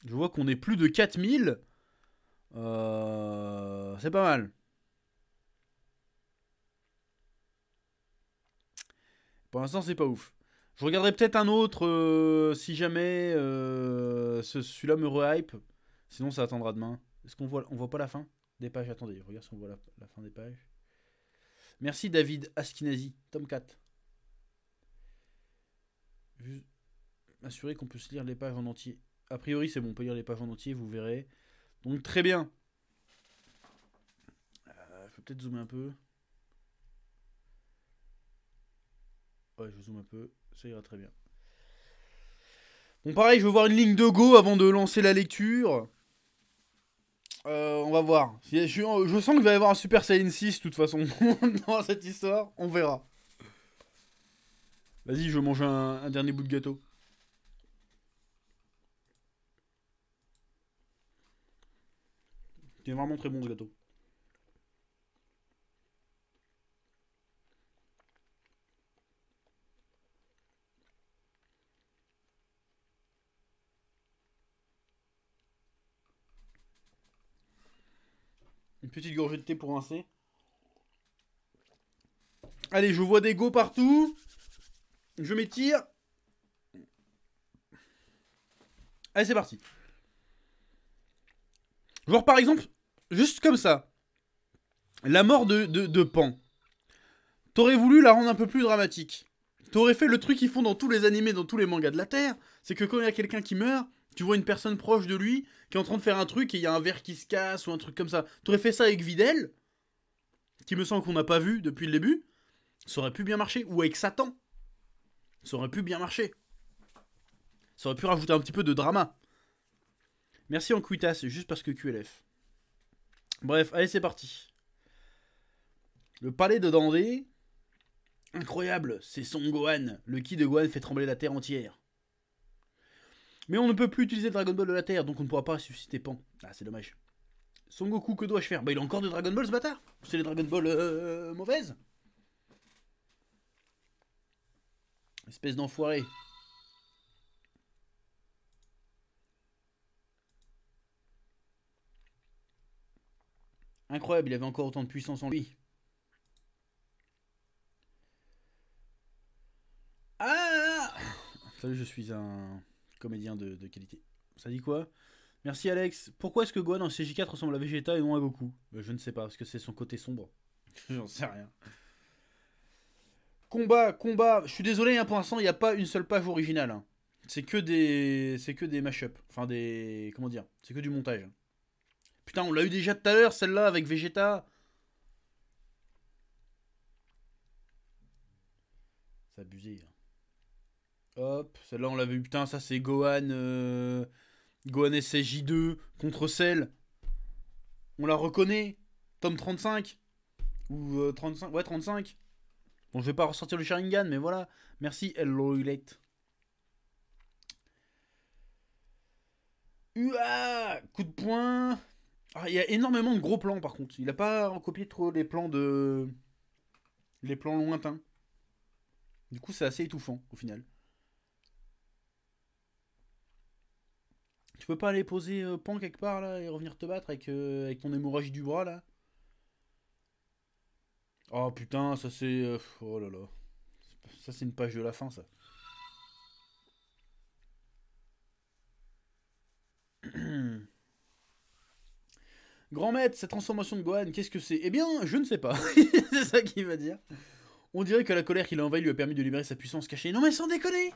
Speaker 1: Je vois qu'on est plus de 4000. Euh, c'est pas mal. Pour l'instant, c'est pas ouf. Je regarderai peut-être un autre euh, si jamais celui-là me rehype. Sinon, ça attendra demain. Est-ce qu'on voit, on voit pas la fin des pages Attendez, regarde si on voit la fin des pages. Merci David Askinazi, tome 4. assurer qu'on peut se lire les pages en entier. A priori, c'est bon, on peut lire les pages en entier, vous verrez. Donc très bien. Euh, je vais peut-être zoomer un peu. Ouais, je zoome un peu, ça ira très bien. Bon, pareil, je veux voir une ligne de go avant de lancer la lecture. Euh, on va voir. Je, je sens qu'il va y avoir un Super Saiyan 6 de toute façon dans cette histoire. On verra. Vas-y, je mange un, un dernier bout de gâteau. C'est vraiment très bon ce gâteau. petite gorgée de thé pour rincer. Allez, je vois des go partout. Je m'étire. Allez, c'est parti. Genre, par exemple, juste comme ça. La mort de, de, de Pan. T'aurais voulu la rendre un peu plus dramatique. T'aurais fait le truc qu'ils font dans tous les animés, dans tous les mangas de la Terre. C'est que quand il y a quelqu'un qui meurt, tu vois une personne proche de lui qui est en train de faire un truc et il y a un verre qui se casse ou un truc comme ça. aurais fait ça avec Videl, qui me semble qu'on n'a pas vu depuis le début, ça aurait pu bien marcher. Ou avec Satan, ça aurait pu bien marcher. Ça aurait pu rajouter un petit peu de drama. Merci en c'est juste parce que QLF. Bref, allez, c'est parti. Le palais de Dandé. Incroyable, c'est son Gohan. Le qui de Gohan fait trembler la terre entière. Mais on ne peut plus utiliser le Dragon Ball de la Terre, donc on ne pourra pas susciter Pan. Ah, c'est dommage. Son Goku, que dois-je faire Bah, il a encore des Dragon Ball, ce bâtard C'est les Dragon Ball euh, mauvaises Espèce d'enfoiré. Incroyable, il avait encore autant de puissance en lui. Ah, ah, ah Salut, je suis un... Comédien de, qualité. Ça dit quoi Merci Alex. Pourquoi est-ce que Gohan en CJ4 ressemble à Vegeta et non à Goku euh, Je ne sais pas, parce que c'est son côté sombre. J'en sais rien. Combat, combat. Je suis désolé, hein, pour l'instant, il n'y a pas une seule page originale. Hein. C'est que des, c'est que des mash-up. Enfin, des. Comment dire C'est que du montage. Putain, on l'a eu déjà tout à l'heure, celle-là, avec Vegeta. C'est abusé. Hein. Hop, celle-là, on l'avait vu. Putain, ça, c'est Gohan. Euh, Gohan Ssj 2 contre celle. On la reconnaît. Tome 35. Ou 35. Euh, ouais, 35. Bon, je vais pas ressortir le Sharingan, mais voilà. Merci, Hello Elect. Coup de poing. Ah, il y a énormément de gros plans, par contre. Il a pas recopié trop les plans de. Les plans lointains. Du coup, c'est assez étouffant, au final. Tu peux pas aller poser euh, pan quelque part là et revenir te battre avec, euh, ton hémorragie du bras là Oh putain, ça c'est. Euh, oh là là. Ça c'est une page de la fin ça. Grand maître, cette transformation de Gohan, qu'est-ce que c'est Eh bien, je ne sais pas. c'est ça qu'il va dire. On dirait que la colère qu'il a envahie lui a permis de libérer sa puissance cachée. Non mais sans déconner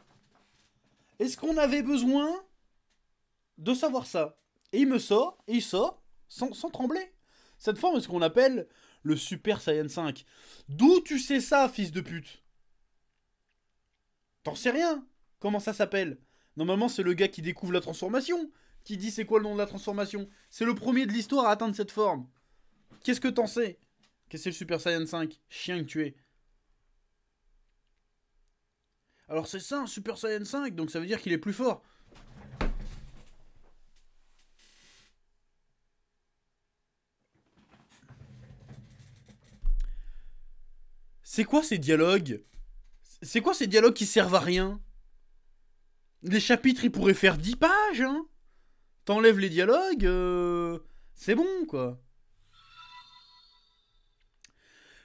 Speaker 1: Est-ce qu'on avait besoin de savoir ça. Et il me sort, et il sort, sans, trembler. Cette forme est ce qu'on appelle le Super Saiyan 5. D'où tu sais ça, fils de pute T'en sais rien Comment ça s'appelle Normalement, c'est le gars qui découvre la transformation qui dit c'est quoi le nom de la transformation. C'est le premier de l'histoire à atteindre cette forme. Qu'est-ce que t'en sais Qu'est-ce que c'est le Super Saiyan 5 Chien que tu es. Alors c'est ça un Super Saiyan 5, donc ça veut dire qu'il est plus fort. C'est quoi ces dialogues C'est quoi ces dialogues qui servent à rien Les chapitres, ils pourraient faire 10 pages, hein T'enlèves les dialogues, euh, c'est bon, quoi.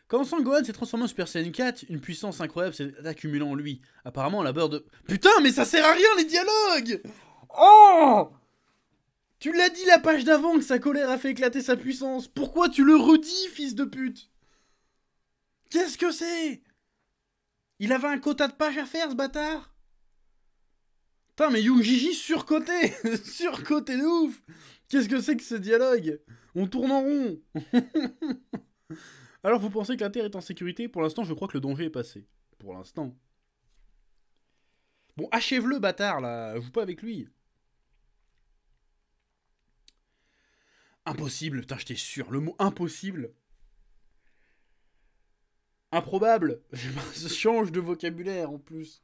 Speaker 1: Quand Son Gohan s'est transformé en Super Saiyan 4, une puissance incroyable s'est accumulée en lui. Apparemment, la beurre de... Putain, mais ça sert à rien, les dialogues Oh Tu l'as dit la page d'avant que sa colère a fait éclater sa puissance. Pourquoi tu le redis, fils de pute Qu'est-ce que c'est Il avait un quota de pages à faire, ce bâtard Putain, mais Young Gigi surcoté Surcoté de ouf Qu'est-ce que c'est que ce dialogue On tourne en rond Alors, vous pensez que la Terre est en sécurité Pour l'instant, je crois que le danger est passé. Pour l'instant. Bon, achève-le, bâtard, là Joue pas avec lui Impossible, putain, j'étais sûr. Le mot impossible Improbable Je change de vocabulaire en plus.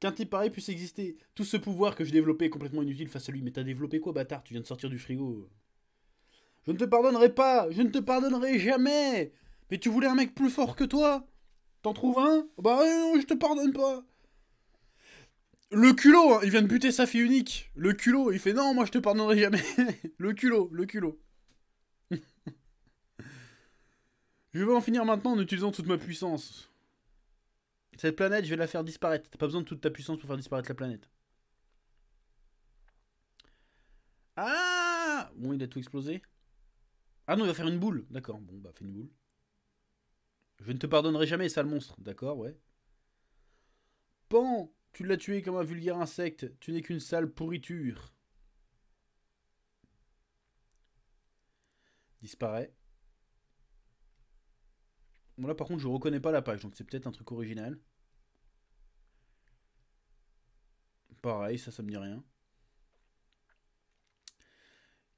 Speaker 1: Qu'un type pareil puisse exister. Tout ce pouvoir que j'ai développé est complètement inutile face à lui. Mais t'as développé quoi, bâtard Tu viens de sortir du frigo. Je ne te pardonnerai pas Je ne te pardonnerai jamais Mais tu voulais un mec plus fort que toi T'en trouves un oh Bah eh non, je te pardonne pas le culot, hein. il vient de buter sa fille unique. Le culot, il fait non, moi je te pardonnerai jamais. le culot, le culot. Je vais en finir maintenant en utilisant toute ma puissance. Cette planète, je vais la faire disparaître. T'as pas besoin de toute ta puissance pour faire disparaître la planète. Ah Bon, il a tout explosé. Ah non, il va faire une boule. D'accord, bon, bah, fais une boule. Je ne te pardonnerai jamais, sale monstre. D'accord, ouais. Pan Tu l'as tué comme un vulgaire insecte. Tu n'es qu'une sale pourriture. Disparaît. Bon, là, par contre, je reconnais pas la page, donc c'est peut-être un truc original. Pareil, ça, ça me dit rien.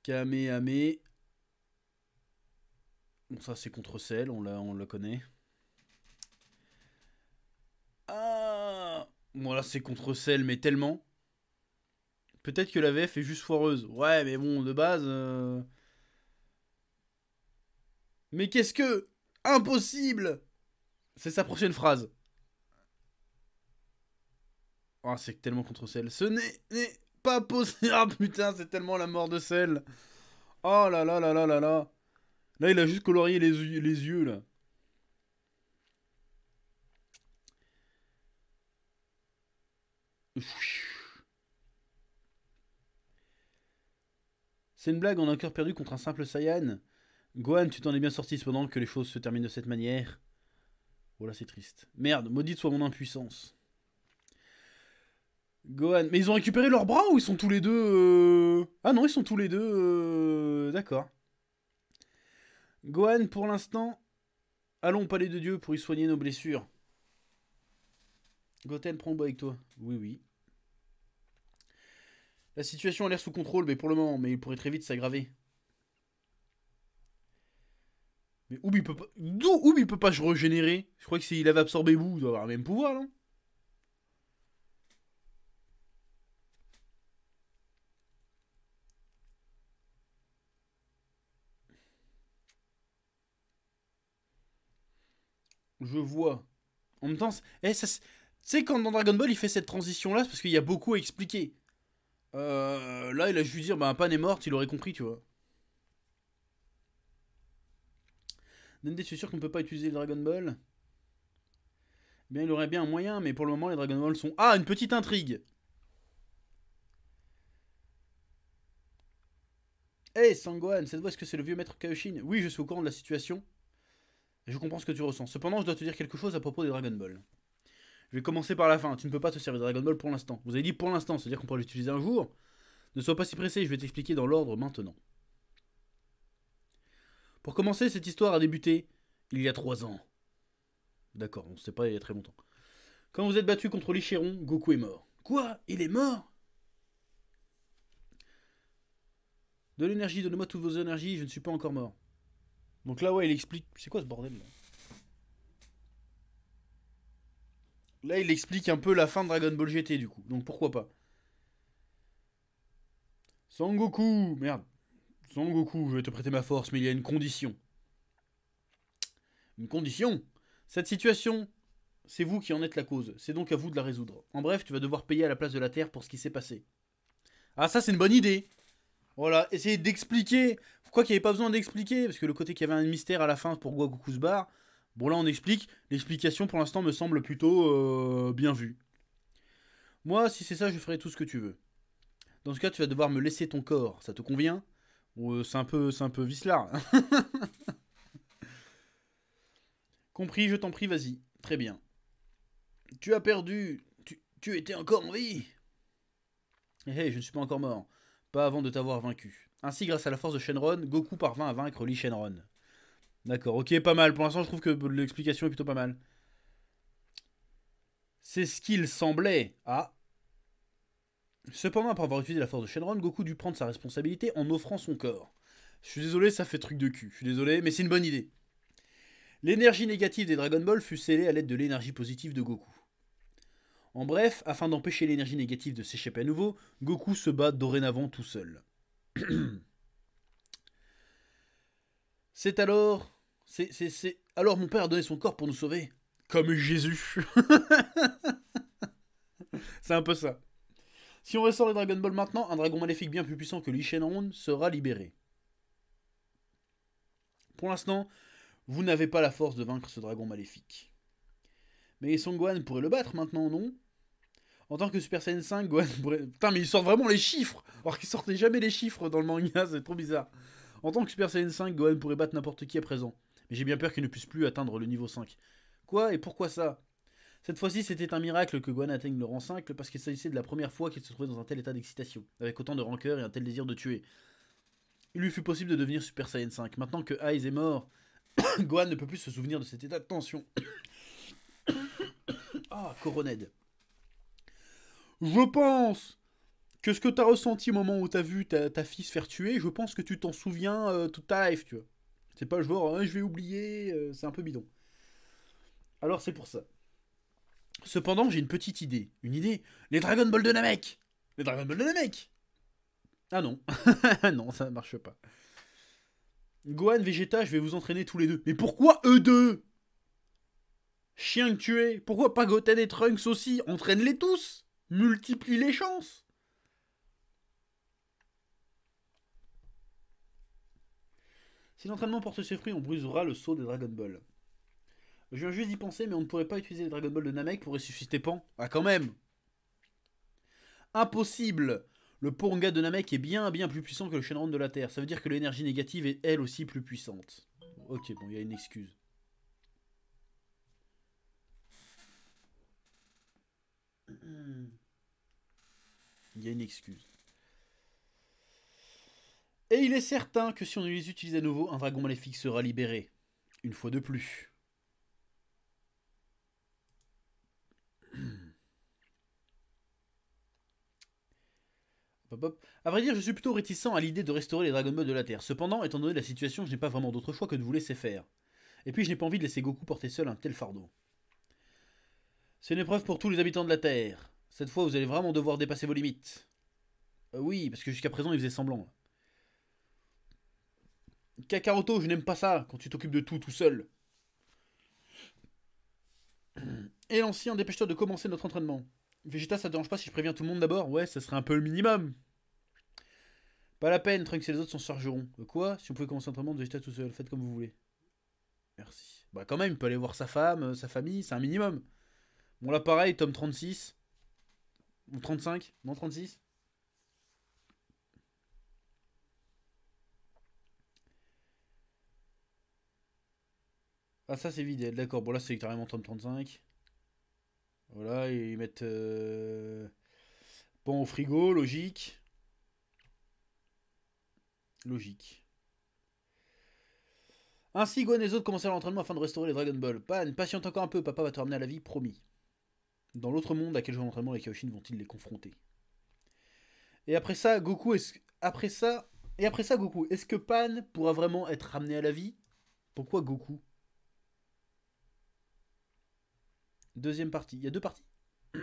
Speaker 1: Kamehame. Bon, ça, c'est contre sel, on, la, on le connaît. Ah Bon, là, c'est contre sel, mais tellement. Peut-être que la VF est juste foireuse. Ouais, mais bon, de base. Euh. Mais qu'est-ce que. Impossible C'est sa prochaine phrase. Oh, c'est tellement contre Cell. Ce n'est pas possible. Ah putain, c'est tellement la mort de Cell Oh là là là là là là. Là, il a juste colorié les, les yeux, là. C'est une blague en un cœur perdu contre un simple Saiyan Gohan, tu t'en es bien sorti cependant que les choses se terminent de cette manière. Voilà, oh c'est triste. Merde, maudite soit mon impuissance. Gohan. Mais ils ont récupéré leurs bras ou ils sont tous les deux. Euh, ah non, ils sont tous les deux. Euh, d'accord. Gohan, pour l'instant, allons au palais de Dieu pour y soigner nos blessures. Goten, prends bois avec toi. Oui, oui. La situation a l'air sous contrôle, mais pour le moment, mais il pourrait très vite s'aggraver. Mais Oub, il peut pas. D'où il peut pas se régénérer Je crois que s'il avait absorbé vous, il doit avoir le même pouvoir, non Je vois. En même temps, eh, tu sais, quand dans Dragon Ball, il fait cette transition-là, parce qu'il y a beaucoup à expliquer. Euh, là, il a juste dire, bah, Pan est morte, il aurait compris, tu vois. Nende, tu es sûr qu'on ne peut pas utiliser le Dragon Ball Bien, il aurait bien un moyen, mais pour le moment, les Dragon Ball sont... Ah, une petite intrigue Hey Sangwan, cette voix, est-ce que c'est le vieux maître Kaoshin Oui, je suis au courant de la situation. je comprends ce que tu ressens. Cependant, je dois te dire quelque chose à propos des Dragon Ball. Je vais commencer par la fin. Tu ne peux pas te servir de Dragon Ball pour l'instant. Vous avez dit pour l'instant, c'est-à-dire qu'on pourra l'utiliser un jour. Ne sois pas si pressé, je vais t'expliquer dans l'ordre maintenant. Pour commencer, cette histoire a débuté il y a trois ans. D'accord, on ne sait pas il y a très longtemps. Quand vous êtes battu contre l'ichéron, Goku est mort. Quoi Il est mort De l'énergie, donnez-moi toutes vos énergies, je ne suis pas encore mort. Donc là, ouais, il explique. C'est quoi ce bordel là Là, il explique un peu la fin de Dragon Ball GT du coup. Donc pourquoi pas Goku Merde. Sans Goku, je vais te prêter ma force, mais il y a une condition. Une condition Cette situation, c'est vous qui en êtes la cause. C'est donc à vous de la résoudre. En bref, tu vas devoir payer à la place de la Terre pour ce qui s'est passé. Ah, ça, c'est une bonne idée Voilà, essayez d'expliquer. Pourquoi qu'il n'y avait pas besoin d'expliquer, parce que le côté qu'il y avait un mystère à la fin pour Goku se barre. Bon, là, on explique. L'explication, pour l'instant, me semble plutôt euh, bien vue. Moi, si c'est ça, je ferai tout ce que tu veux. Dans ce cas, tu vas devoir me laisser ton corps. Ça te convient euh, c'est un peu, c'est un peu vicelard. Compris, je t'en prie, vas-y. Très bien. Tu as perdu. Tu, étais encore en vie. Hé, eh, eh, je ne suis pas encore mort. Pas avant de t'avoir vaincu. Ainsi, grâce à la force de Shenron, Goku parvint à vaincre Lee Shenron. D'accord, ok, pas mal. Pour l'instant, je trouve que l'explication est plutôt pas mal. C'est ce qu'il semblait. Ah, Cependant, après avoir utilisé la force de Shenron, Goku dut prendre sa responsabilité en offrant son corps. Je suis désolé, ça fait truc de cul. Je suis désolé, mais c'est une bonne idée. L'énergie négative des Dragon Ball fut scellée à l'aide de l'énergie positive de Goku. En bref, afin d'empêcher l'énergie négative de s'échapper à nouveau, Goku se bat dorénavant tout seul. C'est alors. C'est, Alors mon père a donné son corps pour nous sauver. Comme Jésus. c'est un peu ça. Si on ressort les Dragon Ball maintenant, un dragon maléfique bien plus puissant que l'Ishenron sera libéré. Pour l'instant, vous n'avez pas la force de vaincre ce dragon maléfique. Mais Son Gohan pourrait le battre maintenant, non En tant que Super Saiyan 5, Gohan pourrait... Putain, mais il sort vraiment les chiffres Alors qu'il sortait jamais les chiffres dans le manga, c'est trop bizarre. En tant que Super Saiyan 5, Gohan pourrait battre n'importe qui à présent. Mais j'ai bien peur qu'il ne puisse plus atteindre le niveau 5. Quoi Et pourquoi ça cette fois-ci, c'était un miracle que Gohan atteigne le rang 5 parce qu'il s'agissait de la première fois qu'il se trouvait dans un tel état d'excitation, avec autant de rancœur et un tel désir de tuer. Il lui fut possible de devenir Super Saiyan 5. Maintenant que Aiz est mort, Gohan ne peut plus se souvenir de cet état de tension. ah, Coroned. Je pense que ce que t'as ressenti au moment où t'as vu ta, fille se faire tuer, je pense que tu t'en souviens tout euh, toute ta life, tu vois. C'est pas genre, hein, je vais oublier, euh, c'est un peu bidon. Alors c'est pour ça. Cependant, j'ai une petite idée. Une idée Les Dragon Ball de Namek Les Dragon Ball de Namek Ah non. non, ça ne marche pas. Gohan, Vegeta, je vais vous entraîner tous les deux. Mais pourquoi eux deux Chien que tu es Pourquoi pas Goten et Trunks aussi Entraîne-les tous Multiplie les chances Si l'entraînement porte ses fruits, on brisera le saut des Dragon Ball. Je viens juste d'y penser, mais on ne pourrait pas utiliser les Dragon Ball de Namek pour ressusciter Pan. Ah, quand même Impossible Le Porunga de Namek est bien, bien plus puissant que le Shenron de la Terre. Ça veut dire que l'énergie négative est elle aussi plus puissante. Ok, bon, il y a une excuse. Il y a une excuse. Et il est certain que si on les utilise à nouveau, un dragon maléfique sera libéré. Une fois de plus. A vrai dire, je suis plutôt réticent à l'idée de restaurer les Dragon Ball de la Terre. Cependant, étant donné la situation, je n'ai pas vraiment d'autre choix que de vous laisser faire. Et puis, je n'ai pas envie de laisser Goku porter seul un tel fardeau. C'est une épreuve pour tous les habitants de la Terre. Cette fois, vous allez vraiment devoir dépasser vos limites. Euh, oui, parce que jusqu'à présent, il faisait semblant. Kakaroto, je n'aime pas ça, quand tu t'occupes de tout tout seul. Et l'ancien, dépêche-toi de commencer notre entraînement. Vegeta, ça te dérange pas si je préviens tout le monde d'abord Ouais, ça serait un peu le minimum. Pas la peine, Trunks et les autres s'en chargeront. Euh, quoi Si vous pouvez commencer l'entraînement de Vegeta tout seul, faites comme vous voulez. Merci. Bah quand même, il peut aller voir sa femme, euh, sa famille, c'est un minimum. Bon là pareil, tome 36. Ou 35 Non, 36 Ah ça c'est vide, d'accord. Bon là c'est carrément tome 35. Voilà, ils mettent Bon euh, au frigo, logique. Logique. Ainsi, Gohan et les autres commencent l'entraînement afin de restaurer les Dragon Ball. Pan, patiente encore un peu, papa va te ramener à la vie, promis. Dans l'autre monde, à quel jour d'entraînement les Kaioshin vont-ils les confronter Et après ça, Goku est après ça, et après ça, Goku, est-ce que Pan pourra vraiment être ramené à la vie Pourquoi Goku Deuxième partie. Il y a deux parties.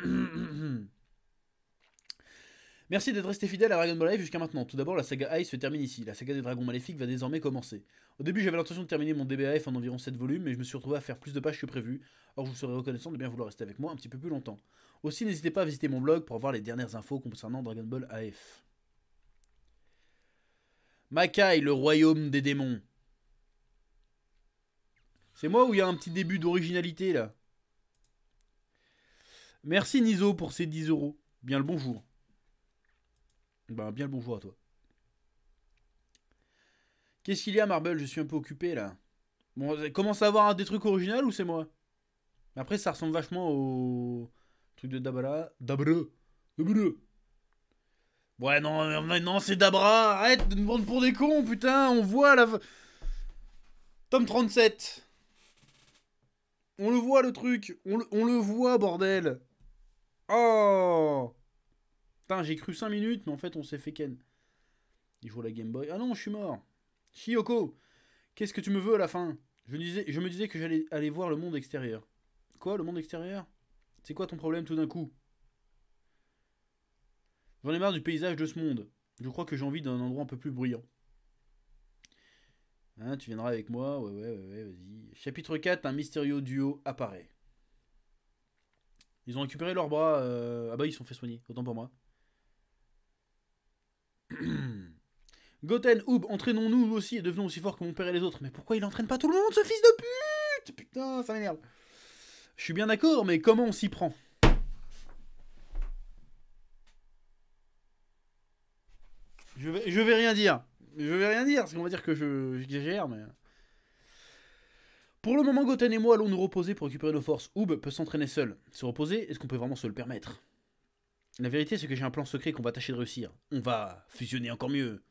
Speaker 1: Merci d'être resté fidèle à Dragon Ball AF jusqu'à maintenant. Tout d'abord, la saga A se termine ici. La saga des dragons maléfiques va désormais commencer. Au début, j'avais l'intention de terminer mon DBAF en environ 7 volumes, mais je me suis retrouvé à faire plus de pages que prévu. Or, je vous serais reconnaissant de bien vouloir rester avec moi un petit peu plus longtemps. Aussi, n'hésitez pas à visiter mon blog pour avoir les dernières infos concernant Dragon Ball AF. Makai, le royaume des démons. C'est moi où il y a un petit début d'originalité là Merci Niso pour ces 10 euros. Bien le bonjour. Ben, bien le bonjour à toi. Qu'est-ce qu'il y a, Marble Je suis un peu occupé là. Bon, commence à avoir des trucs originaux ou c'est moi Après, ça ressemble vachement au truc de Dabra. Dabra. Dabra. Ouais, non, non, c'est Dabra. Arrête de me vendre pour des cons, putain. On voit la. Tome 37. On le voit le truc. on le voit, bordel. Oh Putain, j'ai cru 5 minutes, mais en fait, on s'est fait ken. Il joue la Game Boy. Ah non, je suis mort. Shiyoko, qu'est-ce que tu me veux à la fin je, disais, je me disais que j'allais aller voir le monde extérieur. Quoi, le monde extérieur C'est quoi ton problème tout d'un coup J'en ai marre du paysage de ce monde. Je crois que j'ai envie d'un endroit un peu plus bruyant. Hein, tu viendras avec moi ouais, ouais, ouais vas-y. Chapitre 4, un mystérieux duo apparaît. Ils ont récupéré leurs bras. Euh, ah bah ils sont fait soigner, autant pour moi. Goten, Oub, entraînons-nous aussi et devenons aussi forts que mon père et les autres. Mais pourquoi il entraîne pas tout le monde, ce fils de pute Putain, ça m'énerve. Je suis bien d'accord, mais comment on s'y prend je vais, je vais rien dire. Je vais rien dire, parce qu'on va dire que j'exagère, je, mais... Pour le moment, Goten et moi allons nous reposer pour récupérer nos forces. Oub peut s'entraîner seul. Se reposer, est-ce qu'on peut vraiment se le permettre La vérité, c'est que j'ai un plan secret qu'on va tâcher de réussir. On va fusionner encore mieux.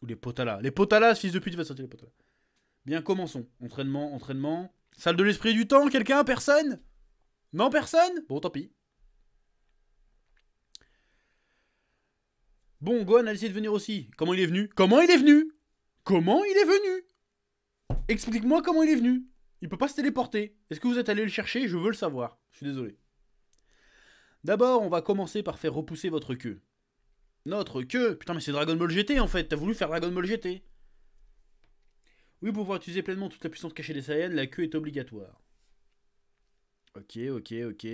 Speaker 1: Ou les potalas. Les potalas, fils de pute, va sortir les potalas. Bien, commençons. Entraînement, entraînement. Salle de l'esprit du temps, quelqu'un Personne Non, personne Bon, tant pis. Bon, Gohan a décidé de venir aussi. Comment il est venu Comment il est venu Comment il est venu Explique-moi comment il est venu. Il peut pas se téléporter. Est-ce que vous êtes allé le chercher Je veux le savoir. Je suis désolé. D'abord, on va commencer par faire repousser votre queue. Notre queue Putain, mais c'est Dragon Ball GT en fait. T'as voulu faire Dragon Ball GT Oui, pour pouvoir utiliser pleinement toute la puissance cachée des Saiyans, la queue est obligatoire. Ok, ok, ok.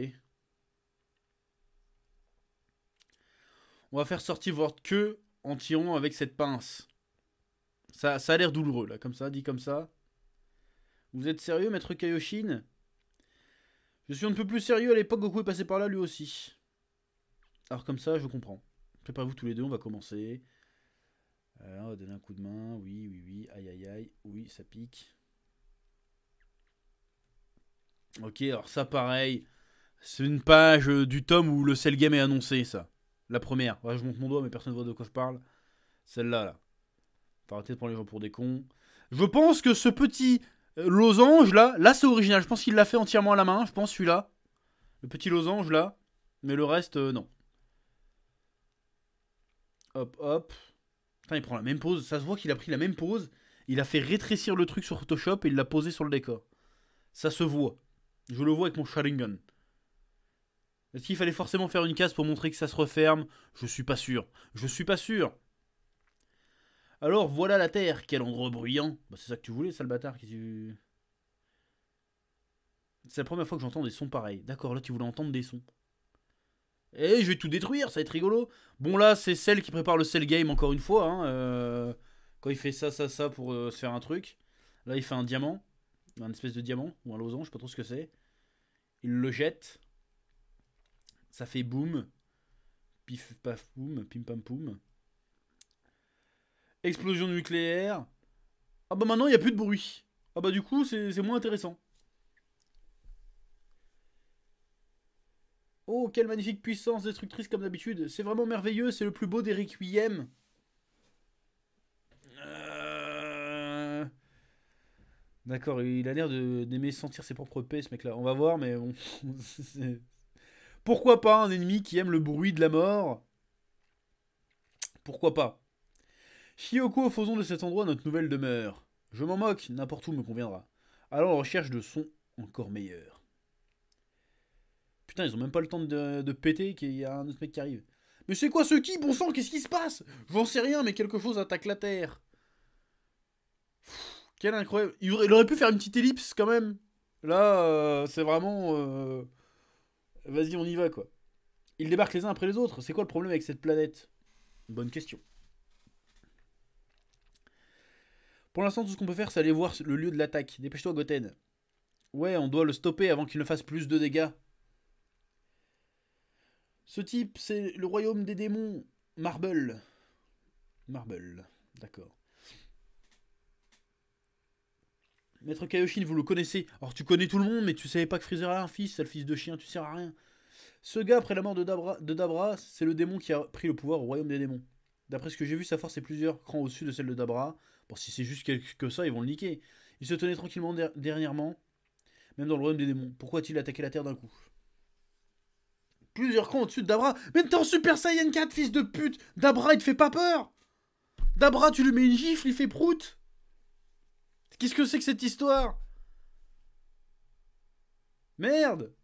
Speaker 1: On va faire sortir votre queue en tirant avec cette pince. Ça, ça a l'air douloureux, là, comme ça, dit comme ça. Vous êtes sérieux, maître Kaioshin Je suis un peu plus sérieux à l'époque, Goku est passé par là lui aussi. Alors comme ça, je comprends. Préparez-vous tous les deux, on va commencer. Alors, on va donner un coup de main. Oui, oui, oui. Aïe, aïe, aïe. Oui, ça pique. Ok, alors ça, pareil. C'est une page euh, du tome où le Cell game est annoncé, ça. La première. je monte mon doigt, mais personne ne voit de quoi je parle. Celle-là, là. là. Faut arrêter de prendre les gens pour des cons. Je pense que ce petit euh, losange, là, là c'est original. Je pense qu'il l'a fait entièrement à la main. Je pense celui-là. Le petit losange, là. Mais le reste, euh, non. Hop, hop. Putain, il prend la même pose. Ça se voit qu'il a pris la même pose. Il a fait rétrécir le truc sur Photoshop et il l'a posé sur le décor. Ça se voit. Je le vois avec mon Sharingan. Est-ce qu'il fallait forcément faire une case pour montrer que ça se referme Je suis pas sûr. Je suis pas sûr. Alors voilà la Terre, quel endroit bruyant. Bah, c'est ça que tu voulais, sale bâtard. C'est la première fois que j'entends des sons pareils. D'accord, là tu voulais entendre des sons. Eh, je vais tout détruire, ça va être rigolo. Bon là, c'est celle qui prépare le cell game encore une fois. Hein. Euh, quand il fait ça, ça, ça pour euh, se faire un truc. Là, il fait un diamant. Un espèce de diamant ou un losange, je sais pas trop ce que c'est. Il le jette. Ça fait boum. Pif paf boum, pim pam poum explosion nucléaire. Ah bah maintenant, il n'y a plus de bruit. Ah bah du coup, c'est moins intéressant. Oh, quelle magnifique puissance destructrice comme d'habitude. C'est vraiment merveilleux, c'est le plus beau d'Eric requiem. Euh. D'accord, il a l'air d'aimer sentir ses propres paix, ce mec-là. On va voir, mais Pourquoi pas un ennemi qui aime le bruit de la mort Pourquoi pas Kiyoko, faisons de cet endroit notre nouvelle demeure. Je m'en moque, n'importe où me conviendra. Allons en recherche de sons encore meilleurs. Putain, ils ont même pas le temps de, péter qu'il y a un autre mec qui arrive. Mais c'est quoi ce qui, bon sang, qu'est-ce qui se passe J'en sais rien, mais quelque chose attaque la Terre. quel incroyable. Il aurait, pu faire une petite ellipse quand même. Là, euh, c'est vraiment... Euh, vas-y, on y va, quoi. Ils débarquent les uns après les autres. C'est quoi le problème avec cette planète Bonne question. Pour l'instant, tout ce qu'on peut faire, c'est aller voir le lieu de l'attaque. Dépêche-toi, Goten. Ouais, on doit le stopper avant qu'il ne fasse plus de dégâts. Ce type, c'est le royaume des démons. Marble. Marble, d'accord. Maître Kaioshin, vous le connaissez. Alors tu connais tout le monde, mais tu savais pas que Freezer a un fils, le fils de chien, tu sers à rien. Ce gars, après la mort de Dabra, de Dabra c'est le démon qui a pris le pouvoir au royaume des démons. D'après ce que j'ai vu, sa force est plusieurs crans au-dessus de celle de Dabra. Bon, si c'est juste quelque que ça, ils vont le niquer. Il se tenait tranquillement dernièrement, même dans le royaume des démons. Pourquoi a-t-il attaqué la Terre d'un coup Plusieurs cons au-dessus de Dabra. Mais t'es en Super Saiyan 4, fils de pute Dabra, il te fait pas peur Dabra, tu lui mets une gifle, il fait prout Qu'est-ce que c'est que cette histoire Merde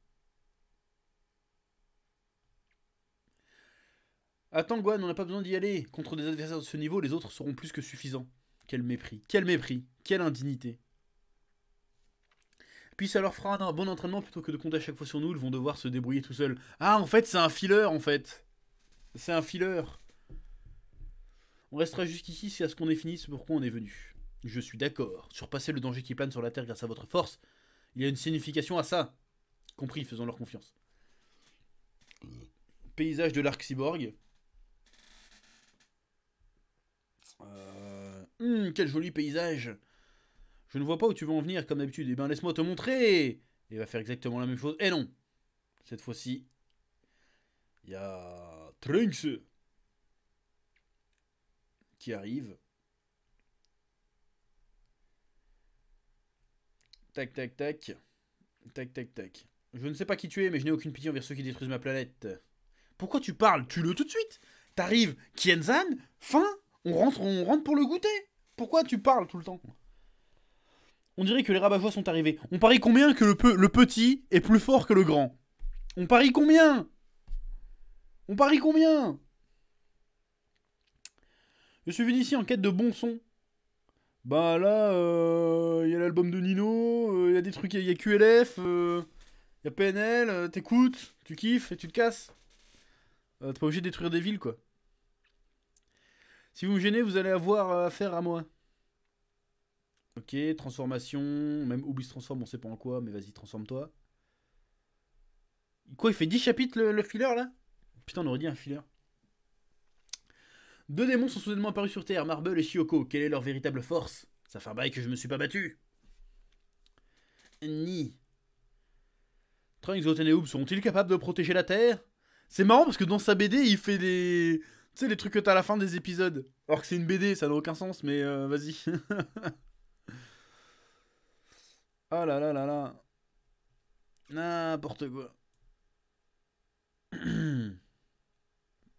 Speaker 1: Attends, Guan, on n'a pas besoin d'y aller. Contre des adversaires de ce niveau, les autres seront plus que suffisants. Quel mépris, quel mépris, quelle indignité. Puis ça leur fera un bon entraînement plutôt que de compter à chaque fois sur nous, ils vont devoir se débrouiller tout seuls. Ah, en fait, c'est un fileur en fait. C'est un fileur On restera jusqu'ici, c'est à ce qu'on fini, c'est pourquoi on est venu. Je suis d'accord. Surpasser le danger qui plane sur la Terre grâce à votre force, il y a une signification à ça. Compris, faisons leur confiance. Paysage de l'arc cyborg. Euh, Hum, quel joli paysage Je ne vois pas où tu veux en venir, comme d'habitude. Eh bien laisse-moi te montrer Et il va faire exactement la même chose. Eh non Cette fois-ci, il y a Trunks qui arrive. Tac, tac, tac. Tac, tac, tac. Je ne sais pas qui tu es, mais je n'ai aucune pitié envers ceux qui détruisent ma planète. Pourquoi tu parles Tue-le tout de suite T'arrives, Kienzan Fin on rentre, on rentre pour le goûter. Pourquoi tu parles tout le temps On dirait que les rabat sont arrivés. On parie combien que le, le petit est plus fort que le grand On parie combien On parie combien Je suis venu ici en quête de bons sons. Bah là, il euh, y a l'album de Nino, il euh, y a des trucs, il y, a QLF, il y a PNL, euh, t'écoutes, tu kiffes et tu te casses. t'es pas obligé de détruire des villes quoi. Si vous me gênez, vous allez avoir euh, affaire à moi. Ok, transformation. Même oublie se transforme, on sait pas en quoi, mais vas-y, transforme-toi. Quoi, il fait 10 chapitres le, filler là Putain, on aurait dit un filler. Deux démons sont soudainement apparus sur Terre, Marble et Shioko. Quelle est leur véritable force Ça fait un bail que je me suis pas battu. Ni. Trunks, Goten et Oob sont-ils capables de protéger la Terre C'est marrant parce que dans sa BD, il fait des... Tu sais, les trucs que t'as à la fin des épisodes. Alors que c'est une BD, ça n'a aucun sens, mais euh, vas-y. oh là là là là. N'importe quoi.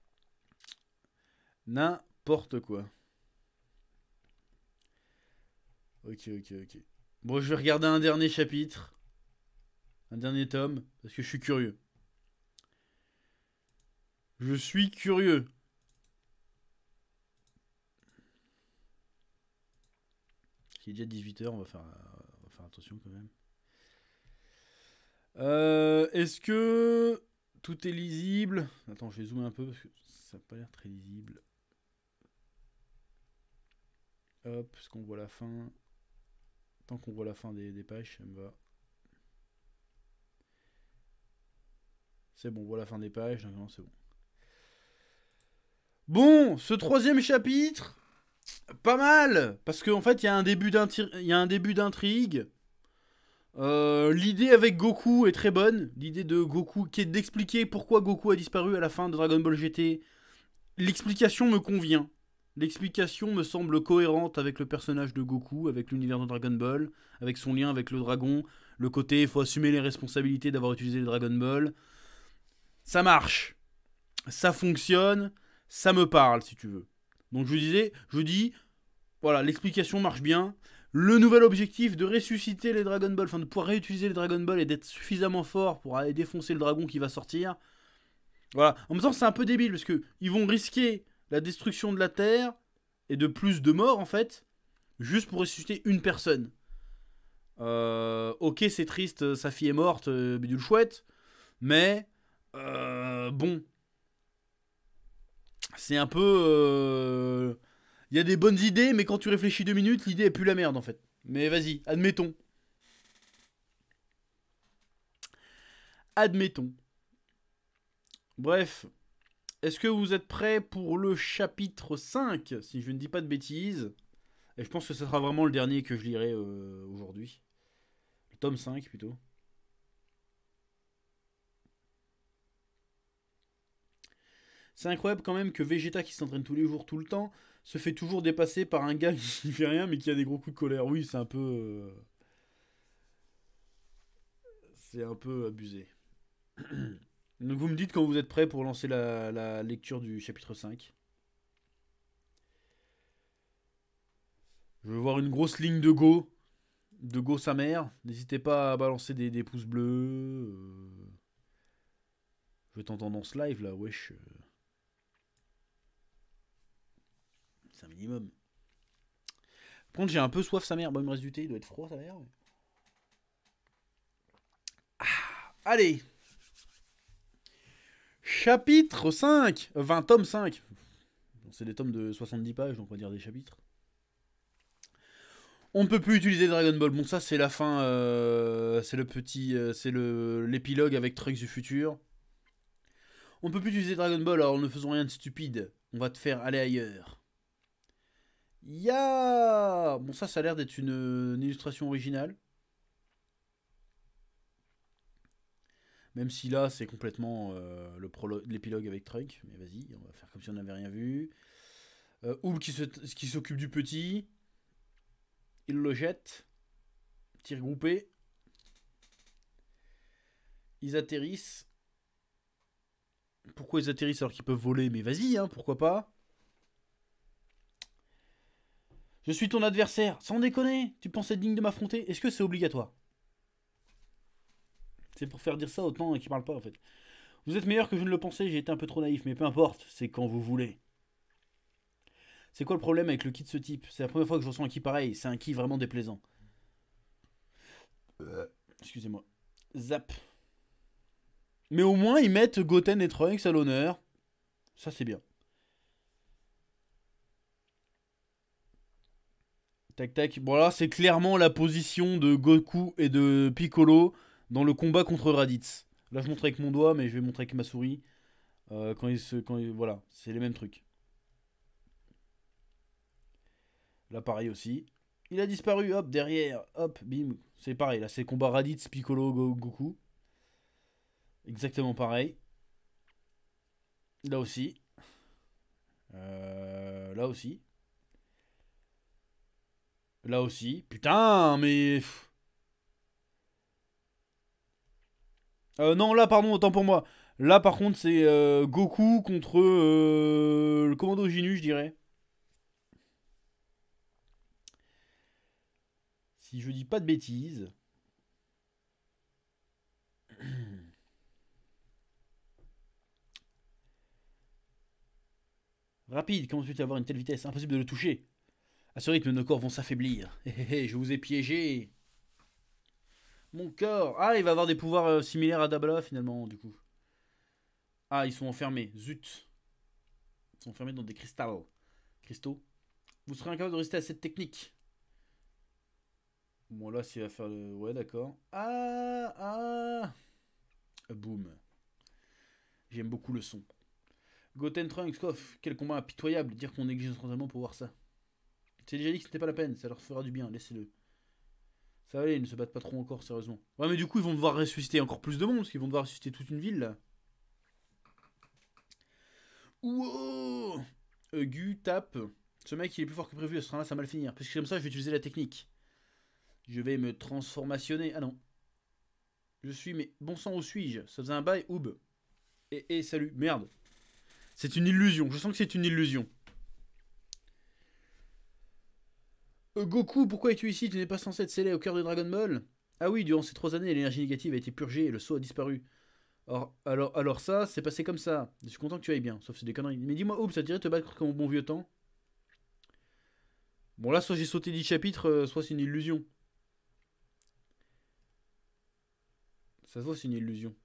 Speaker 1: N'importe quoi. Ok, ok, ok. Bon, je vais regarder un dernier chapitre. Un dernier tome, parce que je suis curieux. Je suis curieux. Il est déjà 18h, euh, on va faire, attention quand même. Euh, est-ce que tout est lisible Attends, je vais zoomer un peu parce que ça n'a pas l'air très lisible. Hop, est-ce qu'on voit la fin. Tant qu'on voit la fin des, des, pages, ça me va. C'est bon, on voit la fin des pages, c'est bon. Bon, ce troisième chapitre, pas mal Parce qu'en fait, il y a un début d'intrigue. Euh, l'idée avec Goku est très bonne. L'idée de Goku, qui est d'expliquer pourquoi Goku a disparu à la fin de Dragon Ball GT. L'explication me convient. L'explication me semble cohérente avec le personnage de Goku, avec l'univers de Dragon Ball, avec son lien avec le dragon, le côté il faut assumer les responsabilités d'avoir utilisé le Dragon Ball. Ça marche. Ça fonctionne. Ça me parle, si tu veux. Donc je disais, je dis, voilà, l'explication marche bien. Le nouvel objectif de ressusciter les Dragon Ball, enfin de pouvoir réutiliser les Dragon Ball et d'être suffisamment fort pour aller défoncer le dragon qui va sortir. Voilà. En même temps, c'est un peu débile parce que ils vont risquer la destruction de la Terre et de plus de morts en fait, juste pour ressusciter une personne. Euh, ok, c'est triste, sa fille est morte, euh, bidule chouette, mais euh, bon, c'est un peu. Euh, il y a des bonnes idées, mais quand tu réfléchis deux minutes, l'idée est plus la merde en fait. Mais vas-y, admettons. Admettons. Bref, est-ce que vous êtes prêts pour le chapitre 5, si je ne dis pas de bêtises Et je pense que ce sera vraiment le dernier que je lirai euh, aujourd'hui. Le tome 5 plutôt. C'est incroyable quand même que Vegeta, qui s'entraîne tous les jours, tout le temps, se fait toujours dépasser par un gars qui fait rien mais qui a des gros coups de colère. Oui, c'est un peu. Euh, c'est un peu abusé. Donc vous me dites quand vous êtes prêt pour lancer la, lecture du chapitre 5. Je veux voir une grosse ligne de Go. De Go sa mère. N'hésitez pas à balancer des, pouces bleus. Euh. Je Je t'entends dans ce live là, wesh. Euh. c'est un minimum. Par contre, j'ai un peu soif, sa mère. Bon, il me reste du thé, il doit être froid, sa mère. Ah, allez Chapitre 5 20 tome 5 C'est des tomes de 70 pages, donc on va dire des chapitres. On ne peut plus utiliser Dragon Ball. Bon, ça, c'est la fin. Euh, c'est le petit. Euh, c'est le l'épilogue avec Trucks du futur. On ne peut plus utiliser Dragon Ball, alors ne faisons rien de stupide. On va te faire aller ailleurs. Il Bon, ça, ça a l'air d'être une, illustration originale. Même si là, c'est complètement euh, l'épilogue avec Trunk. Mais vas-y, on va faire comme si on n'avait rien vu. Euh, Oul qui s'occupe du petit. Il le jette. Tir groupé. Ils atterrissent. Pourquoi ils atterrissent alors qu'ils peuvent voler Mais vas-y, hein, pourquoi pas Je suis ton adversaire, sans déconner. Tu penses être digne de m'affronter Est-ce que c'est obligatoire C'est pour faire dire ça autant qui parle pas en fait. Vous êtes meilleur que je ne le pensais, j'ai été un peu trop naïf, mais peu importe, c'est quand vous voulez. C'est quoi le problème avec le qui de ce type C'est la première fois que je ressens un qui pareil, c'est un qui vraiment déplaisant. Euh, excusez-moi. Zap. Mais au moins ils mettent Goten et Trunks à l'honneur. Ça c'est bien. Tac tac. voilà, c'est clairement la position de Goku et de Piccolo dans le combat contre Raditz. Là je montre avec mon doigt mais je vais montrer avec ma souris. Euh, quand il se, quand voilà, c'est les mêmes trucs. Là pareil aussi. Il a disparu, hop, derrière, hop, bim. C'est pareil, là c'est combat Raditz, Piccolo, Goku. Exactement pareil. Là aussi. Euh, là aussi. Là aussi. Putain, mais... Euh, non, là, pardon, autant pour moi. Là, par contre, c'est euh, Goku contre euh, le commando Ginu, je dirais. Si je dis pas de bêtises. Rapide, comment peux avoir une telle vitesse Impossible de le toucher. À ce rythme, nos corps vont s'affaiblir. je vous ai piégé. Mon corps. Ah, il va avoir des pouvoirs euh, similaires à Dabla finalement, du coup. Ah, ils sont enfermés. Zut. Ils sont enfermés dans des cristaux. Cristaux. Vous serez incapable de rester à cette technique. Bon, là, c'est à faire le. Ouais, d'accord. Ah Ah Boum. J'aime beaucoup le son. Goten Trunks, quel combat impitoyable. Dire qu'on exige notre entraînement pour voir ça. T'es déjà dit que c'était pas la peine, ça leur fera du bien, laissez-le. Ça va aller, ils ne se battent pas trop encore, sérieusement. Ouais, mais du coup, ils vont devoir ressusciter encore plus de monde, parce qu'ils vont devoir ressusciter toute une ville, là. Wow euh, Gu tape. Ce mec, il est plus fort que prévu, ce sera là ça va mal finir. Parce que comme ça, je vais utiliser la technique. Je vais me transformationner. Ah non. Je suis, mais bon sang, où suis-je Ça faisait un bail, oub. Et, et salut, merde. C'est une illusion, je sens que c'est une illusion. Euh, Goku, pourquoi es-tu ici Tu n'es pas censé être scellé au cœur de Dragon Ball Ah oui, durant ces trois années, l'énergie négative a été purgée et le saut a disparu. alors, alors ça, c'est passé comme ça. Je suis content que tu ailles bien, sauf c'est des conneries. Mais dis-moi, Oups, ça dirait te battre comme au bon vieux temps Bon là, soit j'ai sauté 10 chapitres, euh, soit c'est une illusion. Ça se voit, c'est une illusion.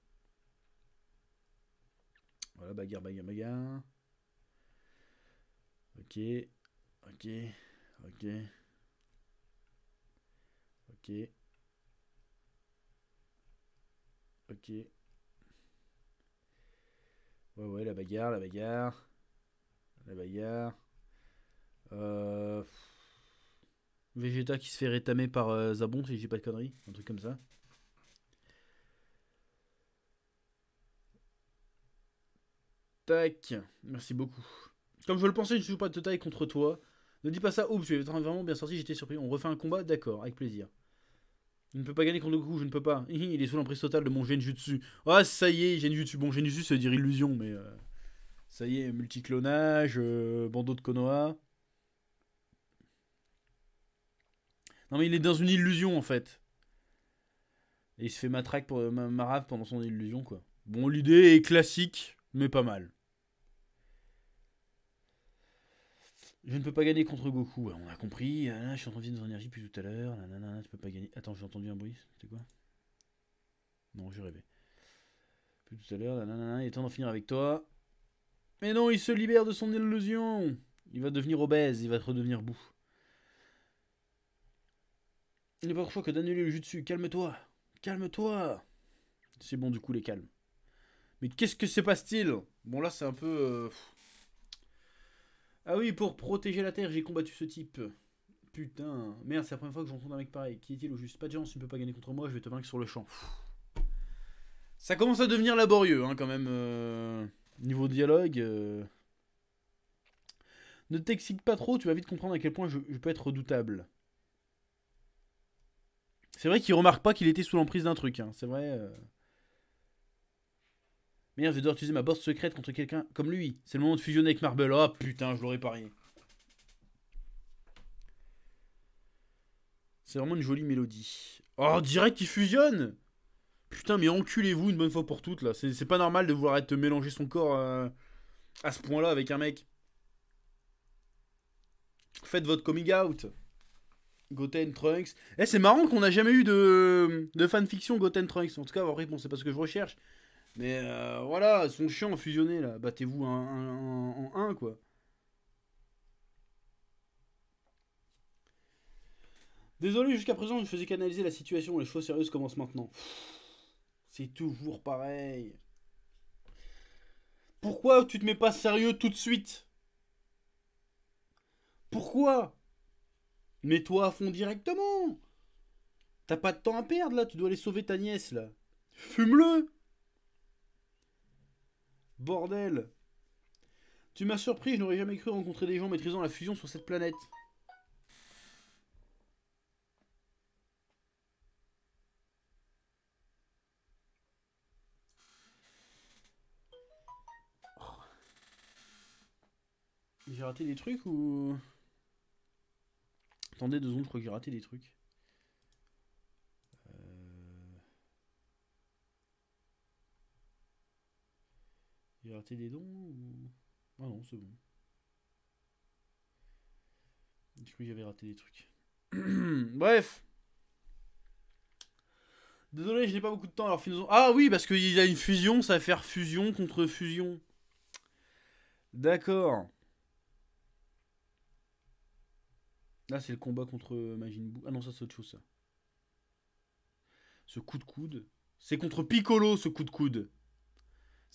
Speaker 1: Voilà, bagarre, bagarre, bagarre. Ok, ok, ok. Ok. Ok. Ouais, ouais, la bagarre, la bagarre. La bagarre. Euh... Vegeta qui se fait rétamer par euh, Zabon, si j'ai pas de conneries. Un truc comme ça. Tac. Merci beaucoup. Comme je le pensais, je ne joue pas de taille contre toi. Ne dis pas ça, oups, tu es vraiment bien sorti, j'étais surpris. On refait un combat, d'accord, avec plaisir. Je ne peux pas gagner contre Goku, je ne peux pas. Il est sous l'emprise totale de mon Genjutsu. Ah, ça y est, Genjutsu. Bon, Genjutsu, ça veut dire illusion, mais. Euh, ça y est, multiclonage, clonage euh, bandeau de Konoha. Non, mais il est dans une illusion, en fait. Et il se fait matraque pour, marave pendant son illusion, quoi. Bon, l'idée est classique, mais pas mal. Je ne peux pas gagner contre Goku. On a compris. Ah, je suis en train de vivre énergie depuis tout à l'heure. Nanana, tu peux pas gagner. Attends, j'ai entendu un bruit. C'était quoi Non, je rêvais. Plus tout à l'heure, nanana, il est temps d'en finir avec toi. Mais non, il se libère de son illusion. Il va devenir obèse. Il va redevenir boue. Il n'est pas choix que d'annuler le jus dessus. Calme-toi. Calme-toi. C'est bon, du coup, les calmes. Mais qu'est-ce que se passe-t-il Bon, là, c'est un peu. Euh, ah oui, pour protéger la Terre, j'ai combattu ce type. Putain, merde, c'est la première fois que j'entends un mec pareil. Qui est-il ou juste pas de chance, tu ne peux pas gagner contre moi, je vais te vaincre sur le champ. Ça commence à devenir laborieux, hein, quand même. Euh... Niveau dialogue. Euh. Ne t'excite pas trop, tu vas vite comprendre à quel point je, peux être redoutable. C'est vrai qu'il remarque pas qu'il était sous l'emprise d'un truc, hein. c'est vrai. Euh. Merde, je vais devoir utiliser ma bosse secrète contre quelqu'un comme lui. C'est le moment de fusionner avec Marble. oh, putain, je l'aurais parié. C'est vraiment une jolie mélodie. Oh, direct, il fusionne Putain, mais enculez-vous une bonne fois pour toutes, là. C'est pas normal de vouloir être mélanger son corps euh, à ce point-là avec un mec. Faites votre coming out. Goten Trunks. Eh, c'est marrant qu'on n'a jamais eu de, de fanfiction Goten Trunks. En tout cas, en réponse, c'est pas ce que je recherche. Mais euh, voilà, son chien fusionné là, battez-vous en un, quoi. Désolé, jusqu'à présent, je faisais canaliser la situation, les choses sérieuses commencent maintenant. C'est toujours pareil. Pourquoi tu te mets pas sérieux tout de suite Pourquoi Mets-toi à fond directement T'as pas de temps à perdre là, tu dois aller sauver ta nièce là. Fume-le Bordel Tu m'as surpris, je n'aurais jamais cru rencontrer des gens maîtrisant la fusion sur cette planète. J'ai raté des trucs ou... Attendez deux secondes, je crois que j'ai raté des trucs. raté des dons ou... Ah non, c'est bon. Du que j'avais raté des trucs. Bref. Désolé, je n'ai pas beaucoup de temps, alors finissons. Ah oui, parce qu'il y a une fusion, ça va faire fusion contre fusion. D'accord. Là, c'est le combat contre Majin Ah non, ça, c'est autre chose, ça. Ce coup de coude. C'est contre Piccolo, ce coup de coude.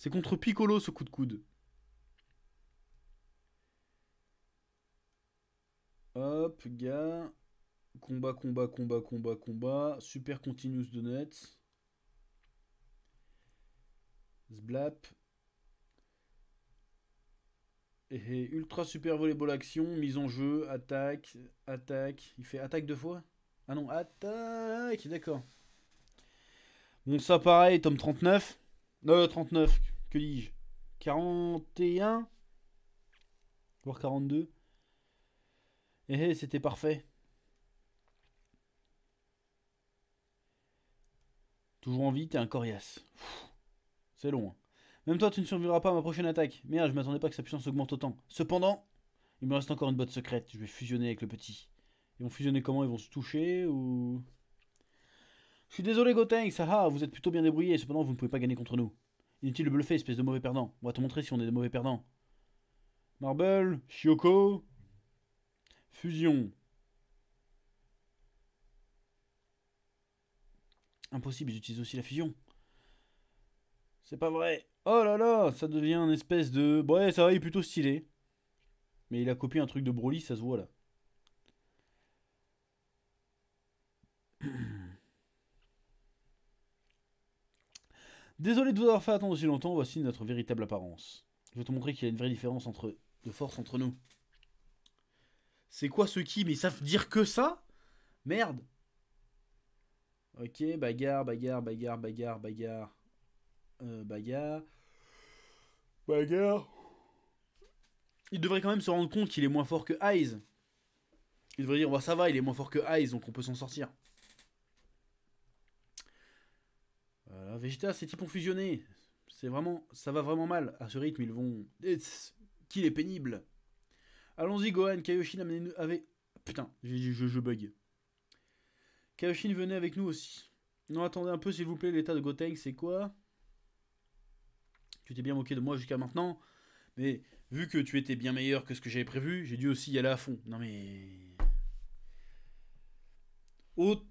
Speaker 1: C'est contre Piccolo ce coup de coude. Hop, gars. Combat, combat, combat, combat, combat. Super continuous de net. Zblap. Et ultra super volleyball action, mise en jeu, attaque, attaque. Il fait attaque deux fois Ah non, attaque, d'accord. Bon, ça pareil, tome 39. Euh, 39, que dis-je 41 voire 42 eh, eh, c'était parfait toujours en vie t'es un coriace c'est long hein. même toi tu ne survivras pas à ma prochaine attaque merde je m'attendais pas que sa puissance augmente autant cependant il me reste encore une botte secrète je vais fusionner avec le petit ils vont fusionner comment ils vont se toucher ou je suis désolé Gotenks, ah vous êtes plutôt bien débrouillé, cependant vous ne pouvez pas gagner contre nous. Inutile de bluffer, espèce de mauvais perdant. On va te montrer si on est des mauvais perdants. Marble, Shioko, Fusion. Impossible, ils utilisent aussi la fusion. C'est pas vrai. Oh là là, ça devient une espèce de... Ouais, ça va, il est plutôt stylé. Mais il a copié un truc de Broly, ça se voit là. Désolé de vous avoir fait attendre aussi longtemps, voici notre véritable apparence. Je vais te montrer qu'il y a une vraie différence entre, de force entre nous. C'est quoi ce qui Mais ils savent dire que ça Merde Ok, bagarre, bagarre, bagarre, bagarre, bagarre. Euh, bagarre. Bagarre. Il devrait quand même se rendre compte qu'il est moins fort que Eyes. Il devrait dire, va, bah, ça va, il est moins fort que Eyes, donc on peut s'en sortir. Végéta, euh, Vegeta, c'est type fusionné. C'est vraiment, ça va vraiment mal. À ce rythme, ils vont. Qu'il est pénible. Allons-y, Gohan. Kaioshin, amenez-nous avec. Putain, je, je, je, bug. Kaioshin, venez avec nous aussi. Non, attendez un peu, s'il vous plaît. L'état de Goten, c'est quoi Tu t'es bien moqué de moi jusqu'à maintenant. Mais vu que tu étais bien meilleur que ce que j'avais prévu, j'ai dû aussi y aller à fond. Non mais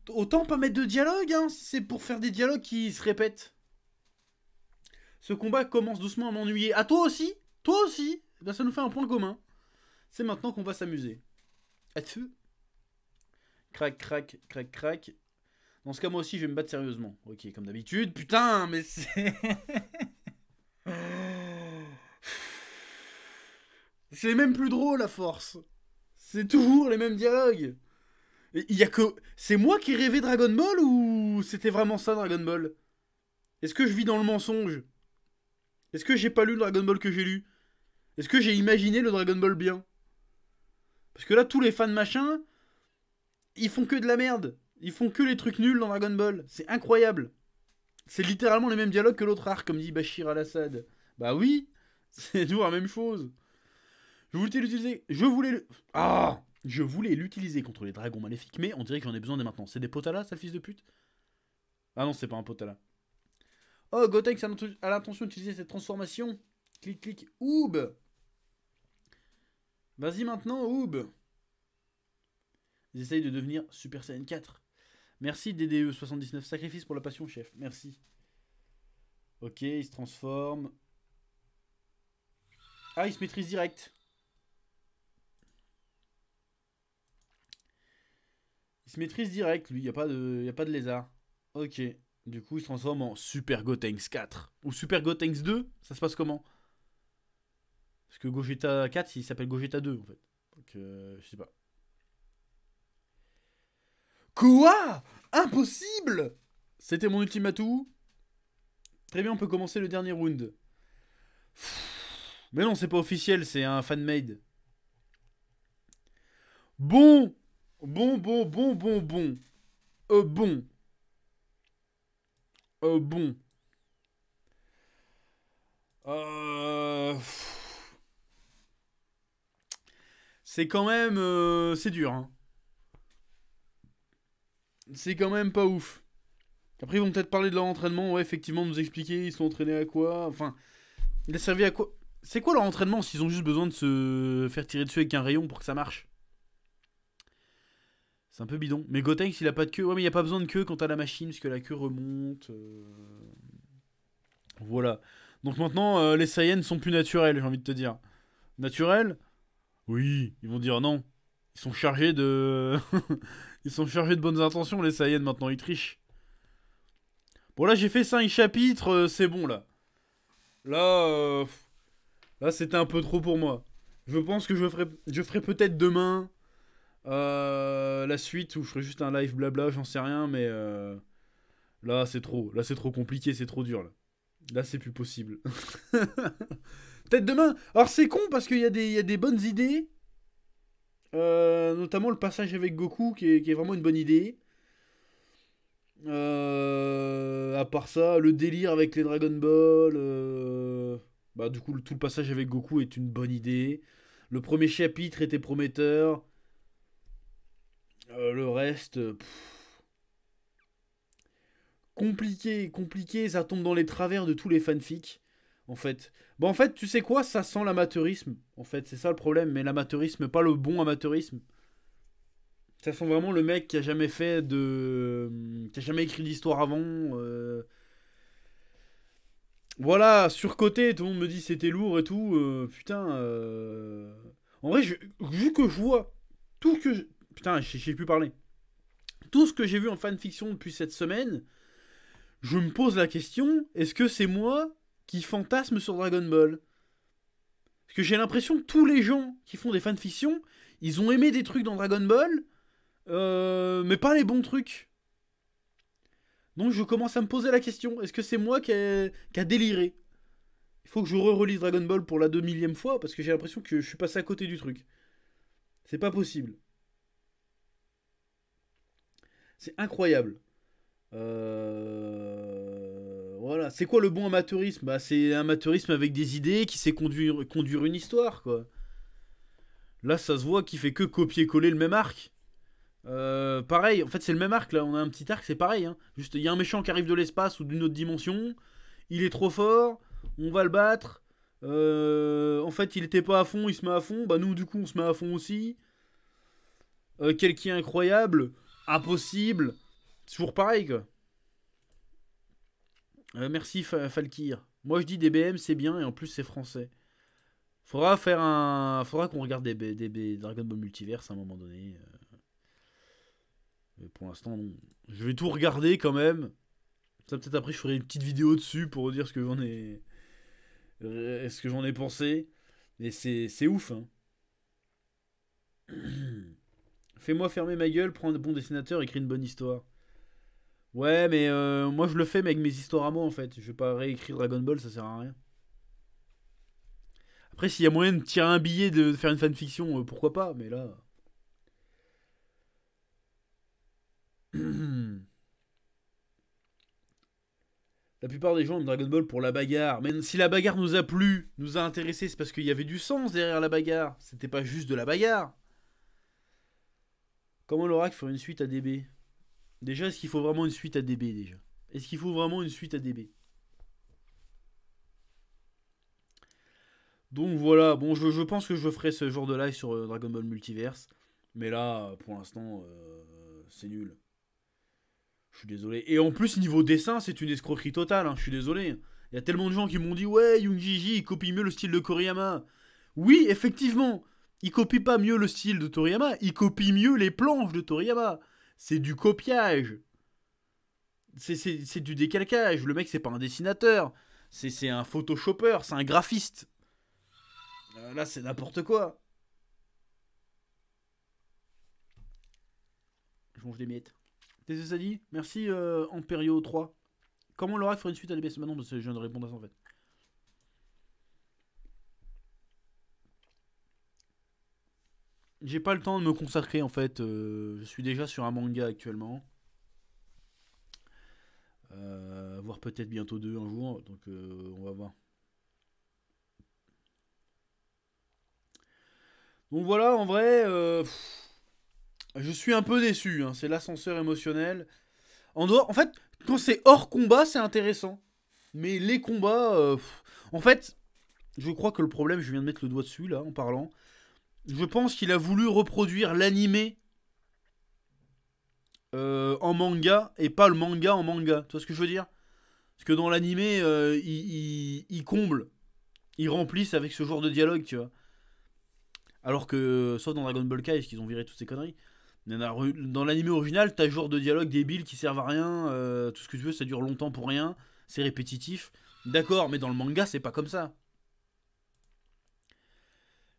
Speaker 1: Autant pas mettre de dialogue, hein, c'est pour faire des dialogues qui se répètent. Ce combat commence doucement à m'ennuyer. Ah, toi aussi Toi aussi eh ben, Ça nous fait un point commun. C'est maintenant qu'on va s'amuser. à feu, Crac, crac, crac, crac. Dans ce cas, moi aussi, je vais me battre sérieusement. Ok, comme d'habitude. Putain, mais c'est... c'est même plus drôle, la force. C'est toujours les mêmes dialogues. Il y a que. C'est moi qui rêvais Dragon Ball ou c'était vraiment ça Dragon Ball Est-ce que je vis dans le mensonge Est-ce que j'ai pas lu le Dragon Ball que j'ai lu Est-ce que j'ai imaginé le Dragon Ball bien Parce que là, tous les fans machin, ils font que de la merde. Ils font que les trucs nuls dans Dragon Ball. C'est incroyable. C'est littéralement les mêmes dialogues que l'autre arc, comme dit Bachir al-Assad. Bah oui, c'est toujours la même chose. Je voulais l'utiliser. Je voulais le. Ah je voulais l'utiliser contre les dragons maléfiques, mais on dirait que j'en ai besoin dès maintenant. C'est des potalas, sale fils de pute Ah non, c'est pas un potala. Oh, Gotenks a l'intention d'utiliser cette transformation. Clic, clic. Oub Vas-y maintenant, Oub Ils essayent de devenir Super Saiyan 4. Merci DDE79. Sacrifice pour la passion, chef. Merci. Ok, il se transforme. Ah, il se maîtrise direct. Il se maîtrise direct, lui, il n'y a, pas de, a pas de lézard. Ok. Du coup, il se transforme en Super Gotenks 4. Ou Super Gotenks 2, ça se passe comment Parce que Gogeta 4, il s'appelle Gogeta 2, en fait. Donc, euh, je sais pas. Quoi Impossible C'était mon ultimatum. Très bien, on peut commencer le dernier round. Mais non, c'est pas officiel, c'est un fan-made. Bon Bon, bon, bon, bon, bon. Euh, bon. Euh, bon. Euh... C'est quand même... Euh, c'est dur. Hein. C'est quand même pas ouf. Après, ils vont peut-être parler de leur entraînement. Ouais, effectivement, nous expliquer, ils sont entraînés à quoi. Enfin, il a à quoi C'est quoi leur entraînement s'ils ont juste besoin de se faire tirer dessus avec un rayon pour que ça marche c'est un peu bidon. Mais Gotenks, il a pas de queue. Ouais, mais il a pas besoin de queue quand à la machine, puisque que la queue remonte. Euh. Voilà. Donc maintenant, euh, les Saiyans sont plus naturels, j'ai envie de te dire. Naturels Oui, ils vont dire non. Ils sont chargés de... ils sont chargés de bonnes intentions, les Saiyans, maintenant, ils trichent. Bon, là, j'ai fait 5 chapitres, euh, c'est bon, là. Là, là c'était un peu trop pour moi. Je pense que je ferai, je ferai peut-être demain euh, la suite où je ferai juste un live blabla, j'en sais rien, mais euh, là c'est trop, là c'est trop compliqué, c'est trop dur là. Là c'est plus possible. Peut-être demain. Alors c'est con parce qu'il y, y, a des bonnes idées, euh, notamment le passage avec Goku qui est, vraiment une bonne idée. à part ça, le délire avec les Dragon Ball, bah du coup tout le passage avec Goku est une bonne idée. Le premier chapitre était prometteur. Euh, le reste. Euh, compliqué, compliqué, ça tombe dans les travers de tous les fanfics. En fait. Bon, en fait, tu sais quoi Ça sent l'amateurisme. En fait, c'est ça le problème, mais l'amateurisme, pas le bon amateurisme. Ça sent vraiment le mec qui a jamais fait de. Euh, qui a jamais écrit d'histoire avant. Voilà, surcoté, tout le monde me dit c'était lourd et tout. putain. En vrai, je... vu que je vois tout, que Putain, j'ai plus parler. Tout ce que j'ai vu en fanfiction depuis cette semaine, je me pose la question, est-ce que c'est moi qui fantasme sur Dragon Ball Parce que j'ai l'impression que tous les gens qui font des fanfictions, ils ont aimé des trucs dans Dragon Ball, euh, mais pas les bons trucs. Donc je commence à me poser la question, est-ce que c'est moi qui a, déliré Il faut que je re-relise Dragon Ball pour la deux millième fois, parce que j'ai l'impression que je suis passé à côté du truc. C'est pas possible. C'est incroyable. Euh, voilà. C'est quoi le bon amateurisme bah, C'est amateurisme avec des idées qui sait conduire, conduire une histoire, quoi. Là, ça se voit qu'il fait que copier-coller le même arc. Euh, pareil, en fait, c'est le même arc là. On a un petit arc, c'est pareil. Hein. Juste, il y a un méchant qui arrive de l'espace ou d'une autre dimension. Il est trop fort. On va le battre. Euh, en fait, il était pas à fond, il se met à fond. Bah, nous, du coup, on se met à fond aussi. Euh, est incroyable. Impossible. C'est toujours pareil, quoi. Euh, merci, Falkir. Moi, je dis des BM, c'est bien, et en plus, c'est français. Faudra faire un. Faudra qu'on regarde des, Dragon Ball Multiverse à un moment donné. Euh. Mais pour l'instant, non. Je vais tout regarder quand même. Ça, peut-être après, je ferai une petite vidéo dessus pour dire ce que j'en ai. Euh, ce que j'en ai pensé. Mais c'est ouf, hein. Fais-moi fermer ma gueule, prends un bon dessinateur, écris une bonne histoire. Ouais, mais euh, moi je le fais, mais avec mes histoires à moi en fait. Je vais pas réécrire Dragon Ball, ça sert à rien. Après, s'il y a moyen de tirer un billet, de faire une fanfiction, euh, pourquoi pas, mais là. La plupart des gens ont Dragon Ball pour la bagarre. Mais si la bagarre nous a plu, nous a intéressé, c'est parce qu'il y avait du sens derrière la bagarre. C'était pas juste de la bagarre. Comment l'Oracle ferait une suite à DB Déjà, est-ce qu'il faut vraiment une suite ADB déjà Est-ce qu'il faut vraiment une suite à DB Donc voilà, bon, je, pense que je ferai ce genre de live sur euh, Dragon Ball Multiverse. Mais là, pour l'instant, euh, c'est nul. Je suis désolé. Et en plus, niveau dessin, c'est une escroquerie totale. Hein, je suis désolé. Il y a tellement de gens qui m'ont dit Ouais, Jiji, il copie mieux le style de Koriyama. Oui, effectivement. Il copie pas mieux le style de Toriyama, il copie mieux les planches de Toriyama. C'est du copiage. C'est du décalcage. Le mec, c'est pas un dessinateur. C'est un photoshopper, c'est un graphiste. Euh, là, c'est n'importe quoi. Je mange des miettes. ça dit Merci, euh, 3. Comment on l'aura fait une suite à des Maintenant, je viens de répondre à ça en fait. j'ai pas le temps de me consacrer en fait. Euh, je suis déjà sur un manga actuellement. Euh, voir peut-être bientôt deux un jour. Donc euh, on va voir. Donc voilà, en vrai, je suis un peu déçu. Hein, c'est l'ascenseur émotionnel. En en fait, quand c'est hors combat, c'est intéressant. Mais les combats, en fait, je crois que le problème, je viens de mettre le doigt dessus là en parlant, je pense qu'il a voulu reproduire l'anime euh, en manga et pas le manga en manga. Tu vois ce que je veux dire Parce que dans l'anime, euh, ils il, ils comble, remplissent avec ce genre de dialogue, tu vois. Alors que, sauf dans Dragon Ball Kai, qu'ils ont viré toutes ces conneries. Dans l'anime original, t'as ce genre de dialogue débile qui servent à rien, euh, tout ce que tu veux, ça dure longtemps pour rien, c'est répétitif. D'accord, mais dans le manga, c'est pas comme ça.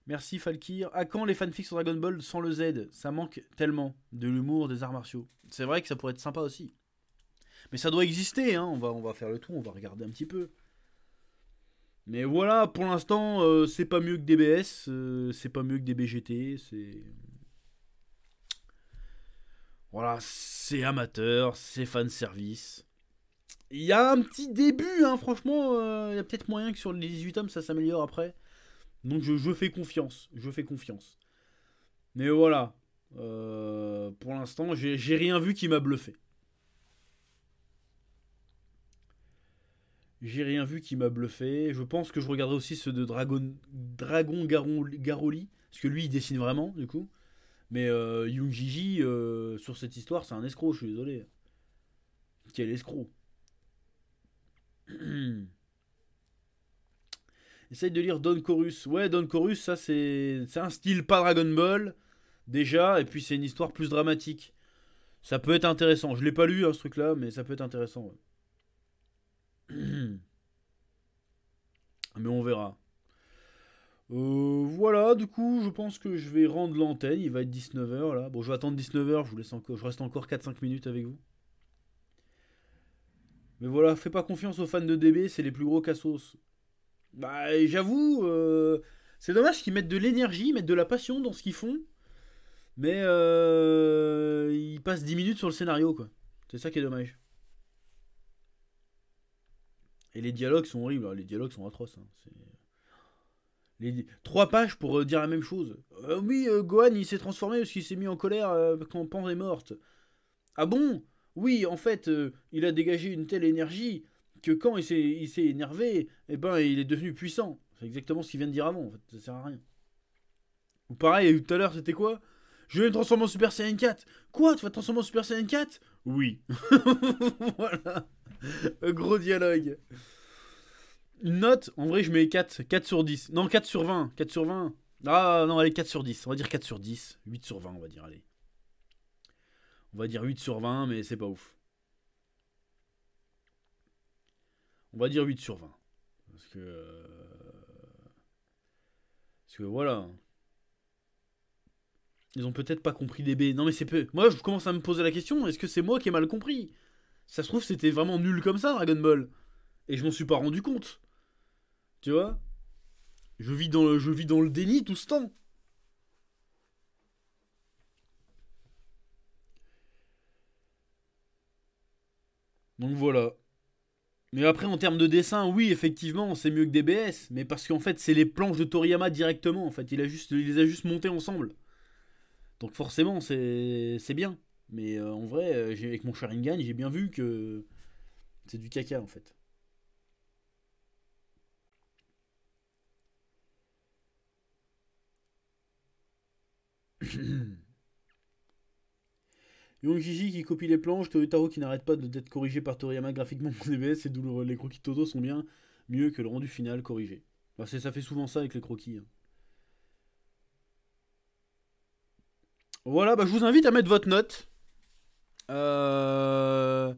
Speaker 1: Merci Falkir. À quand les fanfics sur Dragon Ball sans le Z Ça manque tellement de l'humour, des arts martiaux. C'est vrai que ça pourrait être sympa aussi. Mais ça doit exister, hein. on, va, on va faire le tour, on va regarder un petit peu. Mais voilà, pour l'instant, euh, c'est pas mieux que DBS, euh, c'est pas mieux que BGT, c'est... Voilà, c'est amateur, c'est fanservice. Il y a un petit début, hein, franchement, euh, il y a peut-être moyen que sur les 18 hommes, ça s'améliore après. Donc je, fais confiance, je fais confiance. Mais voilà, euh, pour l'instant, j'ai rien vu qui m'a bluffé. J'ai rien vu qui m'a bluffé. Je pense que je regarderai aussi ceux de Dragon, Dragon Garoli, parce que lui, il dessine vraiment, du coup. Mais euh, Yung Jiji, euh, sur cette histoire, c'est un escroc, je suis désolé. Quel escroc Essaye de lire Don Chorus. Ouais, Don Chorus, ça c'est un style pas Dragon Ball, déjà, et puis c'est une histoire plus dramatique. Ça peut être intéressant. Je l'ai pas lu, hein, ce truc-là, mais ça peut être intéressant. mais on verra. Euh, voilà, du coup, je pense que je vais rendre l'antenne. Il va être 19h là. Bon, je vais attendre 19h. Je, vous laisse je reste encore 4-5 minutes avec vous. Mais voilà, fais pas confiance aux fans de DB, c'est les plus gros cassos. Bah, j'avoue, euh, c'est dommage qu'ils mettent de l'énergie, mettent de la passion dans ce qu'ils font, mais euh, ils passent 10 minutes sur le scénario, quoi. C'est ça qui est dommage. Et les dialogues sont horribles, hein. les dialogues sont atroces. Hein. Les... Trois pages pour euh, dire la même chose. Euh, oui, Gohan, il s'est transformé parce qu'il s'est mis en colère quand Pan est morte. Ah bon Oui, en fait, il a dégagé une telle énergie que quand il s'est énervé, et eh ben, il est devenu puissant. C'est exactement ce qu'il vient de dire avant, en fait, ça sert à rien. Ou pareil, tout à l'heure, c'était quoi Je vais me transformer en Super Saiyan 4 Quoi Tu vas te transformer en Super Saiyan 4 Oui. voilà. gros dialogue. Une note, en vrai, je mets 4. 4 sur 10. Non, 4 sur 20. 4 sur 20. Ah non, allez, 4 sur 10. On va dire 4 sur 10. 8 sur 20, on va dire, allez. On va dire 8 sur 20, mais c'est pas ouf. On va dire 8 sur 20. Parce que. Euh, parce que voilà. Ils ont peut-être pas compris DB. Non mais c'est peu. Moi je commence à me poser la question, est-ce que c'est moi qui ai mal compris Ça se trouve c'était vraiment nul comme ça Dragon Ball. Et je m'en suis pas rendu compte. Tu vois je vis, dans le, je vis dans le déni tout ce temps. Donc voilà. Mais après, en termes de dessin, oui, effectivement, c'est mieux que DBS. Mais parce qu'en fait, c'est les planches de Toriyama directement. En fait, il, a juste, les a juste montées ensemble. Donc forcément, c'est bien. Mais euh, en vrai, euh, avec mon Sharingan, j'ai bien vu que c'est du caca en fait. Jiji qui copie les planches, Toyotaro qui n'arrête pas d'être corrigé par Toriyama graphiquement pour DBS et douloureux. Les croquis Toto sont bien mieux que le rendu final corrigé. ça fait souvent ça avec les croquis. Hein. Voilà, bah, je vous invite à mettre votre note. Euh,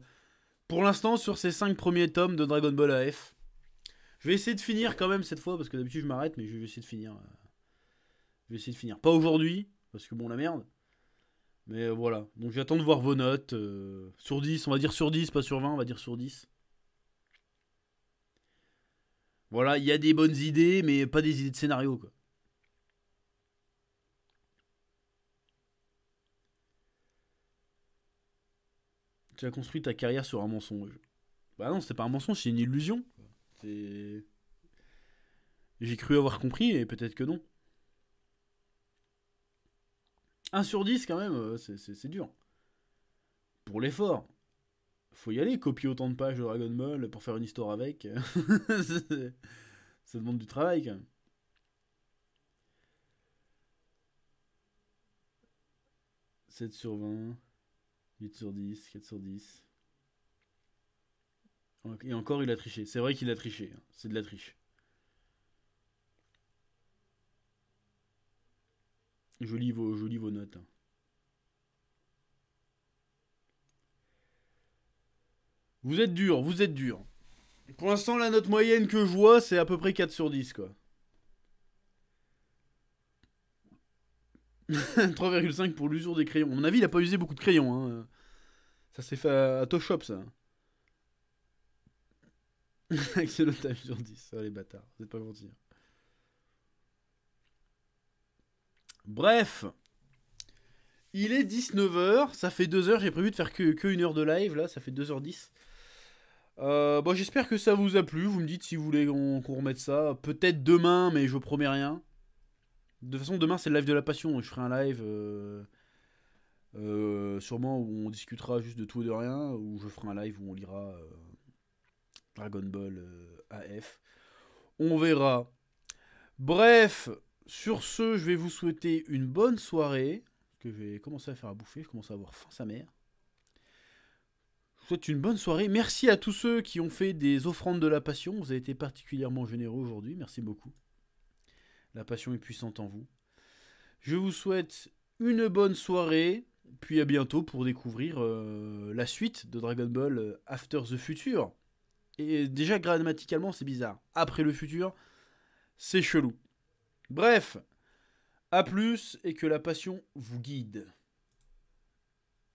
Speaker 1: pour l'instant, sur ces 5 premiers tomes de Dragon Ball AF. Je vais essayer de finir quand même cette fois, parce que d'habitude je m'arrête, mais je vais essayer de finir. Euh, je vais essayer de finir. Pas aujourd'hui, parce que bon, la merde. Mais euh, voilà, donc j'attends de voir vos notes. Euh, sur 10, on va dire sur 10, pas sur 20, on va dire sur 10. Voilà, il y a des bonnes idées, mais pas des idées de scénario, quoi. Tu as construit ta carrière sur un mensonge. Bah non, c'est pas un mensonge, c'est une illusion. C'est... J'ai cru avoir compris, et peut-être que non. 1 sur 10 quand même, euh, c'est dur. Pour l'effort. Faut y aller, copier autant de pages de Dragon Ball pour faire une histoire avec. ça demande du travail quand même. « 7 sur 20, 8 sur 10, 4 sur 10. » Et encore, il a triché. C'est vrai qu'il a triché. Hein. C'est de la triche. Je lis vos, notes. Vous êtes dur, vous êtes dur. Pour l'instant, la note moyenne que je vois, c'est à peu près 4 sur 10, quoi. 3,5 pour l'usure des crayons. À mon avis, il n'a pas usé beaucoup de crayons. Hein. Ça s'est fait à, Toshop, ça. Excellent, t'as sur 10. Oh, les bâtards, vous êtes pas gentil. Hein. Bref, il est 19h, ça fait 2h, j'ai prévu de faire que, une heure de live, là, ça fait 2h10. Euh, bon, bah, j'espère que ça vous a plu, vous me dites si vous voulez qu'on remette ça, peut-être demain, mais je promets rien. De toute façon, demain, c'est le live de la passion, je ferai un live... Euh, euh, sûrement où on discutera juste de tout et de rien, ou je ferai un live où on lira Dragon Ball AF. On verra. Bref, sur ce, je vais vous souhaiter une bonne soirée. Que je vais commencer à faire à bouffer, je commence à avoir faim sa mère. Je vous souhaite une bonne soirée. Merci à tous ceux qui ont fait des offrandes de la passion. Vous avez été particulièrement généreux aujourd'hui. Merci beaucoup. La passion est puissante en vous. Je vous souhaite une bonne soirée. Puis à bientôt pour découvrir euh, la suite de Dragon Ball euh, After the Future. Et déjà grammaticalement, c'est bizarre. Après le futur, c'est chelou. Bref, à plus et que la passion vous guide.